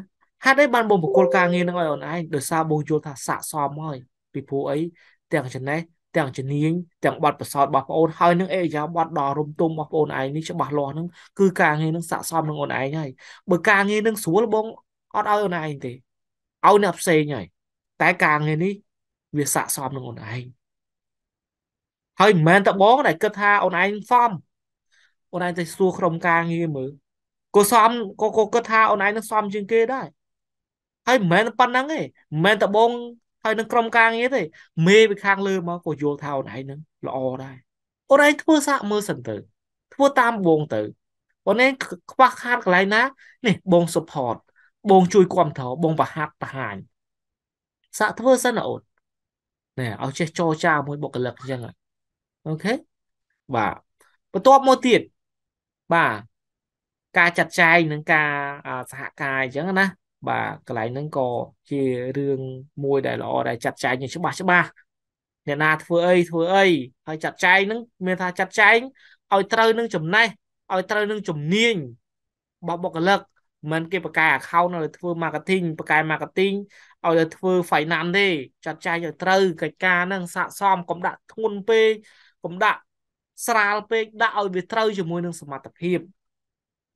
ហេតុអីបានបងបកគលការងារហ្នឹងឲ្យអូនឯងដោយសារបងយល់ថាស័កសមហើយពីព្រោះអីទាំងចំណេះទាំងជំនាញទាំងបទពិសោធន៍របស់បងអូនហើយនឹងអេយ៉ាបទដ៏រំទុំរបស់បងអូនឯងនេះច្បាស់លាស់ហ្នឹងគឺការងារហ្នឹងស័ក្តិសមនឹងអូនឯងហើយបើការងារហ្នឹងស្រួលបងអត់ឲ្យអូនឯងទេឲ្យអ្នកផ្សេងហើយតែការងារនេះ វាស័ក្តិសមនឹងអូនឯងហើយមិនមែនតែបងដែលគិតថាអូនឯងសមអូនឯងទៅសួរក្រុមការងារមើលក៏សមក៏គិតថាអូនឯងនឹងសមជាងគេដែរហើយមិនមែនប៉ុណ្ណឹងទេមិនមែនតែបងហើយនឹងក្រុមការងារទេមេពីខាងលើមកក៏យល់ថាអូនឯងនឹងល្អដែរអូនឯងធ្វើសាកមើលសិនទៅធ្វើតាមបងទៅអូនឯងខ្វះខាតកន្លែងណានេះបង support បងជួយគ្រប់ត្របងបរហាត់បរហាញសាកធ្វើសិនណាអូនណែឲ្យចេះចរចាមួយបុគ្គលិកអញ្ចឹងអូខេបាទបន្ទាប់មកទៀតបាទការចាត់ចែងនិងការសហការអញ្ចឹងណាបាទកន្លែងហ្នឹងក៏ជារឿងមួយដែលល្អដែលចាត់ចែងច្បាស់ច្បាស់អ្នកណាធ្វើអីធ្វើអីហើយចាត់ចែងហ្នឹងមានថាចាត់ចែងឲ្យត្រូវនឹងចំណេះឲ្យត្រូវនឹងជំនាញរបស់បុគ្គលិកមិនគេបកកែ account ឲ្យធ្វើ marketing បកកែ marketing ឲ្យទៅធ្វើ finance ទេចាត់ចែងឲ្យត្រូវកិច្ចការហ្នឹងស័កសមកុំដាក់ធ្ងន់ពេកកុំដាក់ស្រាលពេកដាក់ឲ្យវាត្រូវជាមួយនឹងសមត្ថភាព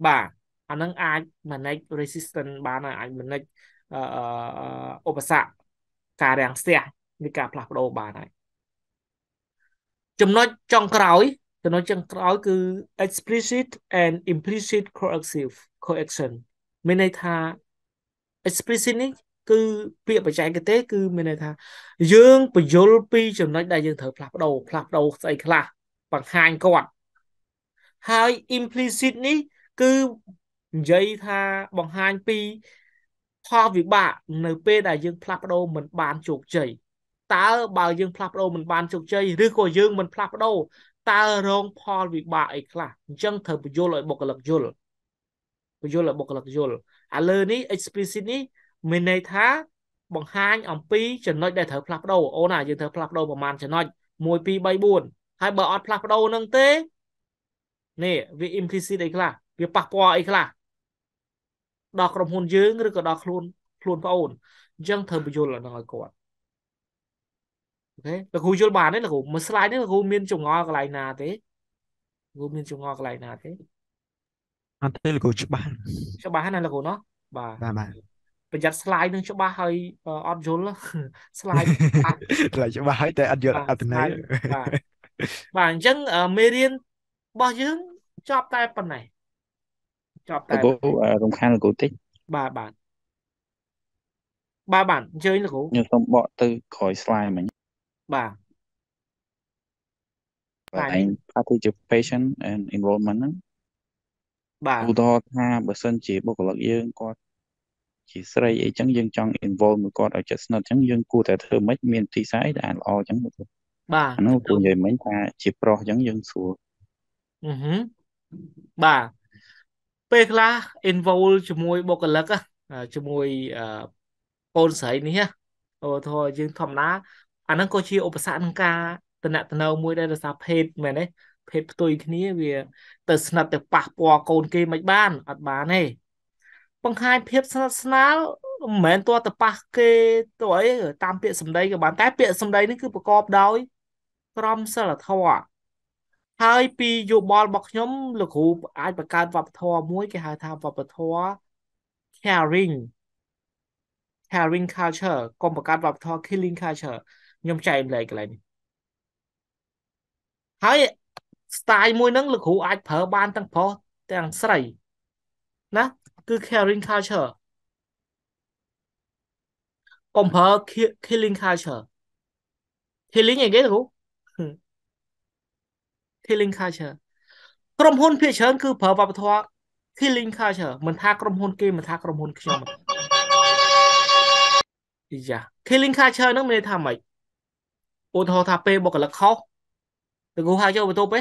បាទអានឹងអាច manage resistance បានហើយអាច manage ឧបសគ្គការរាំងស្ទះនៃការផ្លាស់ប្ដូរបានហើយចំណុចចុងក្រោយ ចំណុចចុងក្រោយគឺ explicit and implicit coercive coercion មានន័យថា explicit នេះគឺពាក្យបច្ចេកទេសគឺមានន័យថាយើងបញ្យល់ពីចំណុចដែលយើងត្រូវផ្លាស់ប្ដូរផ្លាស់ប្ដូរស្អីខ្លះបង្ហាញគាត់ហើយ implicit នេះគឺនិយាយថាបង្ហាញពីផលវិបាកនៅពេលដែលយើងផ្លាស់ប្ដូរមិនបានជោគជ័យតើបើយើងផ្លាស់ប្ដូរមិនបានជោគជ័យឬក៏យើងមិនផ្លាស់ប្ដូរតើរងផលវិបាកអីខ្លះអញ្ចឹងត្រូវបញ្យល់ឲ្យបុគ្គលិកយល់បញ្យល់ឲ្យបុគ្គលិកយល់ឥឡូវនេះ explicit នេះមានន័យថាបង្ហាញអំពីចំណុចដែលត្រូវផ្លាស់ប្ដូរអូនណាយើងត្រូវផ្លាស់ប្ដូរប្រមាណចំណុច1 2 3 4ហើយបើអត់ផ្លាស់ប្ដូរនឹងទេនេះវា implicit អីខ្លះវាប៉ះពាល់អីខ្លះដល់ក្រុមហ៊ុនយើងឬក៏ដល់ខ្លួនខ្លួនប្អូនអញ្ចឹងត្រូវបញ្យល់អានឹងឲ្យគាត់អូខេលោកគ្រូយល់បានទេលោកគ្រូមួយ slide នេះលោកគ្រូមានចងល់កន្លែងណាទេគ្រូមានចងល់កន្លែងណាទេអត់ទេលោកគ្រូច្បាស់ច្បាស់ណាលោកគ្រូណោះបាទបាទបាទប្រយ័ត្ន slide នឹងច្បាស់ហើយអត់យល់ slide ច្បាស់ហើយតែអត់យល់អត្ថន័យបាទបាទអញ្ចឹងមេរៀនរបស់យើងចប់តែប៉ុណ្ណេះចប់តែលោកគ្រូរំខានលោកគ្រូតិចបាទបាទបាទបាទអញ្ជើញលោកគ្រូខ្ញុំសូមបកទៅក្រោយ slide មិញបាទបាទឯង participation and involvement ហ្នឹងបាទឧទាហរណ៍ថាបើសិនជាបុគ្គលិកយើងគាត់ជាស្រីអីចឹងយើងចង់ involve មួយគាត់ឲ្យចិត្តស្និទ្ធចឹងយើងគួរតែធ្វើម៉េចមានទីសាយដែលអានល្អចឹងបាទអានោះគួរនិយាយមិញថាជាប្រុសចឹងយើងស្រួលអឺហឺបាទពេលខ្លះ involve ជាមួយបុគ្គលិកជាមួយកូនស្រីនេះអូធរយើងធម្មតាអាហ្នឹងក៏ជាឧបសគ្គនឹងការតំណតំណមួយដែរដោយសារភេទមែនទេភេទផ្ទុយគ្នា វា ទៅស្និទ្ធទៅប៉ះពាល់កូនគេមិនបានអត់បានទេបង្ហាញភាពស្និទ្ធស្នាលមិនមែនទាល់តែប៉ះគេទៅអីតាមពាក្យសម្ដីក៏បានតែពាក្យសម្ដីនេះគឺប្រកបដោយក្រមសីលធម៌ហើយពីយោបល់របស់ខ្ញុំលោកគ្រូអាចបង្កើតវប្បធម៌មួយគេហៅថាវប្បធម៌ caring caring culture កុំបង្កើតវប្បធម៌ killing culture ខ្ញុំចែកលែកកន្លែងនេះហើយ style មួយហ្នឹងលោកគ្រូអាចប្រើបានទាំងប្រុសទាំងស្រីណាគឺ caring culture កុំប្រើ killing culture killing អីគេលោកគ្រូ healing culture ក្រុមហ៊ុនភាគច្រើនគឺប្រើវប្បធម៌ healing culture មិនថាក្រុមហ៊ុនគេមិនថាក្រុមហ៊ុនខ្ញុំយ៉ា healing culture ហ្នឹងមានន័យថាម៉េចឧទាហរណ៍ថាពេលបុគ្គលិកខុសលោកគ្រូហៅចូលបន្ទប់ទេ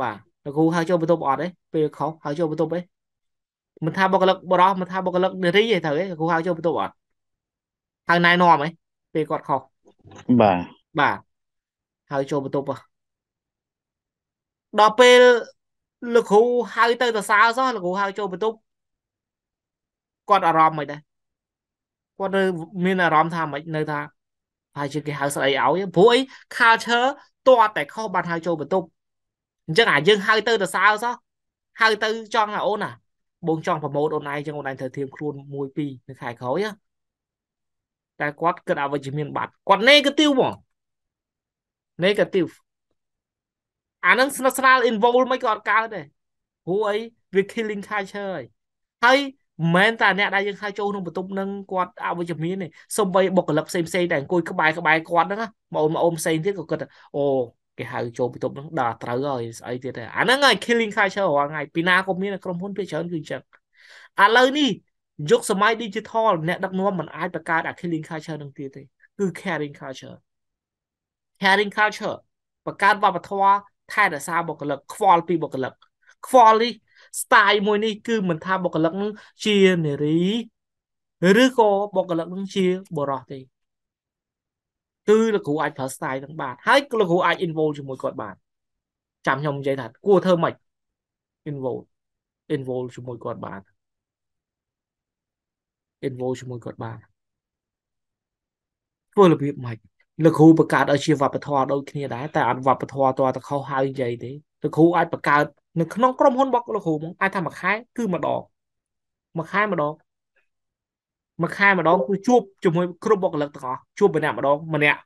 បាទលោកគ្រូហៅចូលបន្ទប់អត់ទេពេលខុសហៅចូលបន្ទប់ទេមិនថាបុគ្គលិកបរោះមិនថាបុគ្គលិកនារីទេត្រូវទេគ្រូហៅចូលបន្ទប់អត់ហៅណែនាំហ៎ពេលគាត់ខុសបាទបាទហៅចូលបន្ទប់ហ៎ដល់ពេលលោកគ្រូហៅទៅសរសើរសោះលោកគ្រូហៅចូលបន្ទប់គាត់អារម្មណ៍មិនដែរគាត់នៅមានអារម្មណ៍ថាមិននៅថាហើយជាគេហៅស្អីឲ្យព្រោះអី culture តតតែខុសបានហៅចូលបន្ទប់អញ្ចឹងអាយើងហៅទៅទៅសើសោះហៅទៅចង់ណាអូនណាបងចង់ប្រម៉ូតអូនឯងអញ្ចឹងអូនឯងត្រូវធៀបខ្លួនមួយពីរនៅខែក្រោយតែគាត់គិតអវិជ្ជមានបាត់គាត់ negative ហ្មង negative អានឹងស្និទ្ធស្នាល involve មិនក៏អត់កើតទេព្រោះអីវា killing culture ហើយហើយមិនមែនតែអ្នកដែលយើងហៅចូលក្នុងបន្ទប់នឹងគាត់អវិជ្ជមានទេសូម្បីបុគ្គលិកផ្សេងផ្សេងដែលអង្គុយក្បែរក្បែរគាត់ហ្នឹងបងអូនផ្សេងទៀតក៏គិតអូគេហៅចូលបន្ទប់ហ្នឹងដល់ត្រូវហើយស្អីទៀតអាហ្នឹងហើយ killing culture រាល់ថ្ងៃពីណាក៏មាន ក្រុមហ៊ុនភាគច្រើនគឺអញ្ចឹងឥឡូវនេះយុគសម័យ digital អ្នកដឹកនាំមិនអាចបង្កើតអា killing culture នឹងទៀតទេគឺ caring culture caring culture បង្កើតវប្បធម៌ថែរក្សាបុគ្គលិកខ្វល់ពីបុគ្គលិកខ្វល់នេះ style មួយនេះគឺមិនថាបុគ្គលិកនឹងជានារីឬក៏បុគ្គលិកនឹងជាបុរសទេគឺលោកគ្រូអាចប្រើ style នឹងបានហើយលោកគ្រូអាច involve ជាមួយគាត់បានចាំខ្ញុំនិយាយថាគួរធ្វើម៉េច involve involve ជាមួយគាត់បាន involve ជាមួយគាត់បានធ្វើរបៀបម៉េចលោកគ្រូបង្កើតឲ្យជាវប្បធម៌ដូចគ្នាដែរតែអត់វប្បធម៌តតខុសហើយនិយាយទេលោកគ្រូអាចបង្កើតនៅក្នុងក្រុមហ៊ុនរបស់លោកគ្រូមកអាចថាមួយខែគឺម្ដងមួយខែម្ដងមួយខែម្ដងគឺជួបជាមួយក្រុមបុគ្គលិកទាំងអស់ជួបម្នាក់ម្ដងម្នាក់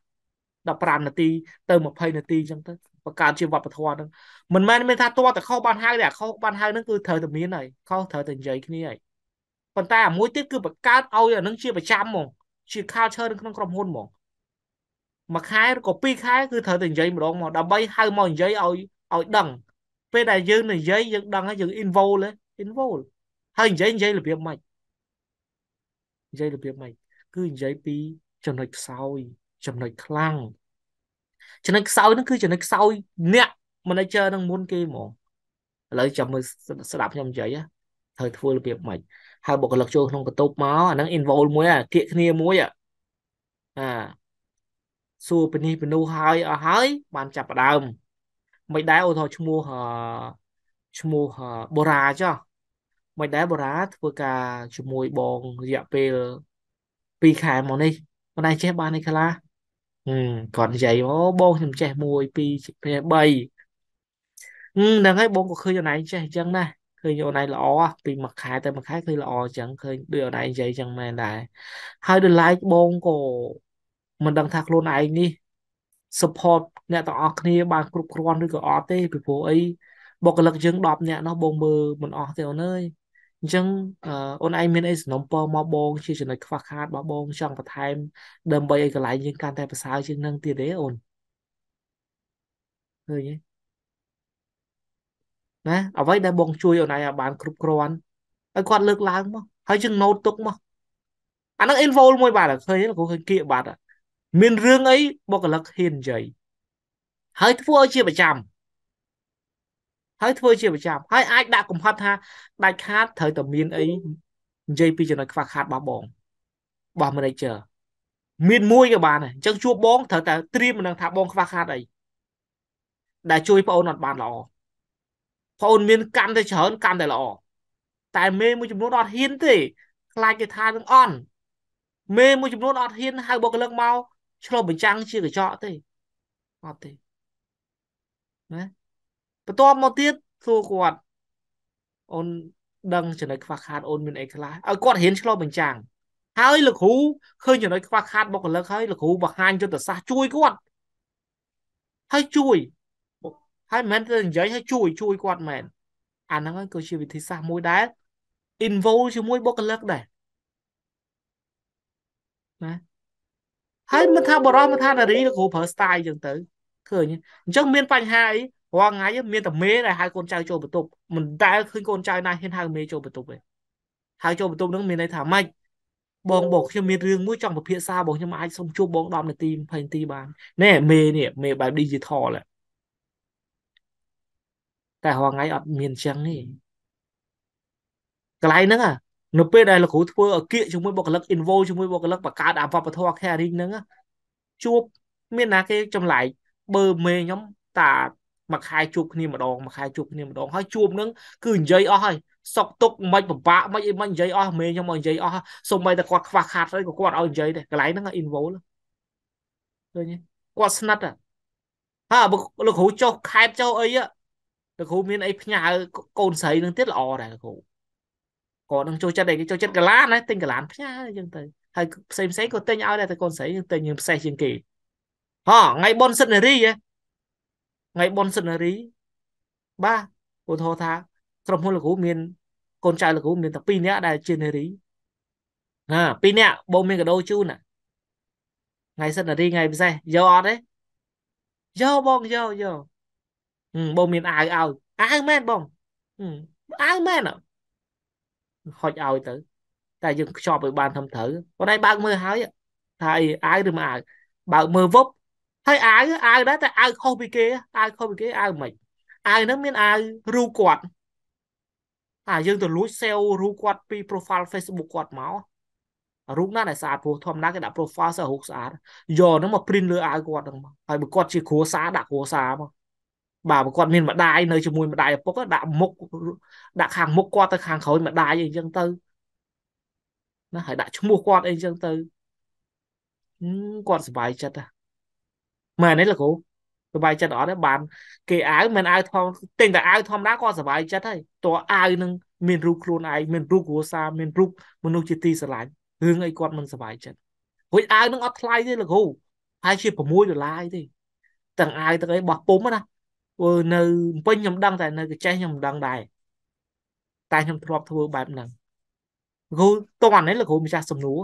15នាទី ទៅ20នាទីអញ្ចឹងទៅបង្កើតជាវប្បធម៌ហ្នឹងមិនមែនមានថាតតខុសបានហើយតែខុសបានហើយហ្នឹងគឺត្រូវតែមានហើយខុសត្រូវតែនិយាយគ្នាហើយប៉ុន្តែអាមួយទៀតគឺបង្កើតឲ្យអានឹងជាប្រចាំហ្មង ជា culture នៅក្នុងក្រុមហ៊ុនហ្មងមួយខែឬក៏ពីរខែគឺត្រូវតែនិយាយម្ដងមកដើម្បីហៅមកនិយាយឲ្យឲ្យដឹងពេលដែលយើងនិយាយយើងដឹងហើយយើង involve ហ៎ involve ហើយនិយាយនិយាយរបៀបម៉េចនិយាយរបៀបម៉េចគឺនិយាយពីចំណុចខ្សោយចំណុចខ្លាំងចំណុចខ្សោយហ្នឹងគឺចំណុចខ្សោយអ្នក manager ហ្នឹងមុនគេហ្មងឥឡូវចាំមើលស្ដាប់ខ្ញុំនិយាយត្រូវធ្វើរបៀបម៉េចហើយបុគ្គលិកចូលក្នុងបន្ទប់មកអាហ្នឹង involve មួយអាគៀកគ្នាមួយអាសួរពនេះពនោះហើយអស់ហើយ បានចាប់ផ្ដើមមិនដែរឧទាហរណ៍ឈ្មោះឈ្មោះបូរ៉ាចោះមិនដែរបូរ៉ាធ្វើការជាមួយបងរយៈពេល2ខែមកនេះមិនដែរចេះបាននេះខ្លះហឹមគាត់និយាយអូបងខ្ញុំចេះ1 2 3ហឹមហ្នឹងហើយបងក៏ឃើញអូនឯងចេះអញ្ចឹងណាឃើញអូនឯងល្អពីមួយខែទៅមួយខែឃើញល្អអញ្ចឹងឃើញដូចអូនឯងនិយាយអញ្ចឹងមែនដែរហើយដល់ like បងក៏មិនដឹងថាខ្លួនឯងនេះ support អ្នកទាំងអស់គ្នាបានគ្រប់គ្រាន់ឬក៏អត់ទេពីព្រោះអីបុគ្គលិកយើង10នាក់នោះបងមើលមិនអស់ទេអូនអើយអញ្ចឹងអូនឯងមានអីសំណពរមកបង ជាចំណុចខ្វះខាតរបស់បងចង់បន្ថែមដើម្បីឲ្យកន្លែងយើងកាន់តែប្រសើរជាងនឹងទៀតទេអូនឃើញទេណាអ្វីដែលបងជួយអូនឯងឲ្យបានគ្រប់គ្រាន់ឲ្យគាត់លើកឡើងមកហើយយើងណូតទុកមកអានឹង involve មួយបាទឃើញគ្រូឃើញគៀកបាត់មានរឿងអីបុគ្គលិកហ៊ាននិយាយហើយធ្វើឲ្យជាប្រចាំហើយធ្វើជាប្រចាំហើយអាចដាក់កំហត់ថាដាច់ខាតត្រូវតែមានអីនិយាយពីចំណុចខ្វះខាតរបស់បងរបស់ manager មានមួយក៏បានដែរអញ្ចឹងជួបបងត្រូវតែត្រៀមនឹងថាបងខ្វះខាតអីដែលជួយបងអូនអត់បានល្អបងអូនមានកម្មតែច្រើនកម្មតែល្អតែមេមួយចំនួនអត់ហ៊ានទេខ្លាចគេថានឹងអន់មេមួយចំនួនអត់ហ៊ានហៅបុគ្គលិកមកឆ្លុះបញ្ចាំងជាកញ្ចក់ទេអត់ទេណាបន្ទាប់មកទៀតសួរគាត់អូនដឹងចំណុចខ្វះខាតអូនមានអីខ្លះឲ្យគាត់រៀនឆ្លុះបញ្ចាំងហើយលោកគ្រូឃើញចំណុចខ្វះខាតបុគ្គលិកហើយលោកគ្រូបង្ហាញយុទ្ធសាស្ត្រជួយគាត់ហើយជួយហើយមិនមែនតែនិយាយឲ្យជួយជួយគាត់មែនអាហ្នឹងក៏ជាវិធីសាស្ត្រមួយដែរ involve ជាមួយបុគ្គលិកដែរណាហើយមិនថាបរោះមិនថានារីក៏គ្រូប្រើ style អញ្ចឹងទៅឃើញអញ្ចឹងមានបញ្ហាអីរាល់ថ្ងៃមានតែមេដែលហៅកូនចៅចូលបន្ទប់មិនដែលឃើញកូនចៅណាហ៊ានហៅមេចូលបន្ទប់ទេហៅចូលបន្ទប់នឹងមានន័យថាម៉េចបងបងខ្ញុំមានរឿងមួយចង់ពិភាក្សាបងខ្ញុំអាចសុំជួបបង10នាទី20នាទីបានណែមេនេះមេបែប digital តែរាល់ថ្ងៃអត់មានអញ្ចឹងទេកន្លែងហ្នឹងនៅពេលដែលលោកគ្រូធ្វើអគាកជាមួយបុគ្គលិក involve ជាមួយបុគ្គលិកបង្កើតអាវប្បធម៌ caring ហ្នឹងជួបមានណាគេចម្លែកបើមេខ្ញុំតាមួយខែជួបគ្នាម្ដងមួយខែជួបគ្នាម្ដងហើយជួបនឹងគឺនិយាយអស់ហើយសក់ទុកមិនពិបាកមិនអីមិននិយាយអស់មេខ្ញុំមកនិយាយអស់សូម្បីតែគាត់ខ្វះខាតស្អីក៏គាត់ឲ្យនិយាយដែរកន្លែងហ្នឹង involve ឃើញគាត់ស្និទ្ធហ่าលោកគ្រូចុះខែបចុះអីលោកគ្រូមានអីផ្ញើកូនស្រីនឹងទៀតល្អដែរលោកគ្រូគាត់នឹងចូលចិត្តឯងចូលចិត្តកាឡានណាទិញកាឡានផ្ញើអញ្ចឹងទៅហើយផ្សេងផ្សេងក៏ទិញឲ្យដែរតែកូនស្រីយើងទិញយើងផ្សេងជាងគេហ៎ថ្ងៃបុណ្យសិទ្ធិនារីហ៎ថ្ងៃបុណ្យសិទ្ធិនារីបាទពូធោថាក្រុមហ៊ុនលោកគ្រូមានកូនចៅលោកគ្រូមានតែ2នាក់ដែលជានារីណា2នាក់បងមានកាដូជូនណាថ្ងៃសិទ្ធិនារីថ្ងៃពិសេសយកអត់ទេយកបងយកយកបងមានអាវឲ្យអាវមែនបងអាវមែនហុចឲ្យទៅតែយើងខ្ចប់ឲ្យបានធំត្រូវប៉ុន្តែបើកមើលហើយថាអីអាវឬមិនអាវបើកមើលវប់ហើយអាវអាវដែរតែអាវខុសពីគេអាវខុសពីគេអាវមិនអាវហ្នឹងមានអាវរូគាត់អាយើងទៅលួចសេវរូគាត់ពី profile Facebook គាត់មករូបណាដែលស្អាតព្រោះធម្មតាគេដាក់ profile សើរូបស្អាតយកហ្នឹងមក print លើអាវគាត់ហ្នឹងមកហើយបើគាត់ជាគ្រួសារដាក់គ្រួសារមកបាទគាត់មានម្ដាយនៅជាមួយម្ដាយឪពុកដាក់មុខដាក់ខាងមុខគាត់ទៅខាងក្រោយម្ដាយអីចឹងទៅណាហើយដាក់ឈ្មោះគាត់អីចឹងទៅគាត់សុបាយចិត្តមែនទេលោកគ្រូសុបាយចិត្តអត់ទេបាន គេអាវមិនអាវធំទិញតែអាវធម្មតាគាត់សុបាយចិត្តហើយតើអាវនឹងមានរូបខ្លួនឯងមានរូបគ្រួសារមានរូបមនុស្សជាទីស្រឡាញ់រឿងអីគាត់មិនសុបាយចិត្តរួចអាវនឹងអត់ថ្លៃទេលោកគ្រូហើយជា6ដុល្លារទេទាំងអាវទាំងអីបោះពុំណាធ្វើនៅពេញខ្ញុំដឹងតែនៅកចេះខ្ញុំមិនដឹងដែរតែខ្ញុំធ្លាប់ធ្វើបែបហ្នឹងគ្រូតន់ហ្នឹងលោកគ្រូម្ចាស់សំណួរ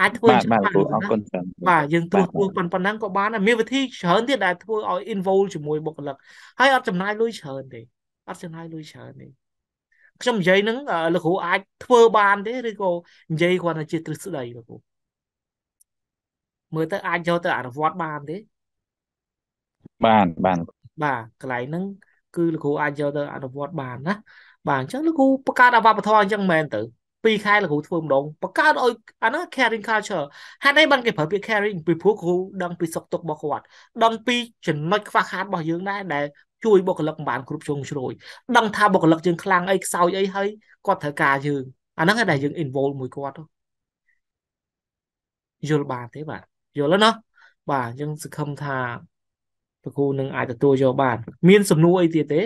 អាចធ្វើបានបាទអរគុណច្រើនបាទយើងត្រួសត្រាសប៉ុណ្ណឹងក៏បានដែរមានវិធីច្រើនទៀតដែលធ្វើឲ្យ involve ជាមួយបុគ្គលិកហើយអត់ចំណាយលុយច្រើនទេអត់ចំណាយលុយច្រើនទេខ្ញុំនិយាយហ្នឹងលោកគ្រូអាចធ្វើបានទេឬក៏និយាយគ្រាន់តែជាទ្រឹស្ដីលោកគ្រូមើលទៅអាចយកទៅអនុវត្តបានទេបានបានបាទកន្លែងហ្នឹងគឺលោកគ្រូអាចយកទៅអនុវត្តបានណាបាទអញ្ចឹងលោកគ្រូបង្កើតអវបធរអញ្ចឹងមែនទៅ2ខែលោកគ្រូធ្វើម្ដងបង្កើតឲ្យអាហ្នឹង caring culture ហេតុអីបានគេប្រើពាក្យ caring ពីព្រោះគ្រូដឹងពីសុខទុក្ខរបស់គាត់ដឹងពីចំណុចខ្វះខាតរបស់យើងដែរដែលជួយបុគ្គលិកបានគ្រប់ជ្រុងជ្រោយដឹងថាបុគ្គលិកយើងខ្លាំងអីខ្សោយអីហើយគាត់ត្រូវការយើងអាហ្នឹងហើយដែលយើង involve មួយគាត់យល់បានទេបាទយល់ហើយណាបាទយើងសង្ឃឹមថាលោកគ្រូនឹងអាចទទួលយកបានមានសំណួរអីទៀតទេ